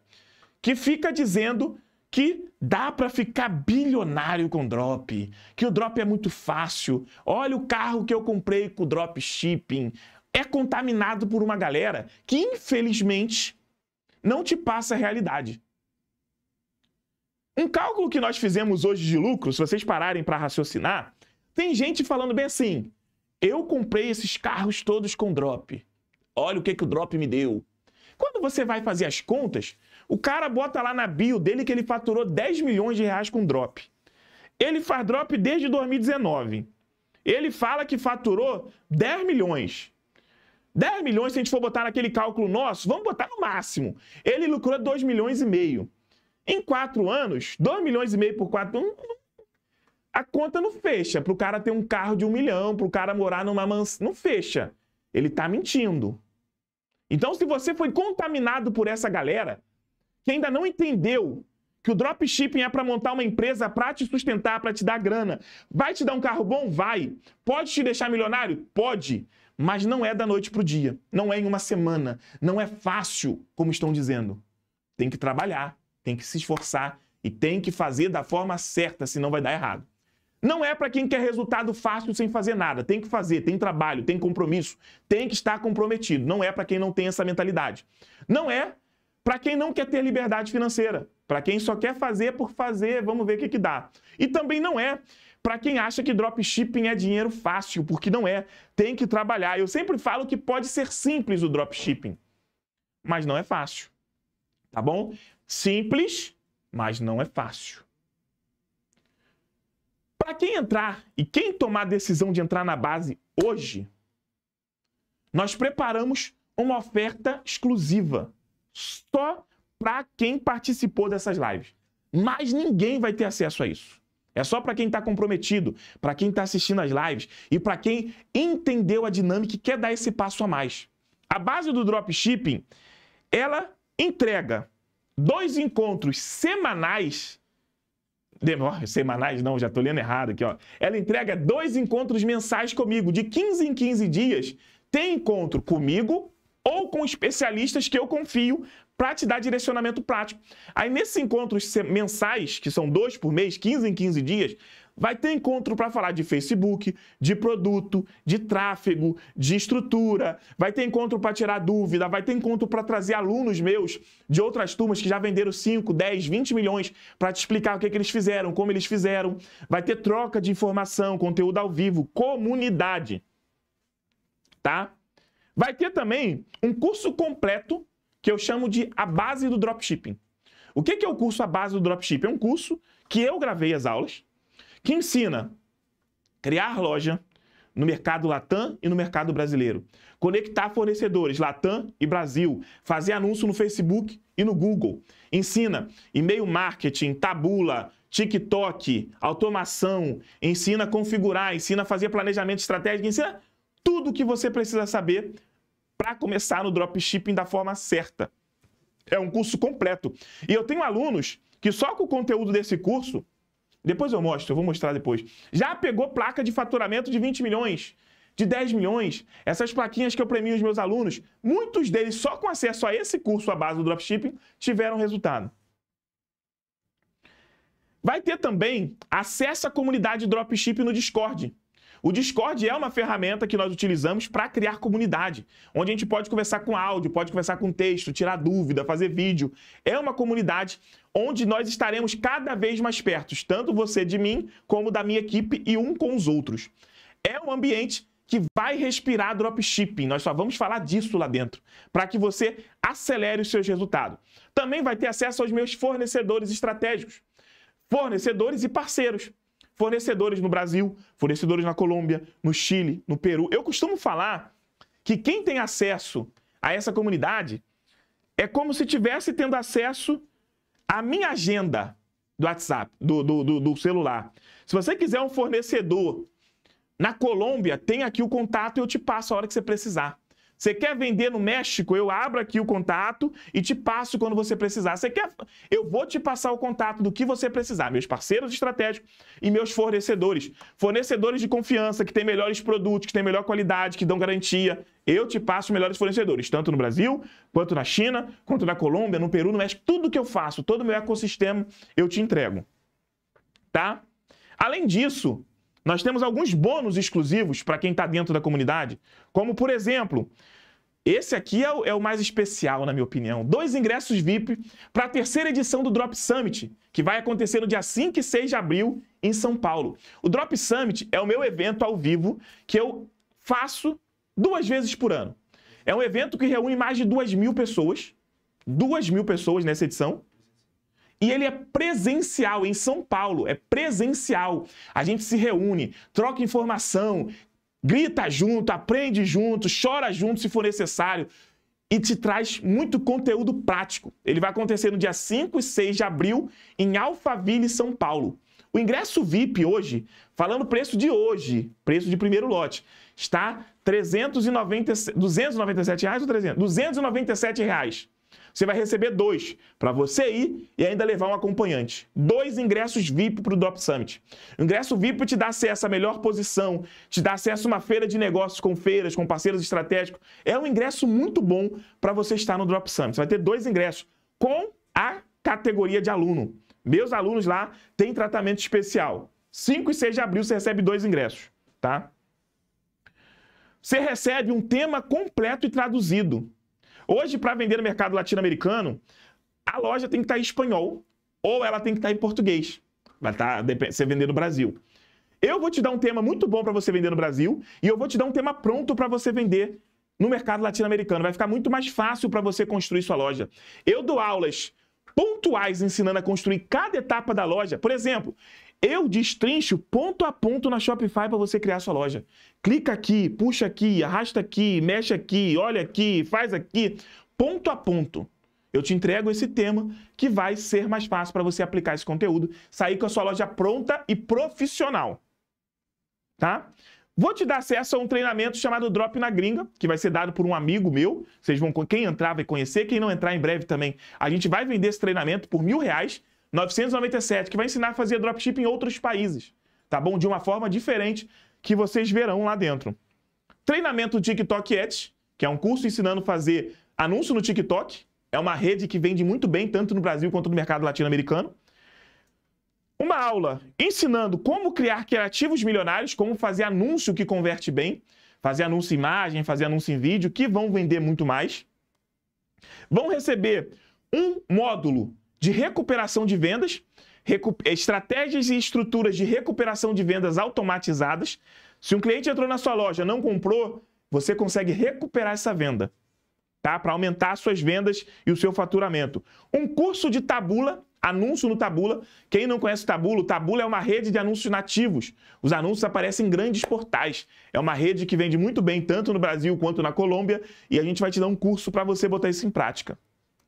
que fica dizendo que dá para ficar bilionário com drop, que o drop é muito fácil. Olha o carro que eu comprei com drop shipping. É contaminado por uma galera que infelizmente não te passa a realidade. Um cálculo que nós fizemos hoje de lucro, se vocês pararem para raciocinar, tem gente falando bem assim: eu comprei esses carros todos com drop. Olha o que, que o drop me deu. Quando você vai fazer as contas, o cara bota lá na bio dele que ele faturou 10 milhões de reais com drop. Ele faz drop desde 2019. Ele fala que faturou 10 milhões. 10 milhões, se a gente for botar naquele cálculo nosso, vamos botar no máximo. Ele lucrou 2 milhões e meio. Em 4 anos, 2 milhões e meio por 4 anos, a conta não fecha. Para o cara ter um carro de um milhão, para o cara morar numa mansão, não fecha. Ele está mentindo. Então, se você foi contaminado por essa galera, que ainda não entendeu que o dropshipping é para montar uma empresa para te sustentar, para te dar grana. Vai te dar um carro bom? Vai. Pode te deixar milionário? Pode. Mas não é da noite para o dia. Não é em uma semana. Não é fácil, como estão dizendo. Tem que trabalhar, tem que se esforçar e tem que fazer da forma certa, senão vai dar errado. Não é para quem quer resultado fácil sem fazer nada. Tem que fazer, tem trabalho, tem compromisso, tem que estar comprometido. Não é para quem não tem essa mentalidade. Não é para quem não quer ter liberdade financeira, para quem só quer fazer por fazer, vamos ver o que, que dá. E também não é para quem acha que dropshipping é dinheiro fácil, porque não é. Tem que trabalhar. Eu sempre falo que pode ser simples o dropshipping, mas não é fácil. Tá bom? Simples, mas não é fácil. Para quem entrar e quem tomar a decisão de entrar na base hoje, nós preparamos uma oferta exclusiva só para quem participou dessas lives. Mas ninguém vai ter acesso a isso. É só para quem está comprometido, para quem está assistindo as lives e para quem entendeu a dinâmica e quer dar esse passo a mais. A base do dropshipping, ela entrega dois encontros semanais. Semanais não, já estou lendo errado aqui. Ó. Ela entrega dois encontros mensais comigo, de 15 em 15 dias. Tem encontro comigo ou com especialistas que eu confio para te dar direcionamento prático. Aí nesses encontros mensais, que são dois por mês, 15 em 15 dias, vai ter encontro para falar de Facebook, de produto, de tráfego, de estrutura, vai ter encontro para tirar dúvida, vai ter encontro para trazer alunos meus de outras turmas que já venderam 5, 10, 20 milhões para te explicar o que, é que eles fizeram, como eles fizeram, vai ter troca de informação, conteúdo ao vivo, comunidade. Tá? Vai ter também um curso completo que eu chamo de A Base do Dropshipping. O que é o curso A Base do Dropshipping? É um curso que eu gravei as aulas, que ensina criar loja no mercado Latam e no mercado brasileiro, conectar fornecedores Latam e Brasil, fazer anúncio no Facebook e no Google, ensina e-mail marketing, tabula, TikTok, automação, ensina a configurar, ensina a fazer planejamento estratégico, ensina tudo o que você precisa saber para começar no dropshipping da forma certa. É um curso completo. E eu tenho alunos que só com o conteúdo desse curso, depois eu mostro, eu vou mostrar depois, já pegou placa de faturamento de 20 milhões, de 10 milhões, essas plaquinhas que eu premio os meus alunos, muitos deles só com acesso a esse curso à base do dropshipping tiveram resultado. Vai ter também acesso à comunidade dropshipping no Discord. O Discord é uma ferramenta que nós utilizamos para criar comunidade, onde a gente pode conversar com áudio, pode conversar com texto, tirar dúvida, fazer vídeo. É uma comunidade onde nós estaremos cada vez mais perto, tanto você de mim, como da minha equipe e um com os outros. É um ambiente que vai respirar dropshipping. Nós só vamos falar disso lá dentro, para que você acelere os seus resultados. Também vai ter acesso aos meus fornecedores estratégicos, fornecedores e parceiros fornecedores no Brasil, fornecedores na Colômbia, no Chile, no Peru. Eu costumo falar que quem tem acesso a essa comunidade é como se tivesse tendo acesso à minha agenda do WhatsApp, do, do, do, do celular. Se você quiser um fornecedor na Colômbia, tem aqui o contato e eu te passo a hora que você precisar. Você quer vender no México? Eu abro aqui o contato e te passo quando você precisar. Você quer? Eu vou te passar o contato do que você precisar, meus parceiros estratégicos e meus fornecedores. Fornecedores de confiança que têm melhores produtos, que têm melhor qualidade, que dão garantia. Eu te passo os melhores fornecedores, tanto no Brasil, quanto na China, quanto na Colômbia, no Peru, no México. Tudo que eu faço, todo o meu ecossistema, eu te entrego. Tá? Além disso, nós temos alguns bônus exclusivos para quem está dentro da comunidade, como por exemplo, esse aqui é o, é o, mais especial, na minha opinião. Dois ingressos VIP para a terceira edição do Drop Summit, que vai acontecer no dia 5 e 6 de abril em São Paulo. O Drop Summit é o meu evento ao vivo que eu faço duas vezes por ano. É um evento que reúne mais de duas mil pessoas, duas mil pessoas nessa edição, e ele é presencial em São Paulo, é presencial. A gente se reúne, troca informação, grita junto, aprende junto, chora junto se for necessário e te traz muito conteúdo prático. Ele vai acontecer no dia 5 e 6 de abril em Alphaville, São Paulo. O ingresso VIP hoje, falando preço de hoje, preço de primeiro lote, está 390, 297 reais ou 300? 297 reais. Você vai receber dois para você ir e ainda levar um acompanhante. Dois ingressos VIP para o Drop Summit. O ingresso VIP te dá acesso à melhor posição, te dá acesso a uma feira de negócios com feiras, com parceiros estratégicos. É um ingresso muito bom para você estar no Drop Summit. Você vai ter dois ingressos com a categoria de aluno. Meus alunos lá têm tratamento especial. 5 e 6 de abril você recebe dois ingressos, tá? Você recebe um tema completo e traduzido. Hoje, para vender no mercado latino-americano, a loja tem que estar tá em espanhol ou ela tem que estar tá em português. Vai tá, estar, você vender no Brasil. Eu vou te dar um tema muito bom para você vender no Brasil e eu vou te dar um tema pronto para você vender no mercado latino-americano. Vai ficar muito mais fácil para você construir sua loja. Eu dou aulas pontuais ensinando a construir cada etapa da loja. Por exemplo, eu destrincho ponto a ponto na Shopify para você criar sua loja. Clica aqui, puxa aqui, arrasta aqui, mexe aqui, olha aqui, faz aqui, ponto a ponto. Eu te entrego esse tema que vai ser mais fácil para você aplicar esse conteúdo, sair com a sua loja pronta e profissional. Tá? Vou te dar acesso a um treinamento chamado Drop na Gringa, que vai ser dado por um amigo meu. Vocês vão quem entrar vai conhecer, quem não entrar em breve também. A gente vai vender esse treinamento por mil reais. 997, que vai ensinar a fazer dropship em outros países, tá bom? De uma forma diferente que vocês verão lá dentro. Treinamento TikTok Ads, que é um curso ensinando a fazer anúncio no TikTok. É uma rede que vende muito bem, tanto no Brasil quanto no mercado latino-americano. Uma aula ensinando como criar criativos milionários, como fazer anúncio que converte bem, fazer anúncio em imagem, fazer anúncio em vídeo, que vão vender muito mais. Vão receber um módulo de recuperação de vendas, recu estratégias e estruturas de recuperação de vendas automatizadas. Se um cliente entrou na sua loja não comprou, você consegue recuperar essa venda, tá? Para aumentar suas vendas e o seu faturamento. Um curso de tabula anúncio no Tabula. Quem não conhece o Tabula, o Tabula é uma rede de anúncios nativos. Os anúncios aparecem em grandes portais. É uma rede que vende muito bem tanto no Brasil quanto na Colômbia e a gente vai te dar um curso para você botar isso em prática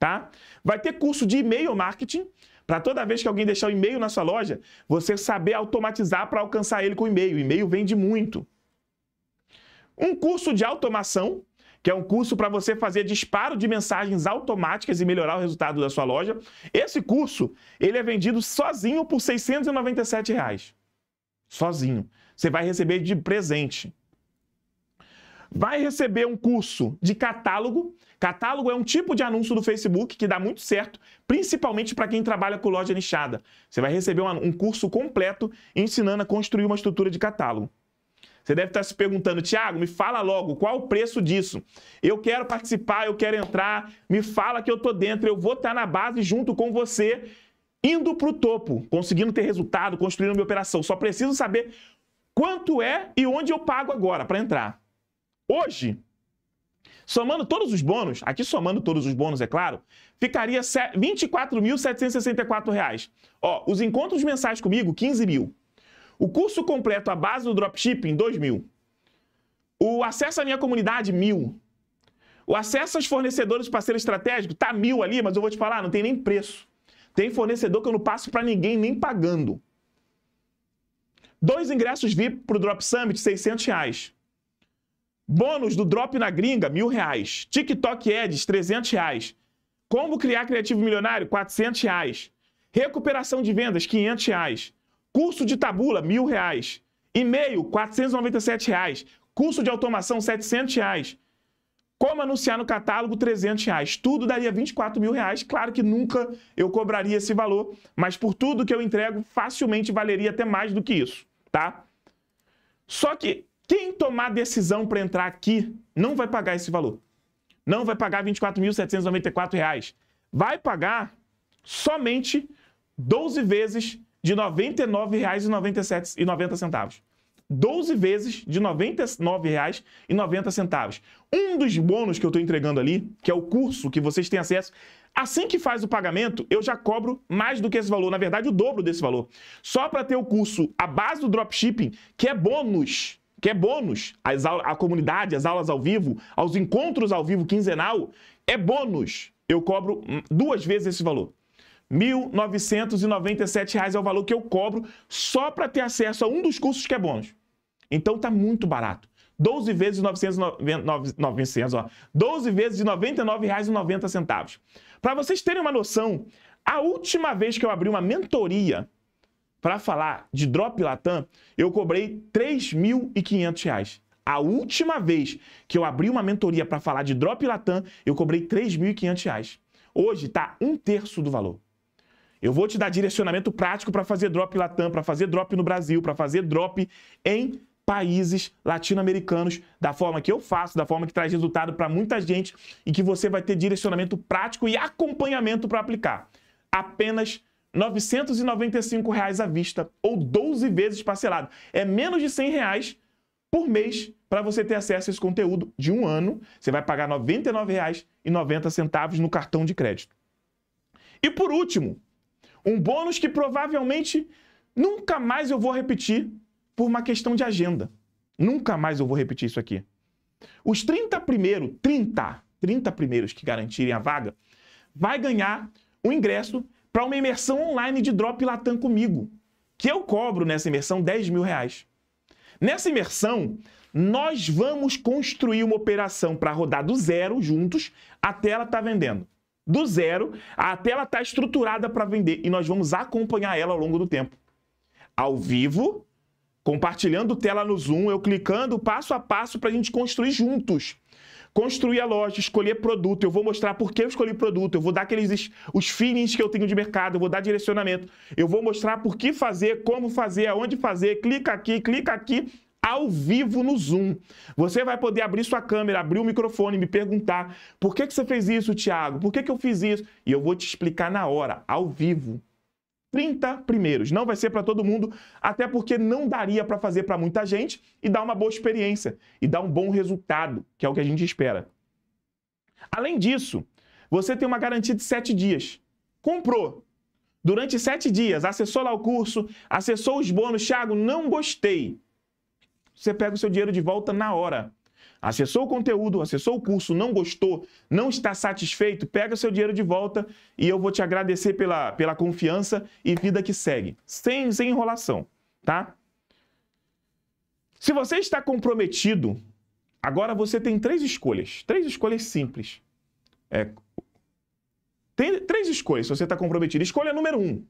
tá? Vai ter curso de e-mail marketing, para toda vez que alguém deixar o um e-mail na sua loja, você saber automatizar para alcançar ele com e-mail. E-mail vende muito. Um curso de automação, que é um curso para você fazer disparo de mensagens automáticas e melhorar o resultado da sua loja. Esse curso, ele é vendido sozinho por R$ 697. Reais. Sozinho. Você vai receber de presente. Vai receber um curso de catálogo, Catálogo é um tipo de anúncio do Facebook que dá muito certo, principalmente para quem trabalha com loja nichada. Você vai receber um curso completo ensinando a construir uma estrutura de catálogo. Você deve estar tá se perguntando, Tiago, me fala logo, qual o preço disso? Eu quero participar, eu quero entrar, me fala que eu tô dentro, eu vou estar tá na base junto com você, indo para o topo, conseguindo ter resultado, construindo minha operação. Só preciso saber quanto é e onde eu pago agora para entrar. Hoje, Somando todos os bônus, aqui somando todos os bônus, é claro, ficaria R$ 24.764. Ó, os encontros mensais comigo, 15 mil. O curso completo à base do dropshipping, 2 mil. O acesso à minha comunidade, mil. O acesso aos fornecedores parceiros estratégico, tá mil ali, mas eu vou te falar, não tem nem preço. Tem fornecedor que eu não passo para ninguém nem pagando. Dois ingressos VIP para o Drop Summit, 600 reais. Bônus do Drop na Gringa, mil reais. TikTok Ads, 300 reais. Como criar criativo milionário, 400 reais. Recuperação de vendas, 500 reais. Curso de tabula, mil reais. E-mail, 497 reais. Curso de automação, 700 reais. Como anunciar no catálogo, 300 reais. Tudo daria 24 mil reais. Claro que nunca eu cobraria esse valor, mas por tudo que eu entrego, facilmente valeria até mais do que isso, tá? Só que quem tomar decisão para entrar aqui não vai pagar esse valor. Não vai pagar R$ 24.794. Vai pagar somente 12 vezes de R$ 99,97. 12 vezes de R$ 99,90. Um dos bônus que eu estou entregando ali, que é o curso que vocês têm acesso, assim que faz o pagamento, eu já cobro mais do que esse valor, na verdade o dobro desse valor. Só para ter o curso, a base do dropshipping, que é bônus, que é bônus. As a comunidade, as aulas ao vivo, aos encontros ao vivo quinzenal, é bônus. Eu cobro hum, duas vezes esse valor. R$ 1.997 é o valor que eu cobro só para ter acesso a um dos cursos que é bônus. Então tá muito barato. 12 vezes de 900, 12 vezes R$ 99,90. Para vocês terem uma noção, a última vez que eu abri uma mentoria para falar de Drop Latam, eu cobrei R$ 3.500. A última vez que eu abri uma mentoria para falar de Drop Latam, eu cobrei R$ 3.500. Hoje está um terço do valor. Eu vou te dar direcionamento prático para fazer drop Latam, para fazer drop no Brasil, para fazer drop em países latino-americanos, da forma que eu faço, da forma que traz resultado para muita gente e que você vai ter direcionamento prático e acompanhamento para aplicar. Apenas R$ 995 reais à vista ou 12 vezes parcelado. É menos de R$ 100 reais por mês para você ter acesso a esse conteúdo de um ano. Você vai pagar R$ 99,90 no cartão de crédito. E por último, um bônus que provavelmente nunca mais eu vou repetir por uma questão de agenda. Nunca mais eu vou repetir isso aqui. Os 30 primeiros, 30, 30 primeiros que garantirem a vaga, vai ganhar o ingresso para uma imersão online de Drop Latam comigo, que eu cobro nessa imersão 10 mil reais. Nessa imersão, nós vamos construir uma operação para rodar do zero juntos até ela estar tá vendendo. Do zero até ela estar tá estruturada para vender e nós vamos acompanhar ela ao longo do tempo. Ao vivo, compartilhando tela no Zoom, eu clicando passo a passo para a gente construir juntos construir a loja, escolher produto, eu vou mostrar por que eu escolhi produto, eu vou dar aqueles os feelings que eu tenho de mercado, eu vou dar direcionamento, eu vou mostrar por que fazer, como fazer, aonde fazer, clica aqui, clica aqui, ao vivo no Zoom. Você vai poder abrir sua câmera, abrir o microfone, e me perguntar: por que, que você fez isso, Thiago? Por que, que eu fiz isso? E eu vou te explicar na hora, ao vivo. 30 primeiros. Não vai ser para todo mundo, até porque não daria para fazer para muita gente e dar uma boa experiência e dar um bom resultado, que é o que a gente espera. Além disso, você tem uma garantia de 7 dias. Comprou. Durante 7 dias, acessou lá o curso, acessou os bônus. Thiago, não gostei. Você pega o seu dinheiro de volta na hora. Acessou o conteúdo, acessou o curso, não gostou, não está satisfeito, pega seu dinheiro de volta e eu vou te agradecer pela, pela confiança e vida que segue. Sem, sem enrolação, tá? Se você está comprometido, agora você tem três escolhas. Três escolhas simples. É, tem três escolhas se você está comprometido. Escolha número um.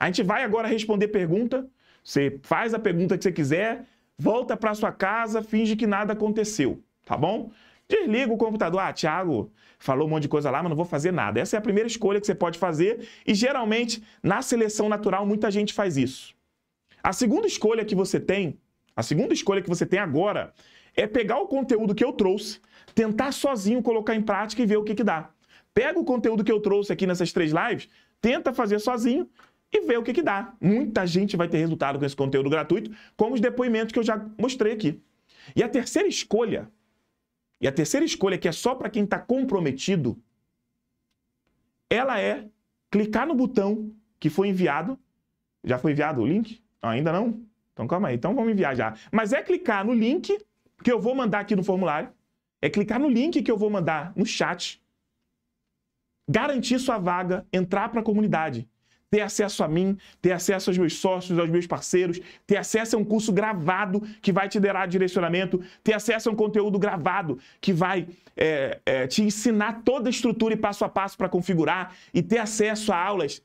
A gente vai agora responder pergunta. Você faz a pergunta que você quiser, volta para sua casa, finge que nada aconteceu, tá bom? Desliga o computador. Ah, Thiago, falou um monte de coisa lá, mas não vou fazer nada. Essa é a primeira escolha que você pode fazer e geralmente na seleção natural muita gente faz isso. A segunda escolha que você tem, a segunda escolha que você tem agora é pegar o conteúdo que eu trouxe, tentar sozinho colocar em prática e ver o que que dá. Pega o conteúdo que eu trouxe aqui nessas três lives, tenta fazer sozinho, e ver o que, que dá. Muita gente vai ter resultado com esse conteúdo gratuito, como os depoimentos que eu já mostrei aqui. E a terceira escolha, e a terceira escolha, que é só para quem está comprometido, ela é clicar no botão que foi enviado. Já foi enviado o link? Ainda não? Então calma aí, então vamos enviar já. Mas é clicar no link que eu vou mandar aqui no formulário, é clicar no link que eu vou mandar no chat, garantir sua vaga, entrar para a comunidade ter acesso a mim, ter acesso aos meus sócios, aos meus parceiros, ter acesso a um curso gravado que vai te dar direcionamento, ter acesso a um conteúdo gravado que vai é, é, te ensinar toda a estrutura e passo a passo para configurar e ter acesso a aulas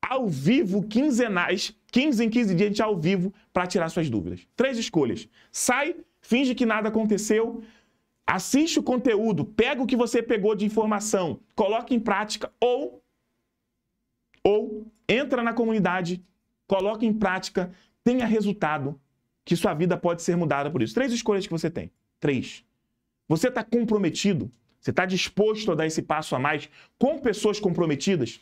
ao vivo quinzenais, 15 em 15 dias ao vivo para tirar suas dúvidas. Três escolhas: sai, finge que nada aconteceu. Assiste o conteúdo, pega o que você pegou de informação, coloque em prática ou ou entra na comunidade, coloca em prática, tenha resultado, que sua vida pode ser mudada por isso. Três escolhas que você tem. Três. Você está comprometido? Você está disposto a dar esse passo a mais com pessoas comprometidas?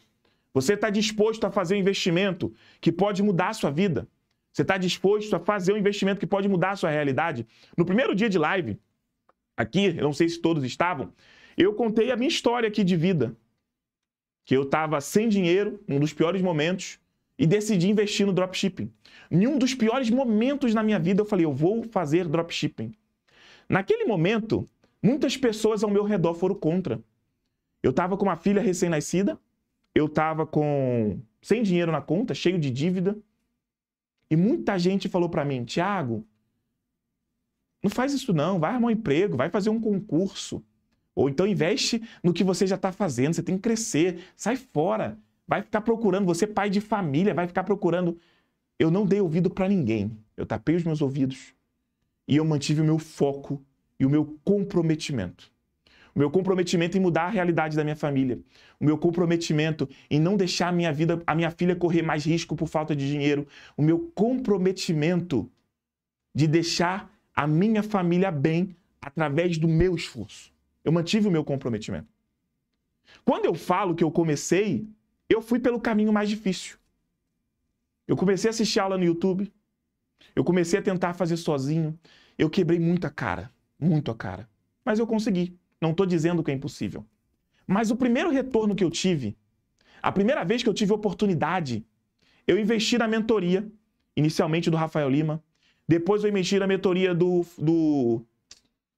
Você está disposto a fazer um investimento que pode mudar a sua vida? Você está disposto a fazer um investimento que pode mudar a sua realidade? No primeiro dia de live, aqui, eu não sei se todos estavam, eu contei a minha história aqui de vida que eu estava sem dinheiro, um dos piores momentos, e decidi investir no dropshipping. Em um dos piores momentos na minha vida, eu falei, eu vou fazer dropshipping. Naquele momento, muitas pessoas ao meu redor foram contra. Eu estava com uma filha recém-nascida, eu estava com sem dinheiro na conta, cheio de dívida, e muita gente falou para mim, Tiago, não faz isso não, vai arrumar um emprego, vai fazer um concurso, ou então investe no que você já está fazendo, você tem que crescer, sai fora. Vai ficar procurando, você é pai de família, vai ficar procurando. Eu não dei ouvido para ninguém. Eu tapei os meus ouvidos e eu mantive o meu foco e o meu comprometimento. O meu comprometimento em mudar a realidade da minha família. O meu comprometimento em não deixar a minha vida, a minha filha correr mais risco por falta de dinheiro. O meu comprometimento de deixar a minha família bem através do meu esforço. Eu mantive o meu comprometimento. Quando eu falo que eu comecei, eu fui pelo caminho mais difícil. Eu comecei a assistir aula no YouTube. Eu comecei a tentar fazer sozinho. Eu quebrei muita cara, muito a cara. Mas eu consegui. Não estou dizendo que é impossível. Mas o primeiro retorno que eu tive, a primeira vez que eu tive oportunidade, eu investi na mentoria, inicialmente do Rafael Lima. Depois eu investi na mentoria do, do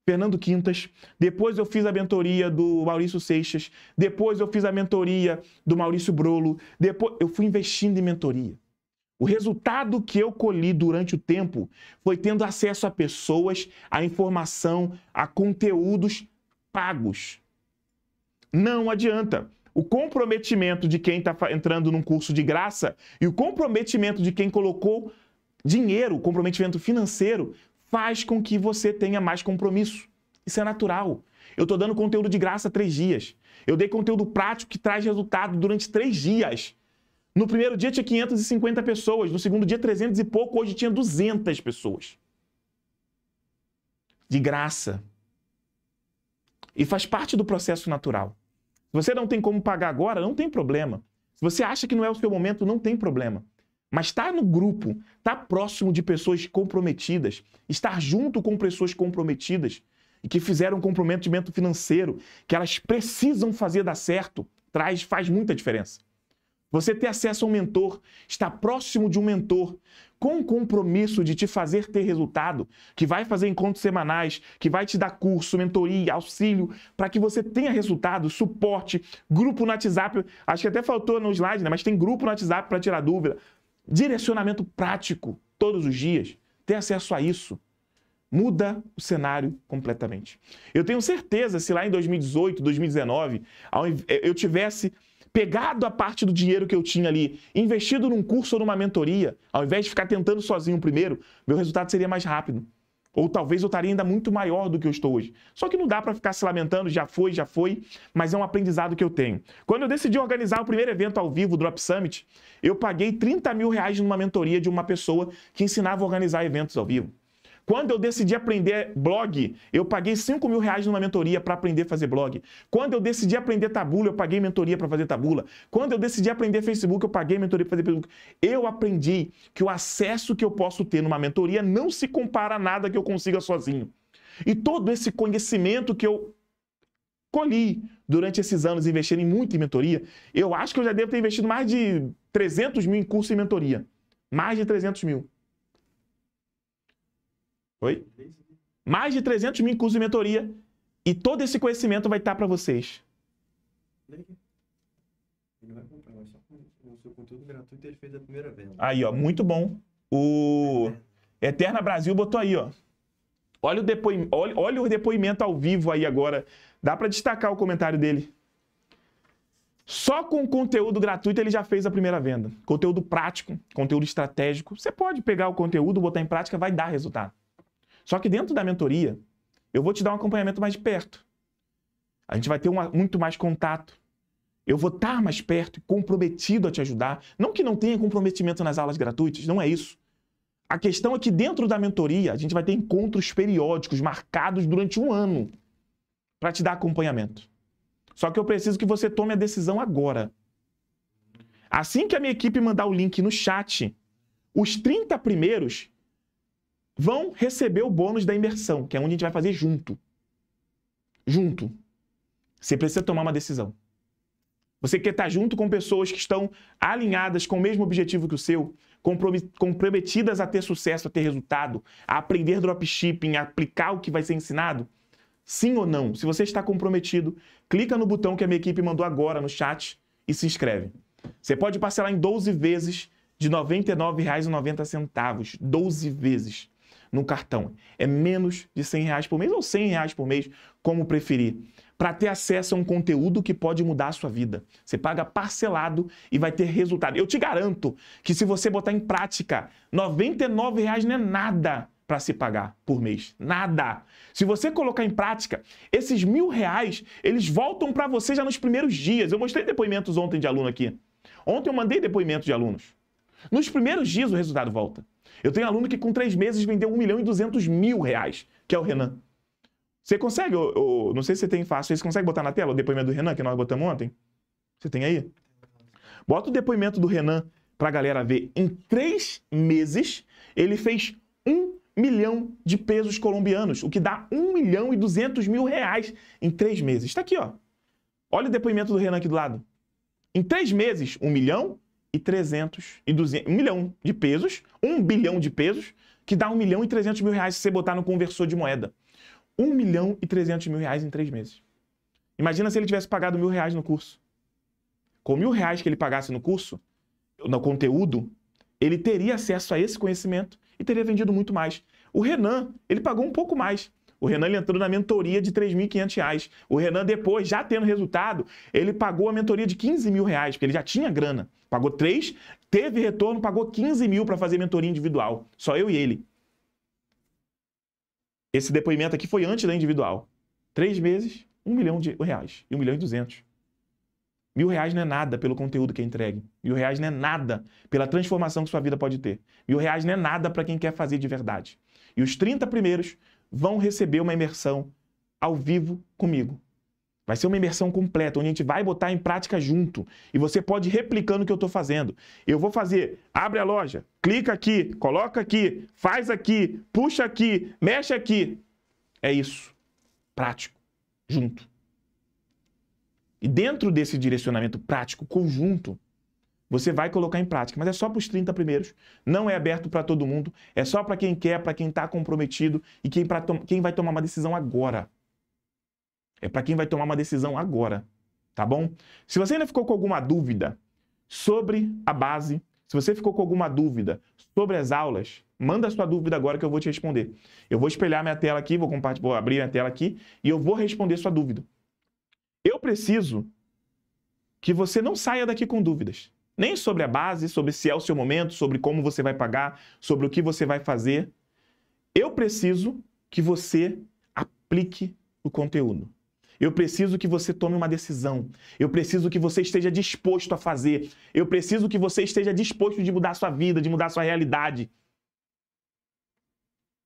Fernando Quintas, depois eu fiz a mentoria do Maurício Seixas, depois eu fiz a mentoria do Maurício Brolo, depois eu fui investindo em mentoria. O resultado que eu colhi durante o tempo foi tendo acesso a pessoas, a informação, a conteúdos pagos. Não adianta. O comprometimento de quem está entrando num curso de graça e o comprometimento de quem colocou dinheiro, comprometimento financeiro, faz com que você tenha mais compromisso. Isso é natural. Eu estou dando conteúdo de graça três dias. Eu dei conteúdo prático que traz resultado durante três dias. No primeiro dia tinha 550 pessoas, no segundo dia 300 e pouco, hoje tinha 200 pessoas. De graça. E faz parte do processo natural. Se você não tem como pagar agora, não tem problema. Se você acha que não é o seu momento, não tem problema. Mas estar tá no grupo, estar tá próximo de pessoas comprometidas, estar junto com pessoas comprometidas e que fizeram um comprometimento financeiro, que elas precisam fazer dar certo, traz, faz muita diferença. Você ter acesso a um mentor, estar próximo de um mentor, com o compromisso de te fazer ter resultado, que vai fazer encontros semanais, que vai te dar curso, mentoria, auxílio, para que você tenha resultado, suporte, grupo no WhatsApp. Acho que até faltou no slide, né? mas tem grupo no WhatsApp para tirar dúvida, direcionamento prático todos os dias, ter acesso a isso, muda o cenário completamente. Eu tenho certeza se lá em 2018, 2019, eh, eu tivesse pegado a parte do dinheiro que eu tinha ali, investido num curso ou numa mentoria, ao invés de ficar tentando sozinho primeiro, meu resultado seria mais rápido. Ou talvez eu estaria ainda muito maior do que eu estou hoje. Só que não dá para ficar se lamentando, já foi, já foi, mas é um aprendizado que eu tenho. Quando eu decidi organizar o primeiro evento ao vivo, o Drop Summit, eu paguei 30 mil reais numa mentoria de uma pessoa que ensinava a organizar eventos ao vivo. Quando eu decidi aprender blog, eu paguei 5 mil reais numa mentoria para aprender a fazer blog. Quando eu decidi aprender tabula, eu paguei mentoria para fazer tabula. Quando eu decidi aprender Facebook, eu paguei mentoria para fazer Facebook. Eu aprendi que o acesso que eu posso ter numa mentoria não se compara a nada que eu consiga sozinho. E todo esse conhecimento que eu colhi durante esses anos investindo muito em mentoria, eu acho que eu já devo ter investido mais de 300 mil em curso em mentoria. Mais de 300 mil. Oi? Mais de 300 mil cursos de mentoria. E todo esse conhecimento vai estar para vocês. Aí, ó, muito bom. O Eterna Brasil botou aí, ó. Olha o, depoim... olha o depoimento ao vivo aí agora. Dá para destacar o comentário dele. Só com conteúdo gratuito ele já fez a primeira venda. Conteúdo prático, conteúdo estratégico. Você pode pegar o conteúdo, botar em prática, vai dar resultado. Só que dentro da mentoria, eu vou te dar um acompanhamento mais de perto. A gente vai ter uma, muito mais contato. Eu vou estar mais perto e comprometido a te ajudar. Não que não tenha comprometimento nas aulas gratuitas, não é isso. A questão é que dentro da mentoria, a gente vai ter encontros periódicos marcados durante um ano para te dar acompanhamento. Só que eu preciso que você tome a decisão agora. Assim que a minha equipe mandar o link no chat, os 30 primeiros vão receber o bônus da imersão, que é onde a gente vai fazer junto. Junto. Você precisa tomar uma decisão. Você quer estar junto com pessoas que estão alinhadas com o mesmo objetivo que o seu, comprometidas a ter sucesso, a ter resultado, a aprender dropshipping, a aplicar o que vai ser ensinado? Sim ou não? Se você está comprometido, clica no botão que a minha equipe mandou agora no chat e se inscreve. Você pode parcelar em 12 vezes de R$ 99,90. 12 vezes no cartão. É menos de 100 reais por mês ou 100 reais por mês, como preferir, para ter acesso a um conteúdo que pode mudar a sua vida. Você paga parcelado e vai ter resultado. Eu te garanto que se você botar em prática, 99 reais não é nada para se pagar por mês. Nada. Se você colocar em prática, esses mil reais, eles voltam para você já nos primeiros dias. Eu mostrei depoimentos ontem de aluno aqui. Ontem eu mandei depoimentos de alunos. Nos primeiros dias o resultado volta. Eu tenho aluno que com três meses vendeu 1 milhão e 200 mil reais, que é o Renan. Você consegue, Eu não sei se você tem fácil, você consegue botar na tela o depoimento do Renan que nós botamos ontem? Você tem aí? Bota o depoimento do Renan para a galera ver. Em três meses, ele fez um milhão de pesos colombianos, o que dá um milhão e duzentos mil reais em três meses. Está aqui, ó. Olha o depoimento do Renan aqui do lado. Em três meses, um milhão e 300 e 200, 1 milhão de pesos, 1 bilhão de pesos, que dá 1 milhão e 300 mil reais se você botar no conversor de moeda. 1 milhão e 300 mil reais em três meses. Imagina se ele tivesse pagado mil reais no curso. Com mil reais que ele pagasse no curso, no conteúdo, ele teria acesso a esse conhecimento e teria vendido muito mais. O Renan, ele pagou um pouco mais. O Renan entrou na mentoria de 3.500 reais. O Renan, depois, já tendo resultado, ele pagou a mentoria de 15 mil reais, porque ele já tinha grana. Pagou três, teve retorno, pagou 15 mil para fazer mentoria individual. Só eu e ele. Esse depoimento aqui foi antes da individual. Três meses, um milhão de reais. E um milhão e duzentos. Mil reais não é nada pelo conteúdo que é entregue. Mil reais não é nada pela transformação que sua vida pode ter. Mil reais não é nada para quem quer fazer de verdade. E os 30 primeiros vão receber uma imersão ao vivo comigo. Vai ser uma imersão completa, onde a gente vai botar em prática junto. E você pode ir replicando o que eu estou fazendo. Eu vou fazer, abre a loja, clica aqui, coloca aqui, faz aqui, puxa aqui, mexe aqui. É isso. Prático. Junto. E dentro desse direcionamento prático, conjunto, você vai colocar em prática, mas é só para os 30 primeiros, não é aberto para todo mundo, é só para quem quer, para quem está comprometido e quem, quem vai tomar uma decisão agora. É para quem vai tomar uma decisão agora, tá bom? Se você ainda ficou com alguma dúvida sobre a base, se você ficou com alguma dúvida sobre as aulas, manda a sua dúvida agora que eu vou te responder. Eu vou espelhar minha tela aqui, vou, vou abrir minha tela aqui e eu vou responder sua dúvida. Eu preciso que você não saia daqui com dúvidas. Nem sobre a base, sobre se é o seu momento, sobre como você vai pagar, sobre o que você vai fazer. Eu preciso que você aplique o conteúdo. Eu preciso que você tome uma decisão. Eu preciso que você esteja disposto a fazer. Eu preciso que você esteja disposto de mudar sua vida, de mudar sua realidade.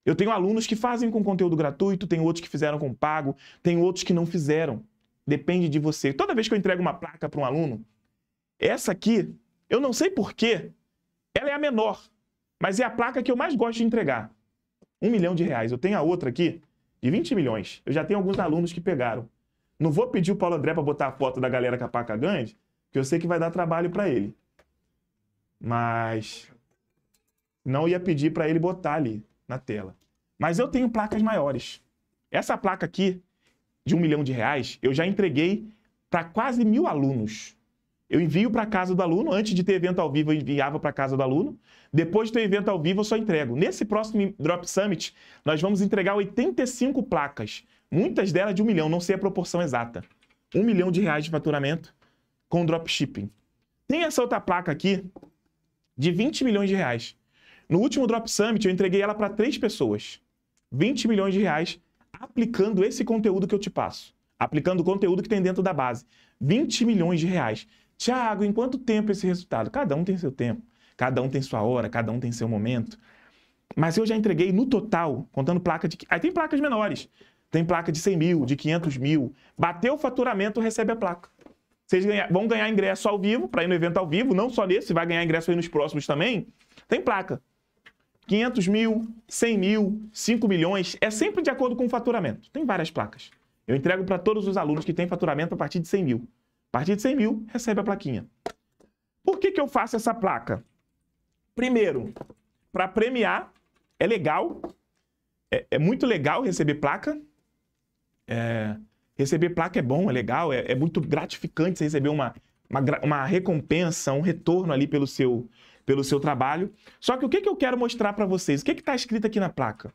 Eu tenho alunos que fazem com conteúdo gratuito, tem outros que fizeram com pago, tem outros que não fizeram. Depende de você. Toda vez que eu entrego uma placa para um aluno, essa aqui, eu não sei porquê, ela é a menor, mas é a placa que eu mais gosto de entregar. Um milhão de reais. Eu tenho a outra aqui de 20 milhões. Eu já tenho alguns alunos que pegaram. Não vou pedir o Paulo André para botar a foto da galera com a placa grande, porque eu sei que vai dar trabalho para ele. Mas não ia pedir para ele botar ali na tela. Mas eu tenho placas maiores. Essa placa aqui, de um milhão de reais, eu já entreguei para quase mil alunos. Eu envio para casa do aluno, antes de ter evento ao vivo, eu enviava para casa do aluno. Depois de ter evento ao vivo, eu só entrego. Nesse próximo Drop Summit, nós vamos entregar 85 placas, muitas delas de um milhão, não sei a proporção exata. Um milhão de reais de faturamento com dropshipping. Tem essa outra placa aqui, de 20 milhões de reais. No último Drop Summit, eu entreguei ela para três pessoas. 20 milhões de reais aplicando esse conteúdo que eu te passo. Aplicando o conteúdo que tem dentro da base. 20 milhões de reais. Tiago, em quanto tempo esse resultado? Cada um tem seu tempo, cada um tem sua hora, cada um tem seu momento. Mas eu já entreguei no total, contando placa de. Aí tem placas menores. Tem placa de 100 mil, de 500 mil. Bateu o faturamento, recebe a placa. Vocês vão ganhar ingresso ao vivo, para ir no evento ao vivo, não só nesse, vai ganhar ingresso aí nos próximos também. Tem placa. 500 mil, 100 mil, 5 milhões, é sempre de acordo com o faturamento. Tem várias placas. Eu entrego para todos os alunos que têm faturamento a partir de 100 mil partir de 100 mil, recebe a plaquinha. Por que, que eu faço essa placa? Primeiro, para premiar, é legal, é, é, muito legal receber placa. É, receber placa é bom, é legal, é, é muito gratificante você receber uma, uma, uma, recompensa, um retorno ali pelo seu, pelo seu trabalho. Só que o que, que eu quero mostrar para vocês? O que está escrito aqui na placa?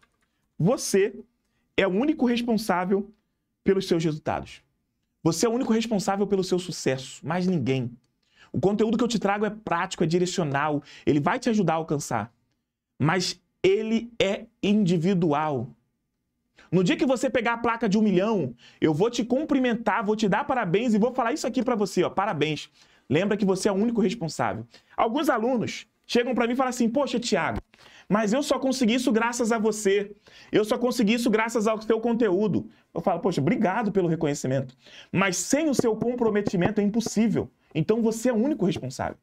Você é o único responsável pelos seus resultados. Você é o único responsável pelo seu sucesso, mais ninguém. O conteúdo que eu te trago é prático, é direcional, ele vai te ajudar a alcançar. Mas ele é individual. No dia que você pegar a placa de um milhão, eu vou te cumprimentar, vou te dar parabéns e vou falar isso aqui para você, ó, parabéns. Lembra que você é o único responsável. Alguns alunos chegam para mim e falam assim: Poxa, Tiago, mas eu só consegui isso graças a você. Eu só consegui isso graças ao seu conteúdo. Eu falo, poxa, obrigado pelo reconhecimento. Mas sem o seu comprometimento é impossível. Então você é o único responsável.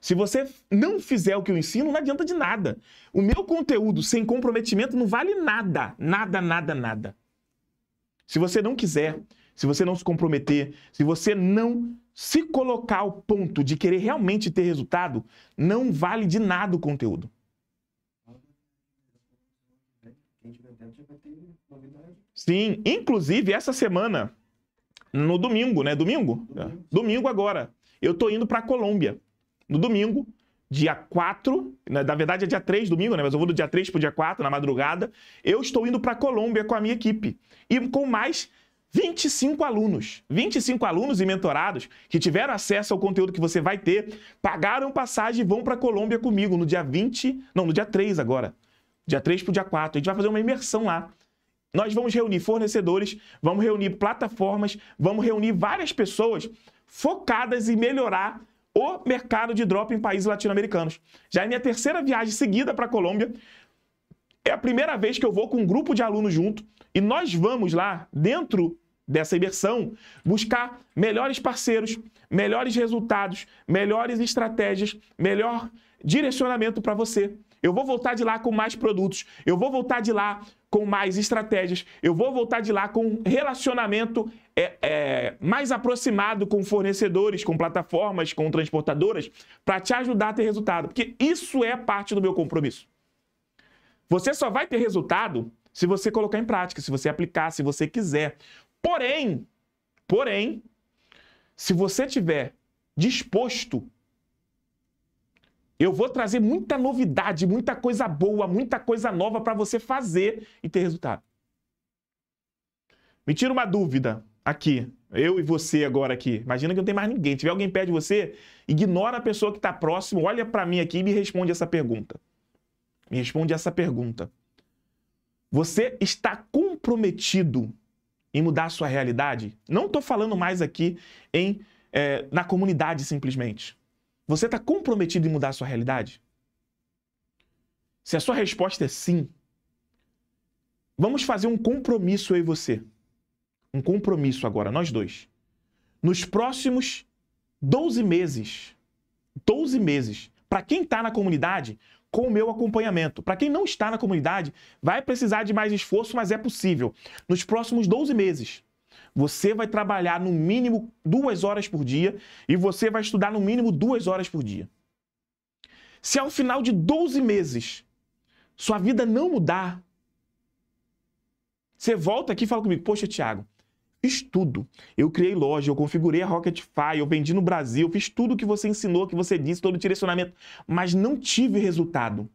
Se você não fizer o que eu ensino, não adianta de nada. O meu conteúdo sem comprometimento não vale nada. Nada, nada, nada. Se você não quiser, se você não se comprometer, se você não se colocar ao ponto de querer realmente ter resultado, não vale de nada o conteúdo. Sim, inclusive essa semana, no domingo, né? Domingo? Domingo, domingo agora. Eu tô indo para Colômbia. No domingo, dia 4, na, né? na verdade é dia 3 domingo, né? Mas eu vou do dia 3 pro dia 4, na madrugada. Eu estou indo para Colômbia com a minha equipe e com mais 25 alunos. 25 alunos e mentorados que tiveram acesso ao conteúdo que você vai ter, pagaram passagem e vão para Colômbia comigo no dia 20, não, no dia 3 agora. Dia 3 pro dia 4. A gente vai fazer uma imersão lá. Nós vamos reunir fornecedores, vamos reunir plataformas, vamos reunir várias pessoas focadas em melhorar o mercado de drop em países latino-americanos. Já é minha terceira viagem seguida para a Colômbia. É a primeira vez que eu vou com um grupo de alunos junto e nós vamos lá, dentro dessa imersão, buscar melhores parceiros, melhores resultados, melhores estratégias, melhor direcionamento para você. Eu vou voltar de lá com mais produtos. Eu vou voltar de lá com mais estratégias, eu vou voltar de lá com um relacionamento é, é, mais aproximado com fornecedores, com plataformas, com transportadoras, para te ajudar a ter resultado, porque isso é parte do meu compromisso. Você só vai ter resultado se você colocar em prática, se você aplicar, se você quiser. Porém, porém, se você tiver disposto eu vou trazer muita novidade, muita coisa boa, muita coisa nova para você fazer e ter resultado. Me tira uma dúvida aqui, eu e você agora aqui. Imagina que não tem mais ninguém. Se tiver alguém perto de você, ignora a pessoa que está próximo, olha para mim aqui e me responde essa pergunta. Me responde essa pergunta. Você está comprometido em mudar a sua realidade? Não estou falando mais aqui em, é, na comunidade simplesmente. Você está comprometido em mudar a sua realidade? Se a sua resposta é sim, vamos fazer um compromisso eu e você. Um compromisso agora, nós dois. Nos próximos 12 meses, 12 meses, para quem está na comunidade, com o meu acompanhamento. Para quem não está na comunidade, vai precisar de mais esforço, mas é possível. Nos próximos 12 meses, você vai trabalhar no mínimo duas horas por dia e você vai estudar no mínimo duas horas por dia. Se ao final de 12 meses sua vida não mudar, você volta aqui e fala comigo: Poxa, Tiago, fiz tudo. Eu criei loja, eu configurei a Rocket Fire, eu vendi no Brasil, fiz tudo que você ensinou, que você disse, todo o direcionamento, mas não tive resultado.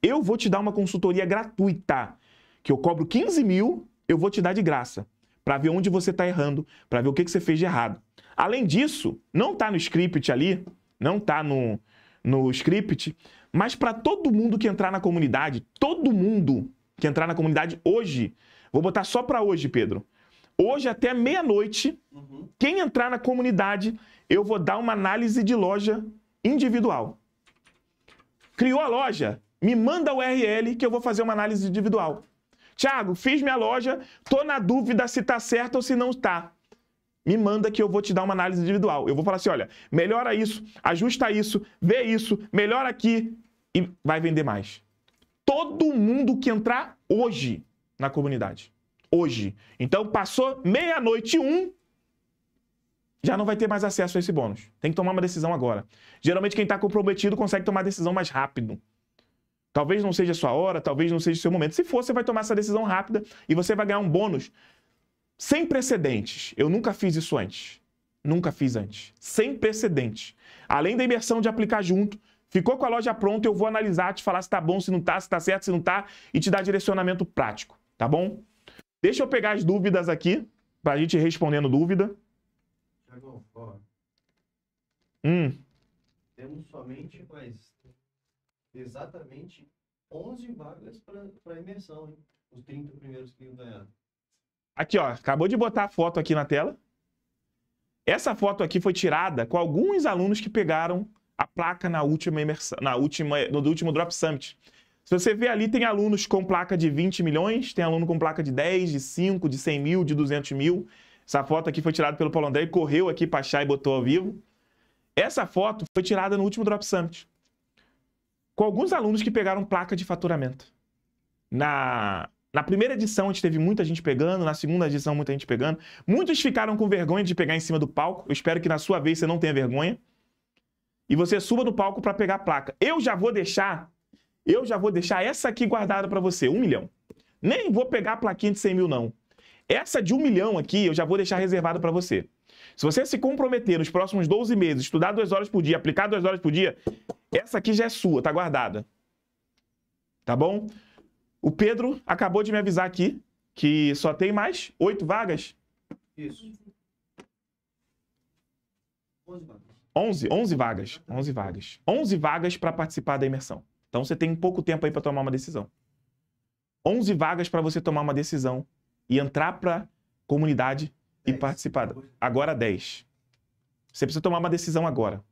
Eu vou te dar uma consultoria gratuita, que eu cobro 15 mil, eu vou te dar de graça para ver onde você está errando, para ver o que, que você fez de errado. Além disso, não está no script ali, não está no, no script, mas para todo mundo que entrar na comunidade, todo mundo que entrar na comunidade hoje, vou botar só para hoje, Pedro. Hoje até meia-noite, uhum. quem entrar na comunidade, eu vou dar uma análise de loja individual. Criou a loja? Me manda o URL que eu vou fazer uma análise individual. Tiago, fiz minha loja, tô na dúvida se tá certo ou se não tá. Me manda que eu vou te dar uma análise individual. Eu vou falar assim: olha, melhora isso, ajusta isso, vê isso, melhora aqui e vai vender mais. Todo mundo que entrar hoje na comunidade. Hoje. Então passou meia-noite um, já não vai ter mais acesso a esse bônus. Tem que tomar uma decisão agora. Geralmente quem está comprometido consegue tomar decisão mais rápido. Talvez não seja a sua hora, talvez não seja o seu momento. Se for, você vai tomar essa decisão rápida e você vai ganhar um bônus sem precedentes. Eu nunca fiz isso antes. Nunca fiz antes. Sem precedentes. Além da imersão de aplicar junto, ficou com a loja pronta, eu vou analisar, te falar se tá bom, se não tá, se tá certo, se não tá e te dar direcionamento prático, tá bom? Deixa eu pegar as dúvidas aqui pra gente ir respondendo dúvida. Tiago, hum. Temos somente mais exatamente 11 vagas para imersão, hein? Os 30 primeiros que iam ganhar. Aqui, ó, acabou de botar a foto aqui na tela. Essa foto aqui foi tirada com alguns alunos que pegaram a placa na última imersão, na última, no último Drop Summit. Se você vê ali, tem alunos com placa de 20 milhões, tem aluno com placa de 10, de 5, de 100 mil, de 200 mil. Essa foto aqui foi tirada pelo Paulo André, correu aqui para achar e botou ao vivo. Essa foto foi tirada no último Drop Summit com alguns alunos que pegaram placa de faturamento. Na, na primeira edição a gente teve muita gente pegando, na segunda edição muita gente pegando. Muitos ficaram com vergonha de pegar em cima do palco. Eu espero que na sua vez você não tenha vergonha. E você suba do palco para pegar a placa. Eu já vou deixar, eu já vou deixar essa aqui guardada para você, um milhão. Nem vou pegar a plaquinha de 100 mil, não. Essa de um milhão aqui eu já vou deixar reservado para você. Se você se comprometer nos próximos 12 meses, estudar duas horas por dia, aplicar duas horas por dia, essa aqui já é sua, tá guardada. Tá bom? O Pedro acabou de me avisar aqui que só tem mais oito vagas. Isso. Onze vagas. 11, 11 vagas. 11 vagas. 11 vagas para participar da imersão. Então você tem pouco tempo aí para tomar uma decisão. 11 vagas para você tomar uma decisão e entrar para comunidade e participar. Agora 10. Você precisa tomar uma decisão agora.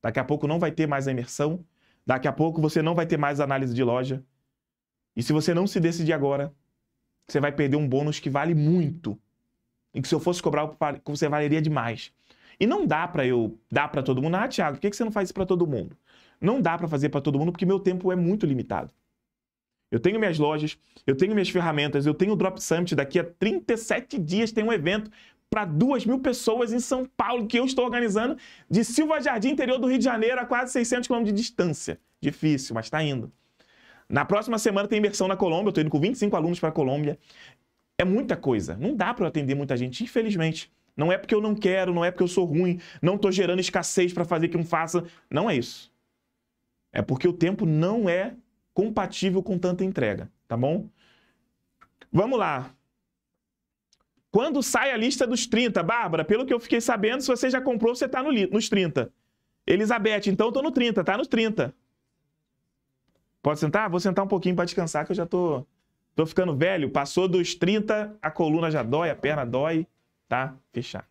Daqui a pouco não vai ter mais a imersão. Daqui a pouco você não vai ter mais análise de loja. E se você não se decidir agora, você vai perder um bônus que vale muito. E que se eu fosse cobrar, você valeria demais. E não dá para eu dar para todo mundo. Ah, Thiago, por que você não faz isso para todo mundo? Não dá para fazer para todo mundo porque meu tempo é muito limitado. Eu tenho minhas lojas, eu tenho minhas ferramentas, eu tenho o Drop Summit. Daqui a 37 dias tem um evento para duas mil pessoas em São Paulo que eu estou organizando de Silva Jardim, interior do Rio de Janeiro, a quase 600 km de distância. Difícil, mas está indo. Na próxima semana tem imersão na Colômbia. Eu estou indo com 25 alunos para a Colômbia. É muita coisa. Não dá para atender muita gente, infelizmente. Não é porque eu não quero, não é porque eu sou ruim, não estou gerando escassez para fazer que um faça. Não é isso. É porque o tempo não é compatível com tanta entrega, tá bom? Vamos lá. Quando sai a lista dos 30? Bárbara, pelo que eu fiquei sabendo, se você já comprou, você está no nos 30. Elizabeth, então eu tô no 30, tá no 30. Pode sentar? Vou sentar um pouquinho para descansar, que eu já tô, tô ficando velho. Passou dos 30, a coluna já dói, a perna dói, tá? Fechar.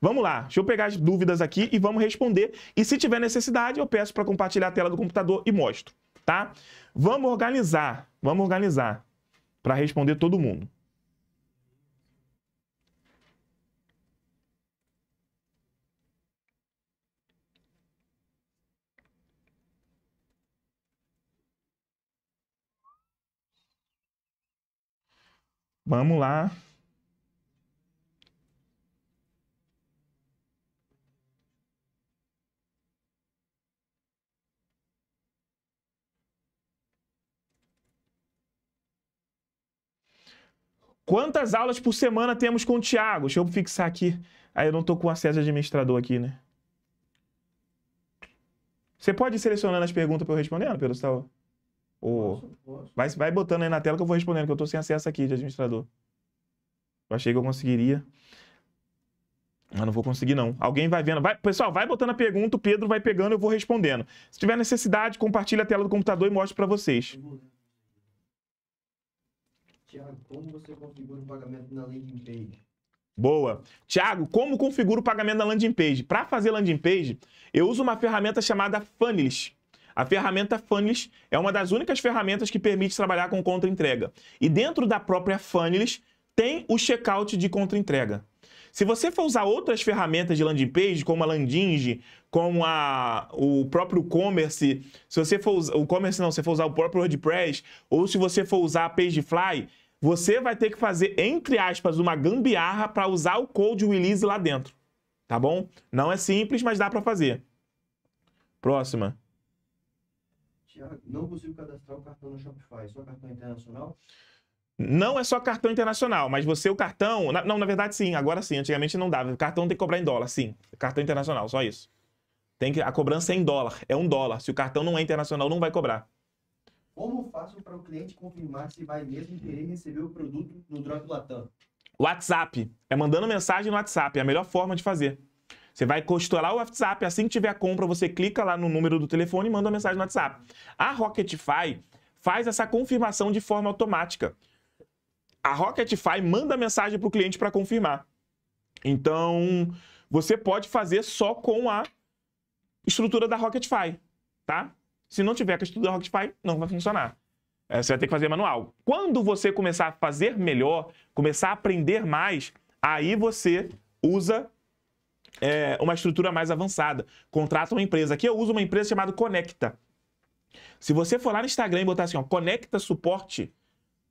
Vamos lá, deixa eu pegar as dúvidas aqui e vamos responder. E se tiver necessidade, eu peço para compartilhar a tela do computador e mostro tá? Vamos organizar, vamos organizar para responder todo mundo. Vamos lá. Quantas aulas por semana temos com o Tiago? Deixa eu fixar aqui. Aí eu não estou com acesso de administrador aqui, né? Você pode ir selecionando as perguntas para eu responder, Pedro Gustavo? Ou... Vai, vai botando aí na tela que eu vou respondendo, que eu estou sem acesso aqui de administrador. Eu achei que eu conseguiria. Mas não vou conseguir, não. Alguém vai vendo. Vai, pessoal, vai botando a pergunta, o Pedro vai pegando, eu vou respondendo. Se tiver necessidade, compartilha a tela do computador e mostre para vocês. Tiago, como você configura o pagamento na landing page? Boa. Tiago, como configuro o pagamento na landing page? Para fazer landing page, eu uso uma ferramenta chamada Funnels. A ferramenta Funnels é uma das únicas ferramentas que permite trabalhar com contra-entrega. E dentro da própria Funnels tem o checkout de contra-entrega. Se você for usar outras ferramentas de landing page, como a Landinge, como a, o próprio Commerce, se você for usar, o Commerce não, se você for usar o próprio WordPress, ou se você for usar a Pagefly, você vai ter que fazer, entre aspas, uma gambiarra para usar o code release lá dentro. Tá bom? Não é simples, mas dá para fazer. Próxima. Tiago, não consigo cadastrar o cartão no Shopify, só cartão internacional? Não é só cartão internacional, mas você o cartão. Na, não, na verdade, sim, agora sim. Antigamente não dava. O cartão tem que cobrar em dólar, sim. Cartão internacional, só isso. Tem que, a cobrança é em dólar, é um dólar. Se o cartão não é internacional, não vai cobrar. Como faço para o cliente confirmar se vai mesmo querer receber o produto no Drop Latam? WhatsApp. É mandando mensagem no WhatsApp. É a melhor forma de fazer. Você vai costurar o WhatsApp, assim que tiver a compra, você clica lá no número do telefone e manda uma mensagem no WhatsApp. A Rocketify faz essa confirmação de forma automática. A Rocketify manda mensagem para o cliente para confirmar. Então, você pode fazer só com a estrutura da Rocketify, tá? Se não tiver que estudar Rockspy, não vai funcionar. É, você vai ter que fazer manual. Quando você começar a fazer melhor, começar a aprender mais, aí você usa é, uma estrutura mais avançada. Contrata uma empresa. Aqui eu uso uma empresa chamada Conecta. Se você for lá no Instagram e botar assim, ó, Conecta Suporte,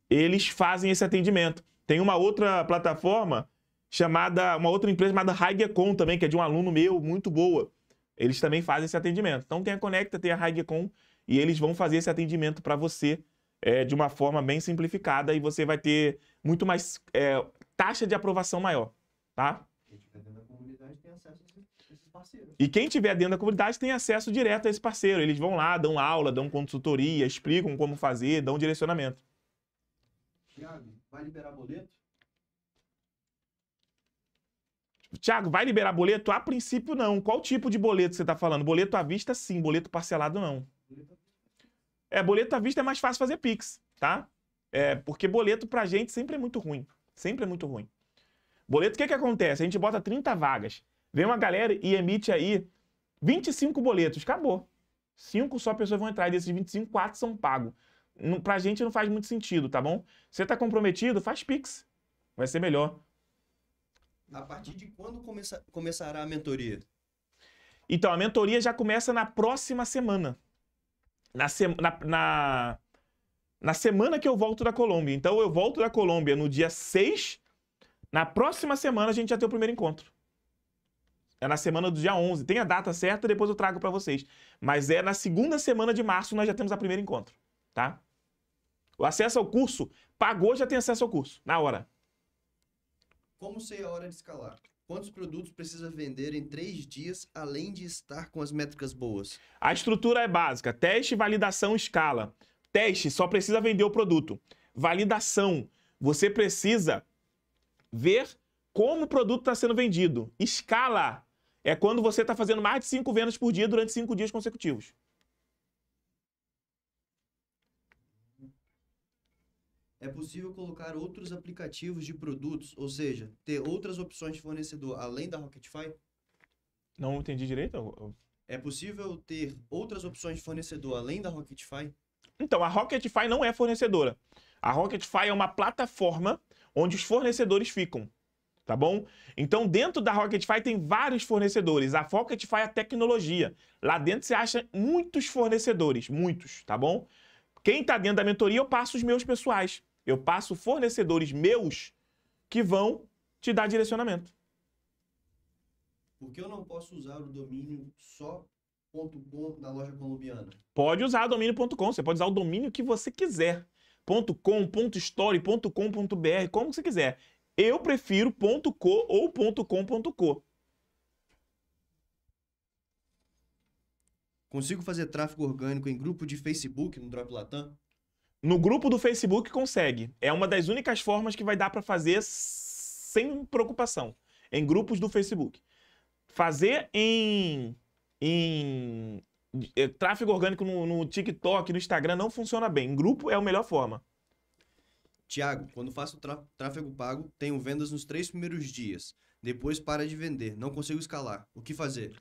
eles fazem esse atendimento. Tem uma outra plataforma chamada, uma outra empresa chamada Haigecon também, que é de um aluno meu, muito boa eles também fazem esse atendimento. Então tem a Conecta, tem a Radiecom e eles vão fazer esse atendimento para você é, de uma forma bem simplificada e você vai ter muito mais é, taxa de aprovação maior, tá? E quem tiver dentro da comunidade tem acesso direto a esse parceiro. Eles vão lá, dão aula, dão consultoria, explicam como fazer, dão direcionamento. Tiago, vai liberar boleto? Tiago, vai liberar boleto? A princípio, não. Qual tipo de boleto você está falando? Boleto à vista, sim. Boleto parcelado, não. É, boleto à vista é mais fácil fazer Pix, tá? É, porque boleto pra gente sempre é muito ruim. Sempre é muito ruim. Boleto, o que que acontece? A gente bota 30 vagas. Vem uma galera e emite aí 25 boletos. Acabou. Cinco só pessoas vão entrar. E desses 25, quatro são pagos. Pra gente não faz muito sentido, tá bom? Você tá comprometido? Faz Pix. Vai ser melhor. A partir de quando começa, começará a mentoria? Então, a mentoria já começa na próxima semana. Na, se, na, na, na semana que eu volto da Colômbia. Então, eu volto da Colômbia no dia 6. Na próxima semana, a gente já tem o primeiro encontro. É na semana do dia 11. Tem a data certa, depois eu trago para vocês. Mas é na segunda semana de março nós já temos a primeiro encontro, tá? O acesso ao curso, pagou, já tem acesso ao curso, na hora. Como sei a hora de escalar? Quantos produtos precisa vender em três dias, além de estar com as métricas boas? A estrutura é básica: teste, validação, escala. Teste só precisa vender o produto. Validação, você precisa ver como o produto está sendo vendido. Escala é quando você está fazendo mais de cinco vendas por dia durante cinco dias consecutivos. é possível colocar outros aplicativos de produtos, ou seja, ter outras opções de fornecedor além da Rocketfy? Não entendi direito. É possível ter outras opções de fornecedor além da Rocketfy? Então, a Rocketfy não é fornecedora. A Rocketfy é uma plataforma onde os fornecedores ficam, tá bom? Então, dentro da Rocketfy tem vários fornecedores. A Rocketfy é a tecnologia. Lá dentro você acha muitos fornecedores, muitos, tá bom? Quem está dentro da mentoria, eu passo os meus pessoais. Eu passo fornecedores meus que vão te dar direcionamento. que eu não posso usar o domínio só .com da loja colombiana? Pode usar domínio.com, você pode usar o domínio que você quiser. .com, .store, .com.br, como você quiser. Eu prefiro .co ou .com.co. Consigo fazer tráfego orgânico em grupo de Facebook no Drop Latam? No grupo do Facebook consegue. É uma das únicas formas que vai dar para fazer sem preocupação em grupos do Facebook. Fazer em, em é, tráfego orgânico no, no, TikTok, no Instagram não funciona bem. Em grupo é a melhor forma. Tiago, quando faço tráfego pago, tenho vendas nos três primeiros dias. Depois para de vender, não consigo escalar. O que fazer?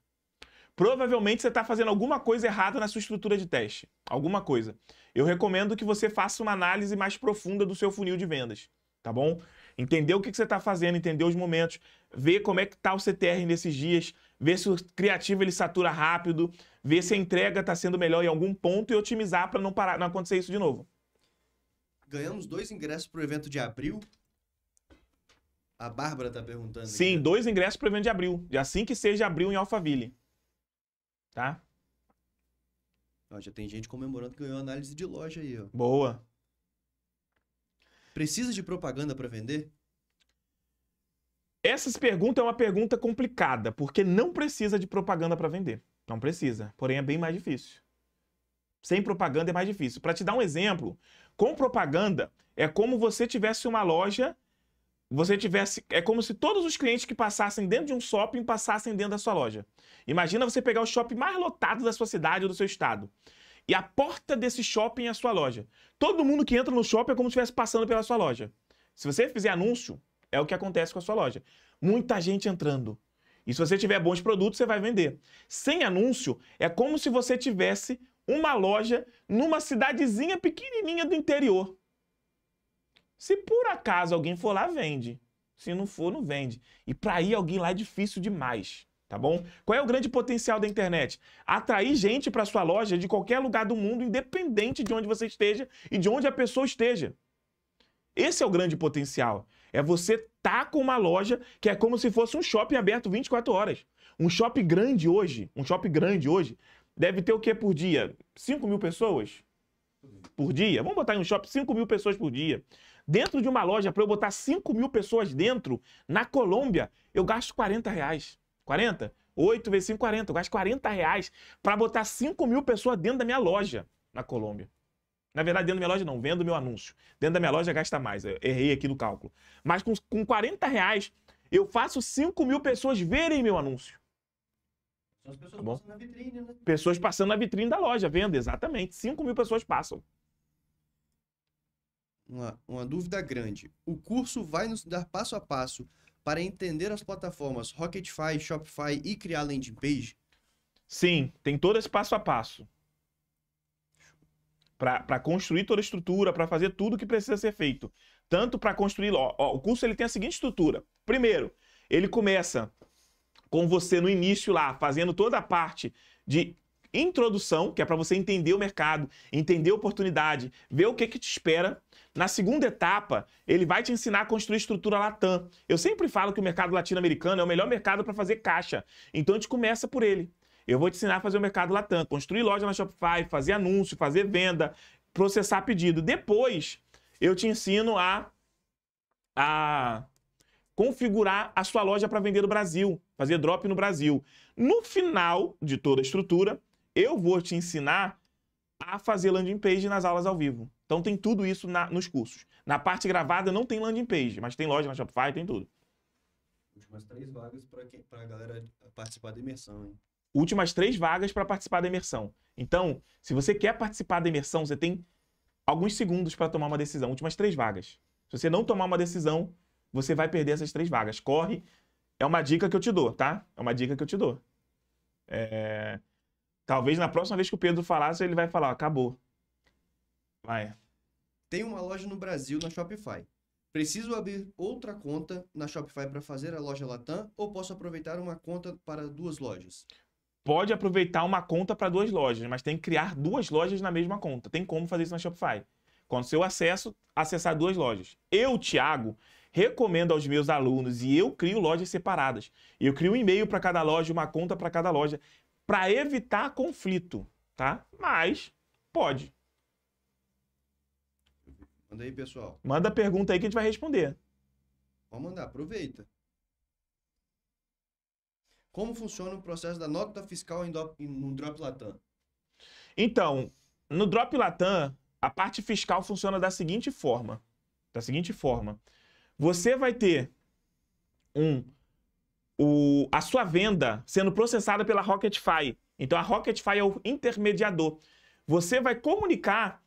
provavelmente você está fazendo alguma coisa errada na sua estrutura de teste. Alguma coisa. Eu recomendo que você faça uma análise mais profunda do seu funil de vendas, tá bom? Entender o que, que você está fazendo, entender os momentos, ver como é que está o CTR nesses dias, ver se o criativo ele satura rápido, ver se a entrega está sendo melhor em algum ponto e otimizar para não, não acontecer isso de novo. Ganhamos dois ingressos para o evento de abril. A Bárbara está perguntando. Sim, aqui. dois ingressos para o evento de abril. Assim que seja abril em Alphaville tá? Ó, já tem gente comemorando que ganhou análise de loja aí, ó. Boa. Precisa de propaganda para vender? Essas perguntas é uma pergunta complicada, porque não precisa de propaganda para vender. Não precisa, porém é bem mais difícil. Sem propaganda é mais difícil. Para te dar um exemplo, com propaganda é como você tivesse uma loja você tivesse. É como se todos os clientes que passassem dentro de um shopping passassem dentro da sua loja. Imagina você pegar o shopping mais lotado da sua cidade ou do seu estado. E a porta desse shopping é a sua loja. Todo mundo que entra no shopping é como se estivesse passando pela sua loja. Se você fizer anúncio, é o que acontece com a sua loja. Muita gente entrando. E se você tiver bons produtos, você vai vender. Sem anúncio, é como se você tivesse uma loja numa cidadezinha pequenininha do interior. Se por acaso alguém for lá, vende. Se não for, não vende. E para ir alguém lá é difícil demais, tá bom? Qual é o grande potencial da internet? Atrair gente para sua loja de qualquer lugar do mundo, independente de onde você esteja e de onde a pessoa esteja. Esse é o grande potencial. É você tá com uma loja que é como se fosse um shopping aberto 24 horas. Um shopping grande hoje, um shopping grande hoje, deve ter o que por dia? 5 mil pessoas? Por dia? Vamos botar em um shopping 5 mil pessoas por dia dentro de uma loja, para eu botar 5 mil pessoas dentro, na Colômbia, eu gasto 40 reais. 40? 8 vezes 5, 40. Eu gasto 40 reais para botar 5 mil pessoas dentro da minha loja na Colômbia. Na verdade, dentro da minha loja não, vendo meu anúncio. Dentro da minha loja gasta mais, eu errei aqui no cálculo. Mas com, com 40 reais, eu faço 5 mil pessoas verem meu anúncio. As pessoas tá passando na vitrine, né? Pessoas passando na vitrine da loja, vendo, exatamente. 5 mil pessoas passam uma, uma dúvida grande. O curso vai nos dar passo a passo para entender as plataformas Rocketfy, Shopify e criar landing page? Sim, tem todo esse passo a passo. Para construir toda a estrutura, para fazer tudo que precisa ser feito. Tanto para construir. Ó, ó, o curso ele tem a seguinte estrutura. Primeiro, ele começa com você no início lá, fazendo toda a parte de introdução, que é para você entender o mercado, entender a oportunidade, ver o que, que te espera. Na segunda etapa, ele vai te ensinar a construir estrutura Latam. Eu sempre falo que o mercado latino-americano é o melhor mercado para fazer caixa. Então a gente começa por ele. Eu vou te ensinar a fazer o mercado Latam, construir loja na Shopify, fazer anúncio, fazer venda, processar pedido. Depois, eu te ensino a, a configurar a sua loja para vender no Brasil, fazer drop no Brasil. No final de toda a estrutura, eu vou te ensinar a fazer landing page nas aulas ao vivo. Então tem tudo isso na, nos cursos. Na parte gravada não tem landing page, mas tem loja na Shopify, tem tudo. Últimas três vagas para a galera participar da imersão, hein? Últimas três vagas para participar da imersão. Então, se você quer participar da imersão, você tem alguns segundos para tomar uma decisão. Últimas três vagas. Se você não tomar uma decisão, você vai perder essas três vagas. Corre. É uma dica que eu te dou, tá? É uma dica que eu te dou. É... Talvez na próxima vez que o Pedro falasse, ele vai falar, acabou. Vai. Tem uma loja no Brasil na Shopify. Preciso abrir outra conta na Shopify para fazer a loja Latam ou posso aproveitar uma conta para duas lojas? Pode aproveitar uma conta para duas lojas, mas tem que criar duas lojas na mesma conta. Tem como fazer isso na Shopify. Com seu acesso, acessar duas lojas. Eu, Thiago, recomendo aos meus alunos e eu crio lojas separadas. Eu crio um e-mail para cada loja, uma conta para cada loja para evitar conflito, tá? Mas pode. Manda aí, pessoal. Manda a pergunta aí que a gente vai responder. Pode mandar, aproveita. Como funciona o processo da nota fiscal em no Drop Latam? Então, no Drop Latam, a parte fiscal funciona da seguinte forma. Da seguinte forma. Você vai ter um o, a sua venda sendo processada pela Rocketfy. Então a Rocketfy é o intermediador. Você vai comunicar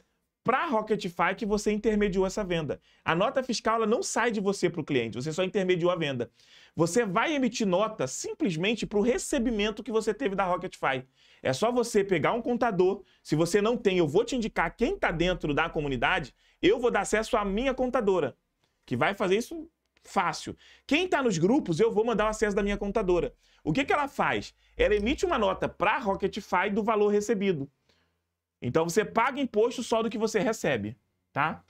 para a Rocketfy que você intermediou essa venda. A nota fiscal ela não sai de você para o cliente, você só intermediou a venda. Você vai emitir nota simplesmente para o recebimento que você teve da Rocketfy. É só você pegar um contador. Se você não tem, eu vou te indicar quem está dentro da comunidade. Eu vou dar acesso à minha contadora, que vai fazer isso Fácil. Quem está nos grupos, eu vou mandar o acesso da minha contadora. O que, que ela faz? Ela emite uma nota para a Rocketify do valor recebido. Então você paga imposto só do que você recebe, tá?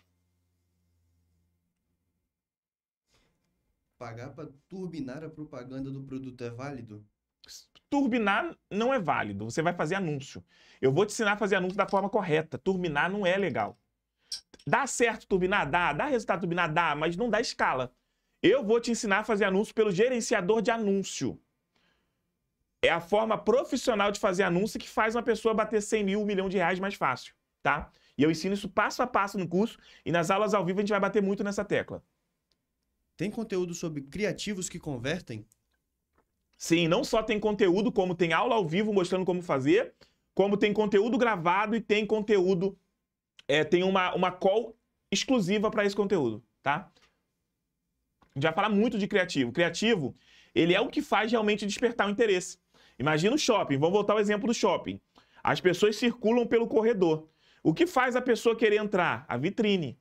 Pagar para turbinar a propaganda do produto é válido? Turbinar não é válido. Você vai fazer anúncio. Eu vou te ensinar a fazer anúncio da forma correta. Turbinar não é legal. Dá certo turbinar? Dá. Dá resultado turbinar? Dá, mas não dá escala. Eu vou te ensinar a fazer anúncio pelo gerenciador de anúncio. É a forma profissional de fazer anúncio que faz uma pessoa bater 100 mil, um milhão de reais mais fácil, tá? E eu ensino isso passo a passo no curso e nas aulas ao vivo a gente vai bater muito nessa tecla. Tem conteúdo sobre criativos que convertem? Sim, não só tem conteúdo, como tem aula ao vivo mostrando como fazer, como tem conteúdo gravado e tem conteúdo, é, tem uma, uma call exclusiva para esse conteúdo, tá? A gente vai falar muito de criativo. Criativo, ele é o que faz realmente despertar o interesse. Imagina o shopping, vamos voltar ao exemplo do shopping. As pessoas circulam pelo corredor. O que faz a pessoa querer entrar? A vitrine.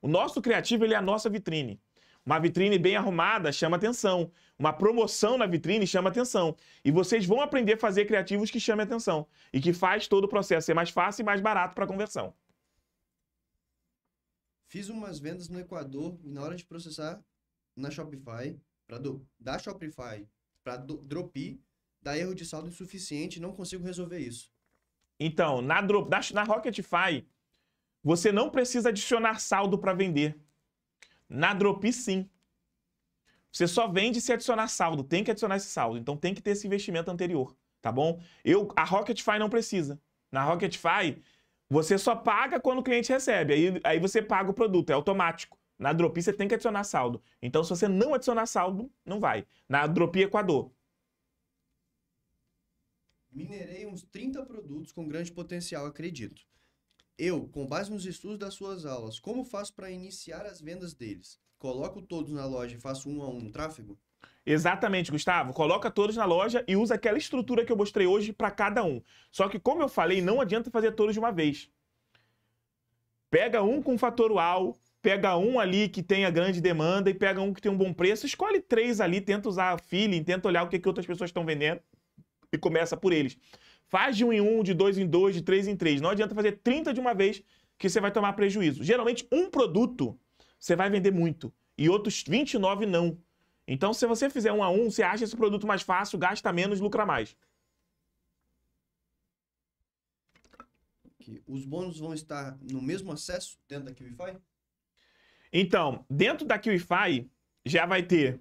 O nosso criativo, ele é a nossa vitrine. Uma vitrine bem arrumada chama atenção. Uma promoção na vitrine chama atenção. E vocês vão aprender a fazer criativos que chamem atenção e que faz todo o processo ser mais fácil e mais barato para a conversão. Fiz umas vendas no Equador e na hora de processar na Shopify, para do, da Shopify para Dropi, dá erro de saldo insuficiente, não consigo resolver isso. Então, na, Drop, na, na Rocketify, você não precisa adicionar saldo para vender. Na Dropi, sim. Você só vende se adicionar saldo, tem que adicionar esse saldo, então tem que ter esse investimento anterior, tá bom? Eu, a Rocketify não precisa. Na Rocketify, você só paga quando o cliente recebe, aí, aí você paga o produto, é automático. Na Dropi você tem que adicionar saldo. Então, se você não adicionar saldo, não vai. Na Dropi Equador. Minerei uns 30 produtos com grande potencial, acredito. Eu, com base nos estudos das suas aulas, como faço para iniciar as vendas deles? Coloco todos na loja e faço um a um tráfego? Exatamente, Gustavo. Coloca todos na loja e usa aquela estrutura que eu mostrei hoje para cada um. Só que, como eu falei, não adianta fazer todos de uma vez. Pega um com fator UAU, pega um ali que tenha grande demanda e pega um que tem um bom preço, escolhe três ali, tenta usar a feeling, tenta olhar o que, que outras pessoas estão vendendo e começa por eles. Faz de um em um, de dois em dois, de três em três. Não adianta fazer 30 de uma vez que você vai tomar prejuízo. Geralmente, um produto você vai vender muito e outros 29 não. Então, se você fizer um a um, você acha esse produto mais fácil, gasta menos, lucra mais. Os bônus vão estar no mesmo acesso dentro da Kivify? Então, dentro da QIFI, já vai ter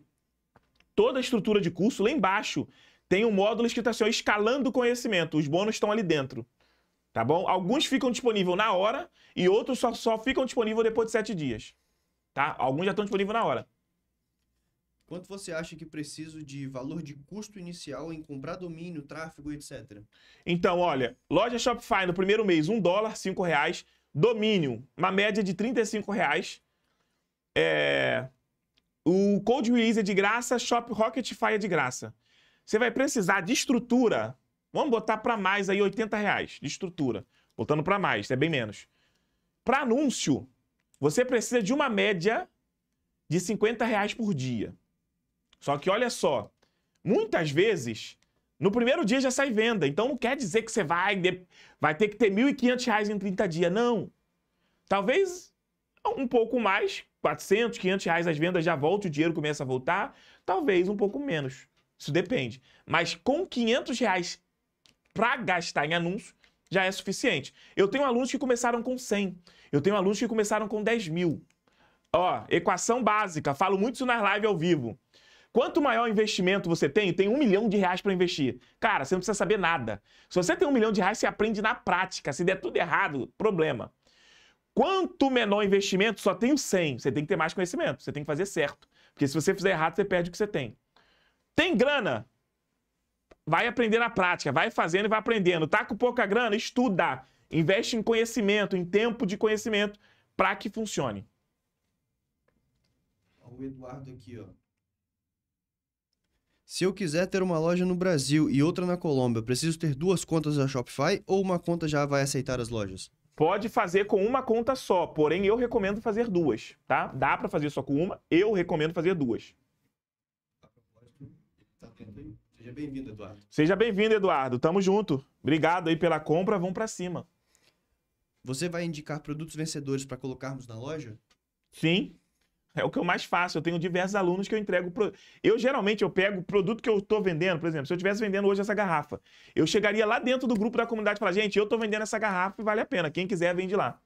toda a estrutura de curso. Lá embaixo tem um módulo escrito assim, ó, escalando conhecimento. Os bônus estão ali dentro. Tá bom? Alguns ficam disponíveis na hora e outros só, só ficam disponíveis depois de sete dias. Tá? Alguns já estão disponíveis na hora. Quanto você acha que preciso de valor de custo inicial em comprar domínio, tráfego, etc? Então, olha, loja Shopify no primeiro mês, um dólar, cinco reais. Domínio, uma média de 35 reais. É, o Code Release é de graça, Shop Fire é de graça. Você vai precisar de estrutura. Vamos botar para mais aí 80 reais de estrutura. Botando para mais, é bem menos. Para anúncio, você precisa de uma média de 50 reais por dia. Só que olha só, muitas vezes, no primeiro dia já sai venda. Então não quer dizer que você vai, vai ter que ter 1.500 reais em 30 dias. Não. Talvez um pouco mais, 400, 500 reais as vendas já volta, o dinheiro começa a voltar, talvez um pouco menos. Isso depende. Mas com 500 reais para gastar em anúncios, já é suficiente. Eu tenho alunos que começaram com 100. Eu tenho alunos que começaram com 10 mil. Ó, equação básica. Falo muito isso nas lives ao vivo. Quanto maior investimento você tem, tem um milhão de reais para investir. Cara, você não precisa saber nada. Se você tem um milhão de reais, você aprende na prática. Se der tudo errado, problema. Quanto menor o investimento, só tem o 100. Você tem que ter mais conhecimento, você tem que fazer certo. Porque se você fizer errado, você perde o que você tem. Tem grana? Vai aprender na prática, vai fazendo e vai aprendendo. Tá com pouca grana? Estuda. Investe em conhecimento, em tempo de conhecimento, para que funcione. O Eduardo aqui, ó. Se eu quiser ter uma loja no Brasil e outra na Colômbia, preciso ter duas contas da Shopify ou uma conta já vai aceitar as lojas? Pode fazer com uma conta só, porém eu recomendo fazer duas, tá? Dá para fazer só com uma, eu recomendo fazer duas. Seja bem-vindo, Eduardo. Seja bem-vindo, Eduardo. Tamo junto. Obrigado aí pela compra, vamos para cima. Você vai indicar produtos vencedores para colocarmos na loja? Sim. É o que eu mais faço. Eu tenho diversos alunos que eu entrego. Pro... Eu geralmente eu pego o produto que eu estou vendendo, por exemplo, se eu estivesse vendendo hoje essa garrafa, eu chegaria lá dentro do grupo da comunidade e falaria, gente, eu estou vendendo essa garrafa e vale a pena. Quem quiser, vende lá.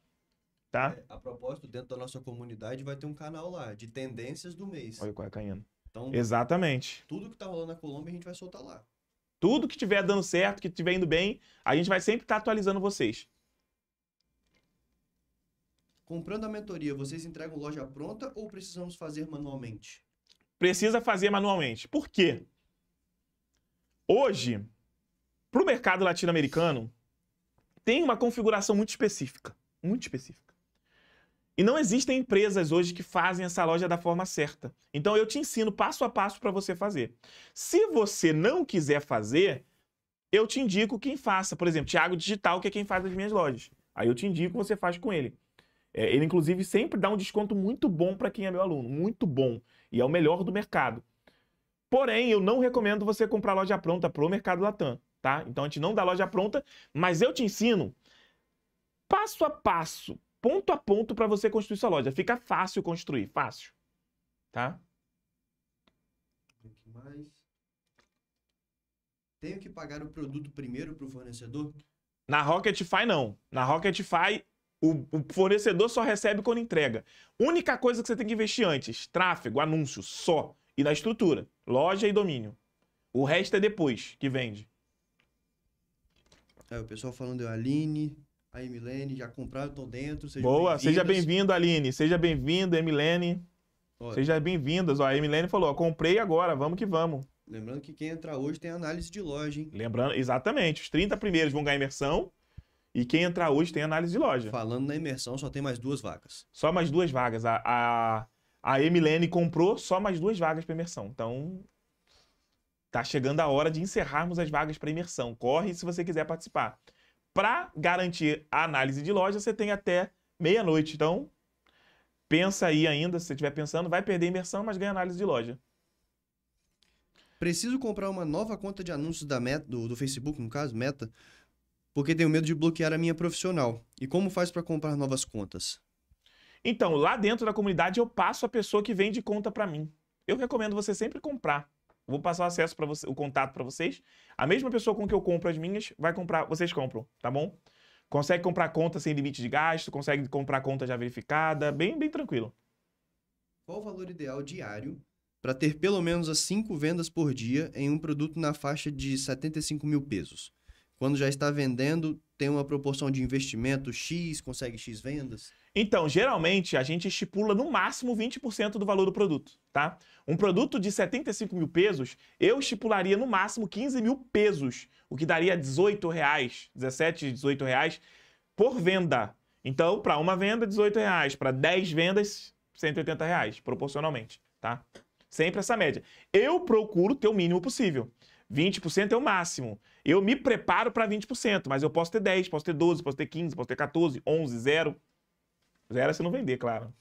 Tá? É, a propósito, dentro da nossa comunidade vai ter um canal lá de tendências do mês. Olha o é caindo. Então, Exatamente. Tudo que tá rolando na Colômbia a gente vai soltar lá. Tudo que estiver dando certo, que estiver indo bem, a gente vai sempre estar tá atualizando vocês. Comprando a mentoria, vocês entregam loja pronta ou precisamos fazer manualmente? Precisa fazer manualmente. Por quê? Hoje, para o mercado latino-americano, tem uma configuração muito específica. Muito específica. E não existem empresas hoje que fazem essa loja da forma certa. Então eu te ensino passo a passo para você fazer. Se você não quiser fazer, eu te indico quem faça. Por exemplo, Thiago Digital, que é quem faz as minhas lojas. Aí eu te indico, você faz com ele. É, ele, inclusive, sempre dá um desconto muito bom para quem é meu aluno, muito bom. E é o melhor do mercado. Porém, eu não recomendo você comprar loja pronta para o mercado Latam, tá? Então a gente não dá loja pronta, mas eu te ensino passo a passo, ponto a ponto para você construir sua loja. Fica fácil construir, fácil. Tá? mais. Tenho que pagar o produto primeiro para o fornecedor? Na Rocketfy, não. Na Rocketfy, o, o, fornecedor só recebe quando entrega. Única coisa que você tem que investir antes: tráfego, anúncio, só. E na estrutura: loja e domínio. O resto é depois que vende. É, o pessoal falando, é Aline, a Emilene, já compraram, estão dentro. Sejam Boa, seja bem-vindo, Aline. Seja bem vindo Emilene. Olha. Seja bem-vindas. A Emilene falou: ó, comprei agora, vamos que vamos. Lembrando que quem entrar hoje tem análise de loja, hein? Lembrando, exatamente. Os 30 primeiros vão ganhar imersão. E quem entrar hoje tem análise de loja. Falando na imersão, só tem mais duas vagas. Só mais duas vagas. A, a, a Emilene comprou só mais duas vagas para imersão. Então, tá chegando a hora de encerrarmos as vagas para imersão. Corre se você quiser participar. Para garantir a análise de loja, você tem até meia-noite. Então, pensa aí ainda, se você estiver pensando, vai perder a imersão, mas ganha análise de loja. Preciso comprar uma nova conta de anúncios da Meta, do, do Facebook, no caso, Meta, porque tenho medo de bloquear a minha profissional. E como faz para comprar novas contas? Então, lá dentro da comunidade eu passo a pessoa que vende conta para mim. Eu recomendo você sempre comprar. Eu vou passar o acesso para você, o contato para vocês. A mesma pessoa com que eu compro as minhas vai comprar, vocês compram, tá bom? Consegue comprar conta sem limite de gasto, consegue comprar conta já verificada, bem, bem tranquilo. Qual o valor ideal diário para ter pelo menos as 5 vendas por dia em um produto na faixa de 75 mil pesos? Quando já está vendendo, tem uma proporção de investimento X, consegue X vendas? Então, geralmente a gente estipula no máximo 20% do valor do produto, tá? Um produto de 75 mil pesos, eu estipularia no máximo 15 mil pesos, o que daria 18 reais, 17, 18 reais por venda. Então, para uma venda, 18 reais. Para 10 vendas, 180 reais, proporcionalmente, tá? Sempre essa média. Eu procuro ter o mínimo possível. 20% é o máximo. Eu me preparo para 20%, mas eu posso ter 10, posso ter 12, posso ter 15, posso ter 14, 11, 0. Zero é se não vender, claro.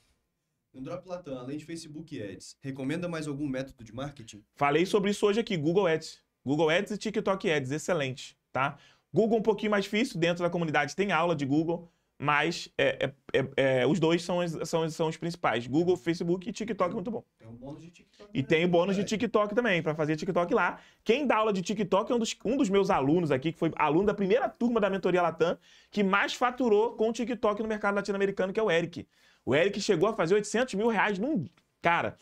André Platão além de Facebook Ads, recomenda mais algum método de marketing? Falei sobre isso hoje aqui, Google Ads. Google Ads e TikTok Ads, excelente, tá? Google é um pouquinho mais difícil, dentro da comunidade tem aula de Google. Mas é, é, é, é, os dois são, são, são os principais. Google, Facebook e TikTok é muito bom. Tem um bônus de TikTok. E tem o bônus de é. TikTok também, para fazer TikTok lá. Quem dá aula de TikTok é um dos, um dos meus alunos aqui, que foi aluno da primeira turma da mentoria Latam, que mais faturou com o TikTok no mercado latino-americano, que é o Eric. O Eric chegou a fazer 800 mil reais num. Cara,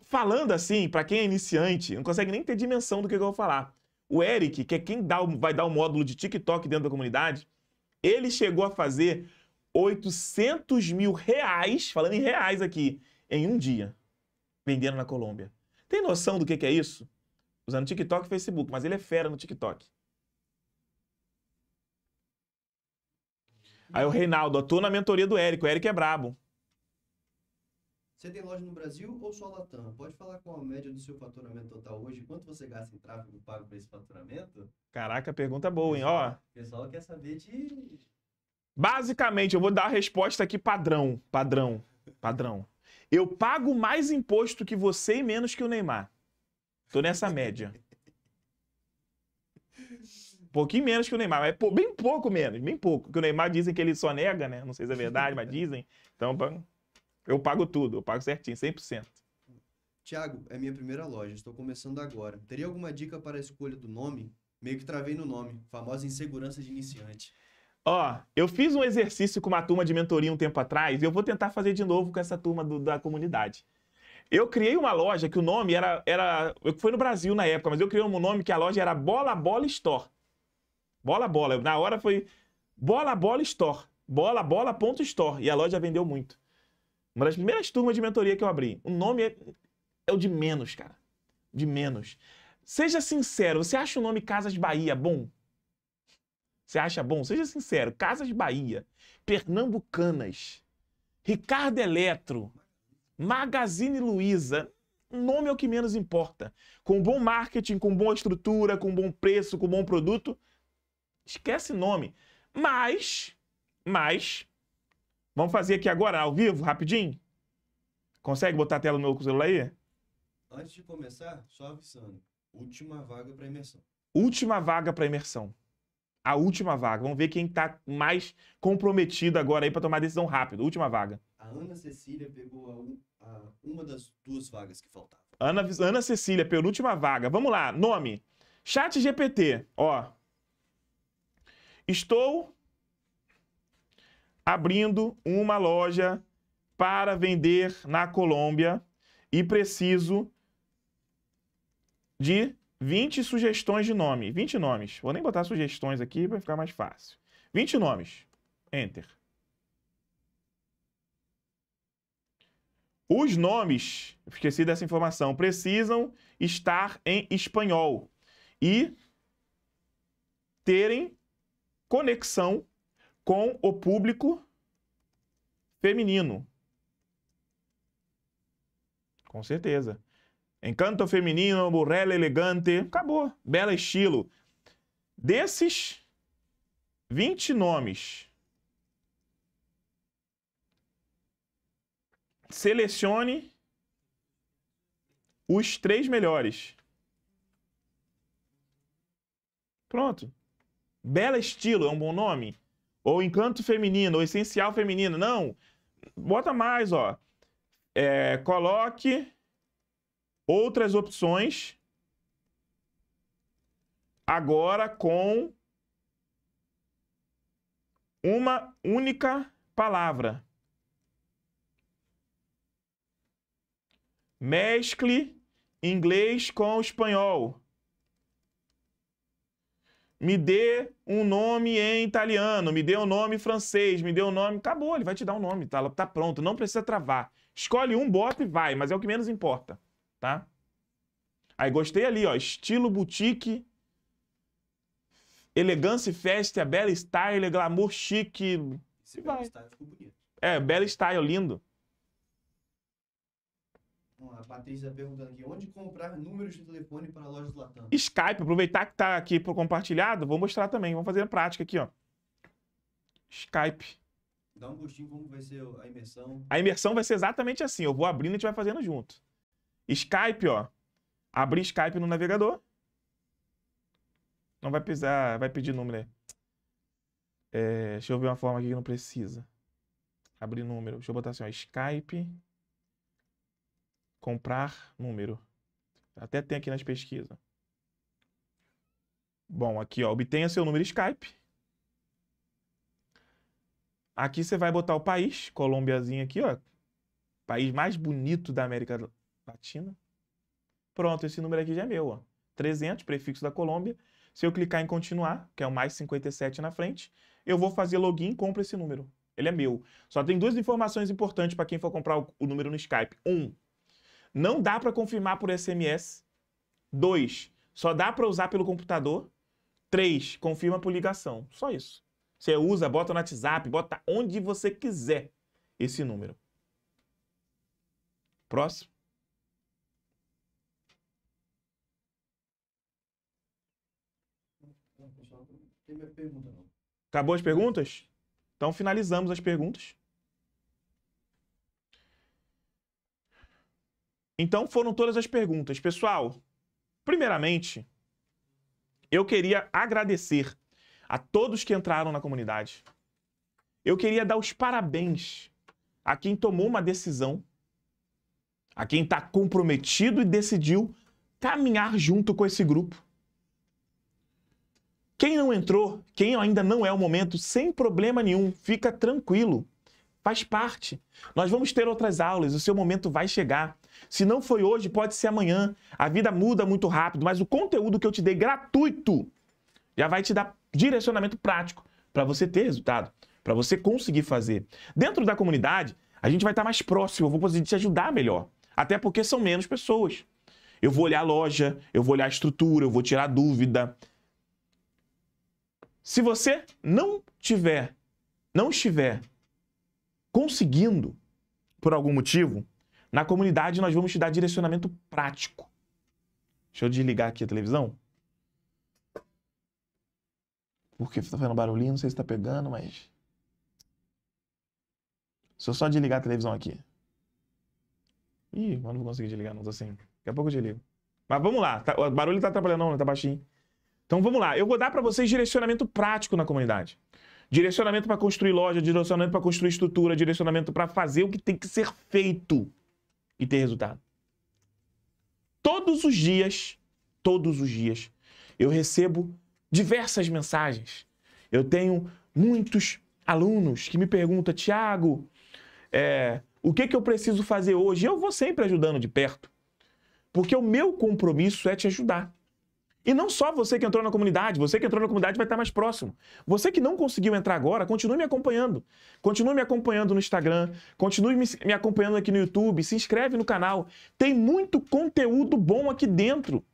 falando assim, para quem é iniciante, não consegue nem ter dimensão do que eu vou falar. O Eric, que é quem dá, vai dar o módulo de TikTok dentro da comunidade ele chegou a fazer 800 mil reais, falando em reais aqui, em um dia, vendendo na Colômbia. Tem noção do que, que é isso? Usando TikTok e Facebook, mas ele é fera no TikTok. Aí o Reinaldo, eu tô na mentoria do Érico, o Érico é brabo. Você tem loja no Brasil ou só Latam? Pode falar qual a média do seu faturamento total hoje? Quanto você gasta em tráfego pago para esse faturamento? Caraca, pergunta boa, hein? Ó. O pessoal quer saber de. Basicamente, eu vou dar a resposta aqui padrão, padrão, padrão. Eu pago mais imposto que você e menos que o Neymar. Tô nessa média. Um pouquinho menos que o Neymar, mas bem pouco menos, bem pouco. Que o Neymar dizem que ele só nega, né? Não sei se é verdade, mas dizem. Então, eu pago tudo, eu pago certinho, 100%. Tiago, é minha primeira loja, estou começando agora. Teria alguma dica para a escolha do nome? Meio que travei no nome, famosa insegurança de iniciante. Ó, eu fiz um exercício com uma turma de mentoria um tempo atrás e eu vou tentar fazer de novo com essa turma do, da comunidade. Eu criei uma loja que o nome era, era. Foi no Brasil na época, mas eu criei um nome que a loja era Bola Bola Store. Bola Bola. Na hora foi Bola Bola Store. Bola Bola ponto Store. E a loja vendeu muito. Uma das primeiras turmas de mentoria que eu abri. O nome é, é o de menos, cara. De menos. Seja sincero, você acha o nome Casas Bahia bom? Você acha bom? Seja sincero. Casas Bahia, Pernambucanas, Ricardo Eletro, Magazine Luiza. o Nome é o que menos importa. Com bom marketing, com boa estrutura, com bom preço, com bom produto, esquece nome. Mas, mas, Vamos fazer aqui agora, ao vivo, rapidinho? Consegue botar a tela no meu celular aí? Antes de começar, só avisando. Última vaga para imersão. Última vaga para imersão. A última vaga. Vamos ver quem está mais comprometido agora aí para tomar decisão rápida. Última vaga. A Ana Cecília pegou a, a, uma das duas vagas que faltavam. Ana, Ana Cecília, penúltima vaga. Vamos lá, nome. Chat GPT, ó. Estou abrindo uma loja para vender na Colômbia e preciso de 20 sugestões de nome. 20 nomes. Vou nem botar sugestões aqui para ficar mais fácil. 20 nomes. Enter. Os nomes, esqueci dessa informação, precisam estar em espanhol e terem conexão com o público feminino. Com certeza. Encanto feminino, burrela elegante. Acabou. Bela estilo. Desses 20 nomes, selecione os três melhores. Pronto. Bela Estilo é um bom nome? ou encanto feminino, ou essencial feminino. Não. Bota mais, ó. É, coloque outras opções agora com uma única palavra. Mescle inglês com espanhol me dê um nome em italiano, me dê um nome em francês, me dê um nome. Acabou, ele vai te dar um nome, tá, tá pronto, não precisa travar. Escolhe um, bota e vai, mas é o que menos importa, tá? Aí gostei ali, ó, estilo boutique, elegância e festa, bela style, glamour chique. Esse vai. Bela style ficou bonito. É, bela style, lindo. A Patrícia tá perguntando aqui, onde comprar números de telefone para lojas Latam? Skype, aproveitar que está aqui compartilhado, vou mostrar também. Vamos fazer a prática aqui, ó. Skype. Dá um gostinho como vai ser a imersão. A imersão vai ser exatamente assim. Eu vou abrindo e a gente vai fazendo junto. Skype, ó. Abrir Skype no navegador. Não vai precisar, vai pedir número aí. Né? É, deixa eu ver uma forma aqui que não precisa. Abrir número. Deixa eu botar assim, ó. Skype. Comprar número. Até tem aqui nas pesquisas. Bom, aqui, ó, obtenha seu número Skype. Aqui você vai botar o país, Colômbiazinha aqui, ó. País mais bonito da América Latina. Pronto, esse número aqui já é meu, ó. 300, prefixo da Colômbia. Se eu clicar em continuar, que é o mais 57 na frente, eu vou fazer login e compro esse número. Ele é meu. Só tem duas informações importantes para quem for comprar o número no Skype. Um, não dá para confirmar por SMS. 2. Só dá para usar pelo computador. 3. Confirma por ligação. Só isso. Você usa, bota no WhatsApp, bota onde você quiser esse número. Próximo. Acabou as perguntas? Então finalizamos as perguntas. Então foram todas as perguntas. Pessoal, primeiramente, eu queria agradecer a todos que entraram na comunidade. Eu queria dar os parabéns a quem tomou uma decisão, a quem está comprometido e decidiu caminhar junto com esse grupo. Quem não entrou, quem ainda não é o momento, sem problema nenhum, fica tranquilo. Faz parte. Nós vamos ter outras aulas, o seu momento vai chegar. Se não foi hoje, pode ser amanhã. A vida muda muito rápido, mas o conteúdo que eu te dei gratuito já vai te dar direcionamento prático para você ter resultado, para você conseguir fazer. Dentro da comunidade, a gente vai estar tá mais próximo, eu vou conseguir te ajudar melhor. Até porque são menos pessoas. Eu vou olhar a loja, eu vou olhar a estrutura, eu vou tirar dúvida. Se você não tiver, não estiver conseguindo, por algum motivo, na comunidade nós vamos te dar direcionamento prático. Deixa eu desligar aqui a televisão. Porque você tá fazendo barulhinho, não sei se tá pegando, mas. Se eu só desligar a televisão aqui. Ih, mas não vou conseguir desligar, não, tô assim. Daqui a pouco eu desligo. Mas vamos lá, tá, o barulho tá atrapalhando, não, tá baixinho. Então vamos lá, eu vou dar para vocês direcionamento prático na comunidade direcionamento para construir loja, direcionamento para construir estrutura, direcionamento para fazer o que tem que ser feito e ter resultado. Todos os dias, todos os dias, eu recebo diversas mensagens. Eu tenho muitos alunos que me perguntam, Tiago, é, o que, que eu preciso fazer hoje? Eu vou sempre ajudando de perto, porque o meu compromisso é te ajudar. E não só você que entrou na comunidade, você que entrou na comunidade vai estar mais próximo. Você que não conseguiu entrar agora, continue me acompanhando. Continue me acompanhando no Instagram, continue me, acompanhando aqui no YouTube, se inscreve no canal. Tem muito conteúdo bom aqui dentro.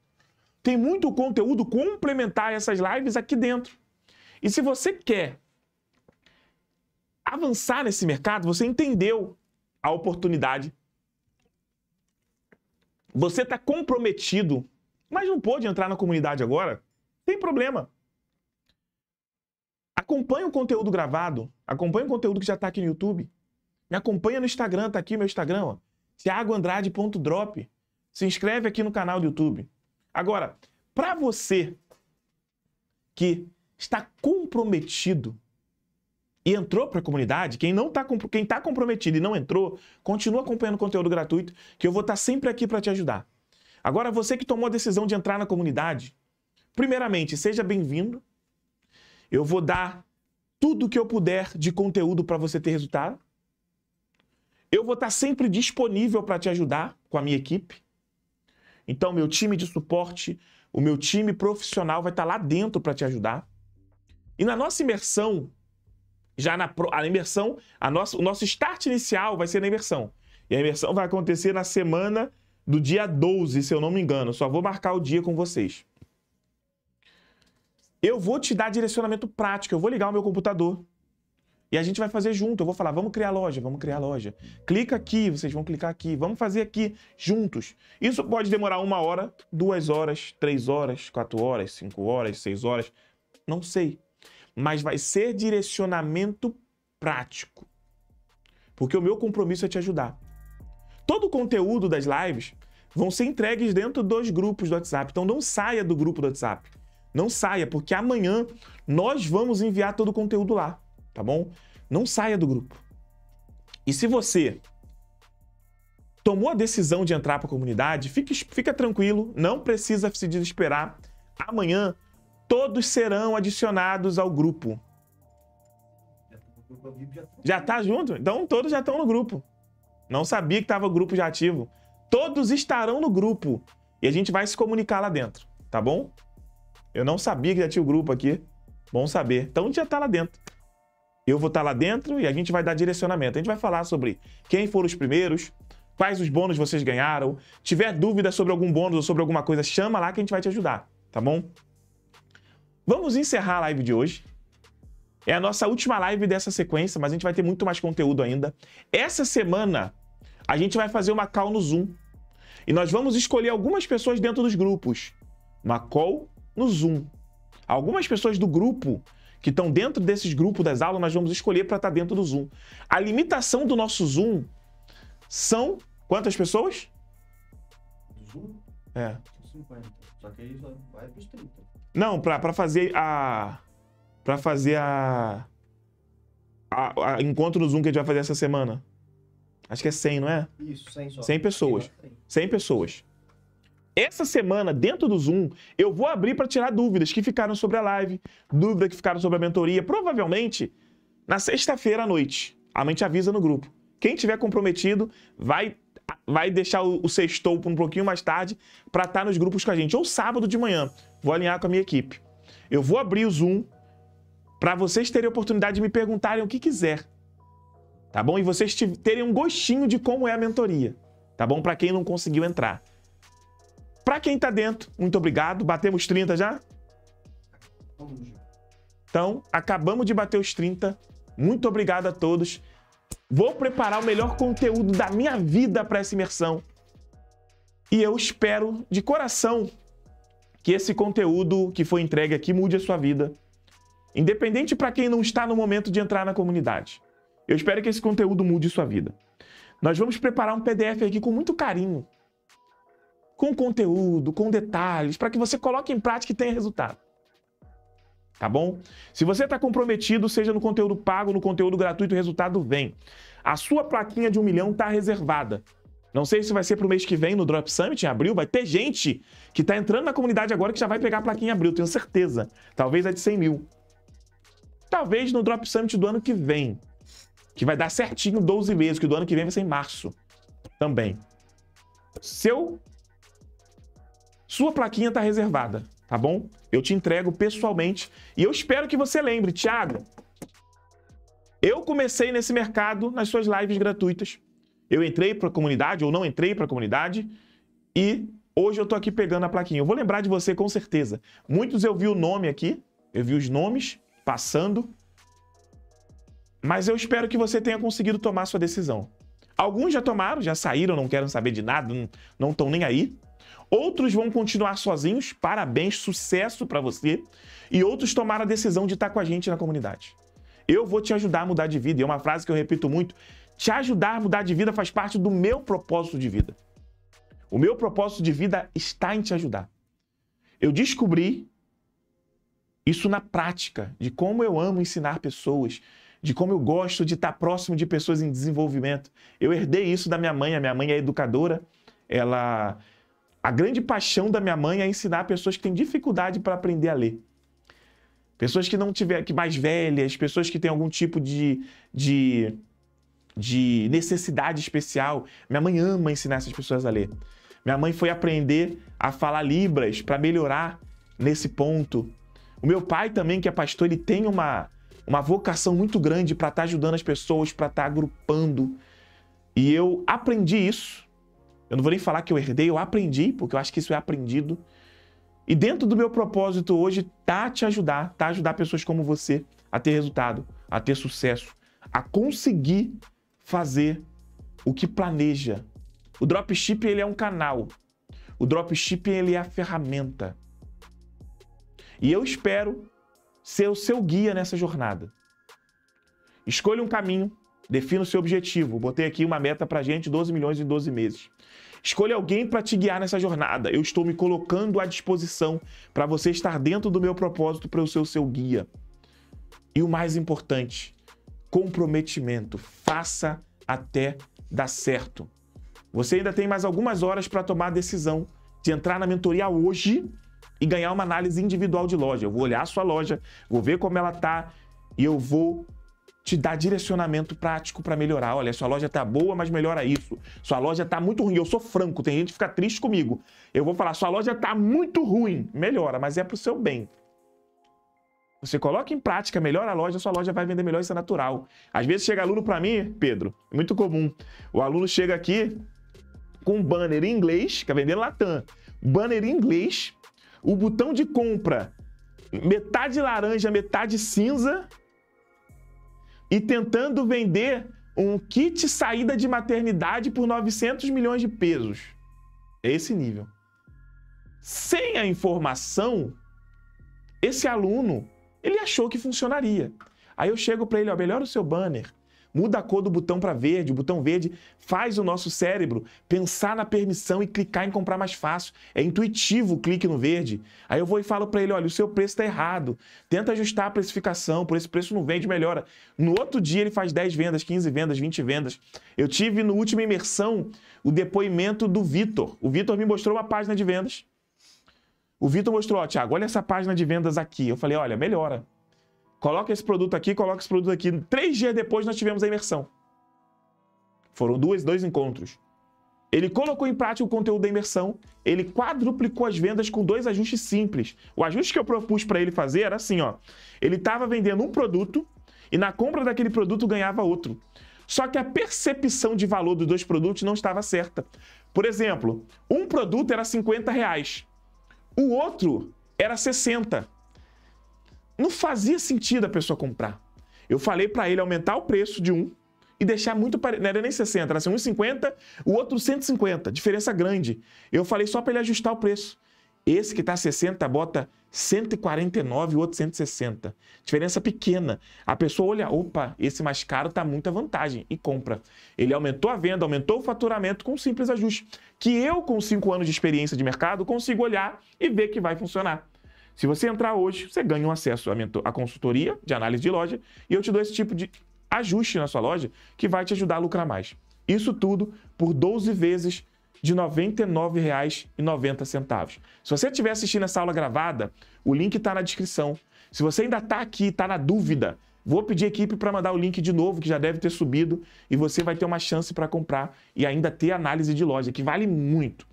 Tem muito conteúdo complementar essas lives aqui dentro. E se você quer avançar nesse mercado, você entendeu a oportunidade. Você está comprometido mas não pôde entrar na comunidade agora, tem problema. Acompanhe o conteúdo gravado, acompanhe o conteúdo que já está aqui no YouTube. Me acompanha no Instagram, tá aqui meu Instagram, ó. thiagoandrade.drop. Se inscreve aqui no canal do YouTube. Agora, para você que está comprometido e entrou para a comunidade, quem não tá quem tá comprometido e não entrou, continua acompanhando o conteúdo gratuito que eu vou estar tá sempre aqui para te ajudar. Agora, você que tomou a decisão de entrar na comunidade, primeiramente, seja bem-vindo. Eu vou dar tudo o que eu puder de conteúdo para você ter resultado. Eu vou estar tá sempre disponível para te ajudar com a minha equipe. Então, meu time de suporte, o meu time profissional vai estar tá lá dentro para te ajudar. E na nossa imersão, já na a imersão, a o nosso start inicial vai ser na imersão. E a imersão vai acontecer na semana do dia 12, se eu não me engano. Só vou marcar o dia com vocês. Eu vou te dar direcionamento prático, eu vou ligar o meu computador. E a gente vai fazer junto. Eu vou falar, vamos criar loja, vamos criar loja. Clica aqui, vocês vão clicar aqui, vamos fazer aqui juntos. Isso pode demorar uma hora, duas horas, três horas, quatro horas, cinco horas, seis horas, não sei. Mas vai ser direcionamento prático. Porque o meu compromisso é te ajudar. Todo o conteúdo das lives vão ser entregues dentro dos grupos do WhatsApp. Então não saia do grupo do WhatsApp. Não saia, porque amanhã nós vamos enviar todo o conteúdo lá, tá bom? Não saia do grupo. E se você tomou a decisão de entrar para a comunidade, fica, fica tranquilo, não precisa se desesperar. Amanhã todos serão adicionados ao grupo. Já tá, tá. tá junto? Então todos já estão no grupo. Não sabia que estava grupo já ativo. Todos estarão no grupo e a gente vai se comunicar lá dentro, tá bom? Eu não sabia que já tinha o grupo aqui. Bom saber. Então já está lá dentro. Eu vou estar tá lá dentro e a gente vai dar direcionamento. A gente vai falar sobre quem foram os primeiros, quais os bônus vocês ganharam. Tiver dúvida sobre algum bônus ou sobre alguma coisa, chama lá que a gente vai te ajudar, tá bom? Vamos encerrar a live de hoje. É a nossa última live dessa sequência, mas a gente vai ter muito mais conteúdo ainda. Essa semana a gente vai fazer uma call no Zoom. E nós vamos escolher algumas pessoas dentro dos grupos. Uma call no Zoom. Algumas pessoas do grupo que estão dentro desses grupos das aulas, nós vamos escolher para estar tá dentro do Zoom. A limitação do nosso Zoom são quantas pessoas? Zoom? É. 50. Só que aí vai para os 30. Não, para fazer a. Para fazer a, a, a. Encontro no Zoom que a gente vai fazer essa semana. Acho que é 100, não é? Isso, 100 só. 100 pessoas. 100 pessoas. Essa semana, dentro do Zoom, eu vou abrir para tirar dúvidas que ficaram sobre a live, dúvidas que ficaram sobre a mentoria, provavelmente na sexta-feira à noite. A mente avisa no grupo. Quem tiver comprometido vai vai deixar o, o sextou um pouquinho mais tarde para estar tá nos grupos com a gente. Ou sábado de manhã, vou alinhar com a minha equipe. Eu vou abrir o Zoom para vocês terem a oportunidade de me perguntarem o que quiser tá bom? E vocês terem um gostinho de como é a mentoria, tá bom? Para quem não conseguiu entrar. Para quem tá dentro, muito obrigado. Batemos 30 já? Então, acabamos de bater os 30. Muito obrigado a todos. Vou preparar o melhor conteúdo da minha vida para essa imersão. E eu espero de coração que esse conteúdo que foi entregue aqui mude a sua vida, independente para quem não está no momento de entrar na comunidade. Eu espero que esse conteúdo mude sua vida. Nós vamos preparar um PDF aqui com muito carinho, com conteúdo, com detalhes, para que você coloque em prática e tenha resultado. Tá bom? Se você está comprometido, seja no conteúdo pago, no conteúdo gratuito, o resultado vem. A sua plaquinha de um milhão está reservada. Não sei se vai ser para o mês que vem no Drop Summit, em abril. Vai ter gente que está entrando na comunidade agora que já vai pegar a plaquinha em abril, tenho certeza. Talvez a é de 100 mil. Talvez no Drop Summit do ano que vem que vai dar certinho 12 meses, que do ano que vem vai ser em março também. Seu sua plaquinha tá reservada, tá bom? Eu te entrego pessoalmente e eu espero que você lembre, Thiago. Eu comecei nesse mercado nas suas lives gratuitas. Eu entrei para a comunidade ou não entrei para a comunidade e hoje eu tô aqui pegando a plaquinha. Eu vou lembrar de você com certeza. Muitos eu vi o nome aqui, eu vi os nomes passando, mas eu espero que você tenha conseguido tomar sua decisão. Alguns já tomaram, já saíram, não querem saber de nada, não estão nem aí. Outros vão continuar sozinhos, parabéns, sucesso para você. E outros tomaram a decisão de estar tá com a gente na comunidade. Eu vou te ajudar a mudar de vida. E é uma frase que eu repito muito: te ajudar a mudar de vida faz parte do meu propósito de vida. O meu propósito de vida está em te ajudar. Eu descobri isso na prática, de como eu amo ensinar pessoas, de como eu gosto de estar próximo de pessoas em desenvolvimento. Eu herdei isso da minha mãe, a minha mãe é educadora. Ela a grande paixão da minha mãe é ensinar pessoas que têm dificuldade para aprender a ler. Pessoas que não tiver que mais velhas, pessoas que têm algum tipo de, de, de necessidade especial. Minha mãe ama ensinar essas pessoas a ler. Minha mãe foi aprender a falar libras para melhorar nesse ponto. O meu pai também, que é pastor, ele tem uma uma vocação muito grande para estar tá ajudando as pessoas, para estar tá agrupando. E eu aprendi isso. Eu não vou nem falar que eu herdei, eu aprendi, porque eu acho que isso é aprendido. E dentro do meu propósito hoje tá te ajudar, tá ajudar pessoas como você a ter resultado, a ter sucesso, a conseguir fazer o que planeja. O dropship ele é um canal. O dropship ele é a ferramenta. E eu espero ser o seu guia nessa jornada. Escolha um caminho, defina o seu objetivo. Botei aqui uma meta para gente, 12 milhões em 12 meses. Escolha alguém para te guiar nessa jornada. Eu estou me colocando à disposição para você estar dentro do meu propósito para eu ser o seu guia. E o mais importante, comprometimento. Faça até dar certo. Você ainda tem mais algumas horas para tomar a decisão de entrar na mentoria hoje e ganhar uma análise individual de loja. Eu vou olhar a sua loja, vou ver como ela tá e eu vou te dar direcionamento prático para melhorar. Olha, sua loja tá boa, mas melhora isso. Sua loja tá muito ruim. Eu sou franco, tem gente que fica triste comigo. Eu vou falar, sua loja tá muito ruim. Melhora, mas é pro seu bem. Você coloca em prática, melhora a loja, sua loja vai vender melhor, isso é natural. Às vezes chega aluno para mim, Pedro, é muito comum. O aluno chega aqui com um banner em inglês, que é vendendo Latam. Banner em inglês, o botão de compra metade laranja, metade cinza e tentando vender um kit saída de maternidade por 900 milhões de pesos. É esse nível. Sem a informação, esse aluno, ele achou que funcionaria. Aí eu chego para ele, ó, melhora o seu banner, muda a cor do botão para verde, o botão verde faz o nosso cérebro pensar na permissão e clicar em comprar mais fácil. É intuitivo o clique no verde. Aí eu vou e falo para ele, olha, o seu preço está errado. Tenta ajustar a precificação, por esse preço não vende, melhora. No outro dia ele faz 10 vendas, 15 vendas, 20 vendas. Eu tive no último imersão o depoimento do Vitor. O Vitor me mostrou uma página de vendas. O Vitor mostrou, ó, Thiago, olha essa página de vendas aqui. Eu falei, olha, melhora. Coloca esse produto aqui, coloca esse produto aqui. Três dias depois nós tivemos a imersão. Foram duas, dois encontros. Ele colocou em prática o conteúdo da imersão, ele quadruplicou as vendas com dois ajustes simples. O ajuste que eu propus para ele fazer era assim, ó. Ele estava vendendo um produto e na compra daquele produto ganhava outro. Só que a percepção de valor dos dois produtos não estava certa. Por exemplo, um produto era 50 reais, o outro era 60 não fazia sentido a pessoa comprar. Eu falei para ele aumentar o preço de um e deixar muito parecido. Não era nem 60, era assim, 1,50, o outro 150, diferença grande. Eu falei só para ele ajustar o preço. Esse que está 60 bota 149 e o outro 160. Diferença pequena. A pessoa olha, opa, esse mais caro está muita vantagem e compra. Ele aumentou a venda, aumentou o faturamento com um simples ajuste, que eu com 5 anos de experiência de mercado consigo olhar e ver que vai funcionar. Se você entrar hoje, você ganha um acesso à, mentor, à consultoria de análise de loja e eu te dou esse tipo de ajuste na sua loja que vai te ajudar a lucrar mais. Isso tudo por 12 vezes de R$ 99,90. Se você estiver assistindo essa aula gravada, o link está na descrição. Se você ainda está aqui, e está na dúvida, vou pedir a equipe para mandar o link de novo, que já deve ter subido, e você vai ter uma chance para comprar e ainda ter análise de loja, que vale muito.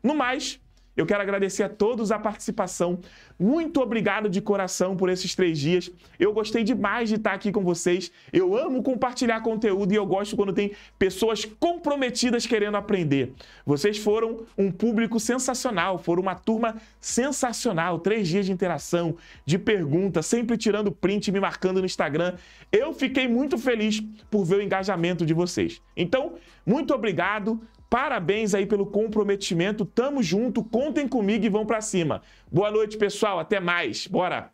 No mais, eu quero agradecer a todos a participação. Muito obrigado de coração por esses três dias. Eu gostei demais de estar aqui com vocês. Eu amo compartilhar conteúdo e eu gosto quando tem pessoas comprometidas querendo aprender. Vocês foram um público sensacional, foram uma turma sensacional. Três dias de interação, de pergunta, sempre tirando print e me marcando no Instagram. Eu fiquei muito feliz por ver o engajamento de vocês. Então, muito obrigado. Parabéns aí pelo comprometimento. Tamo junto, contem comigo e vão para cima. Boa noite, pessoal. Até mais. Bora.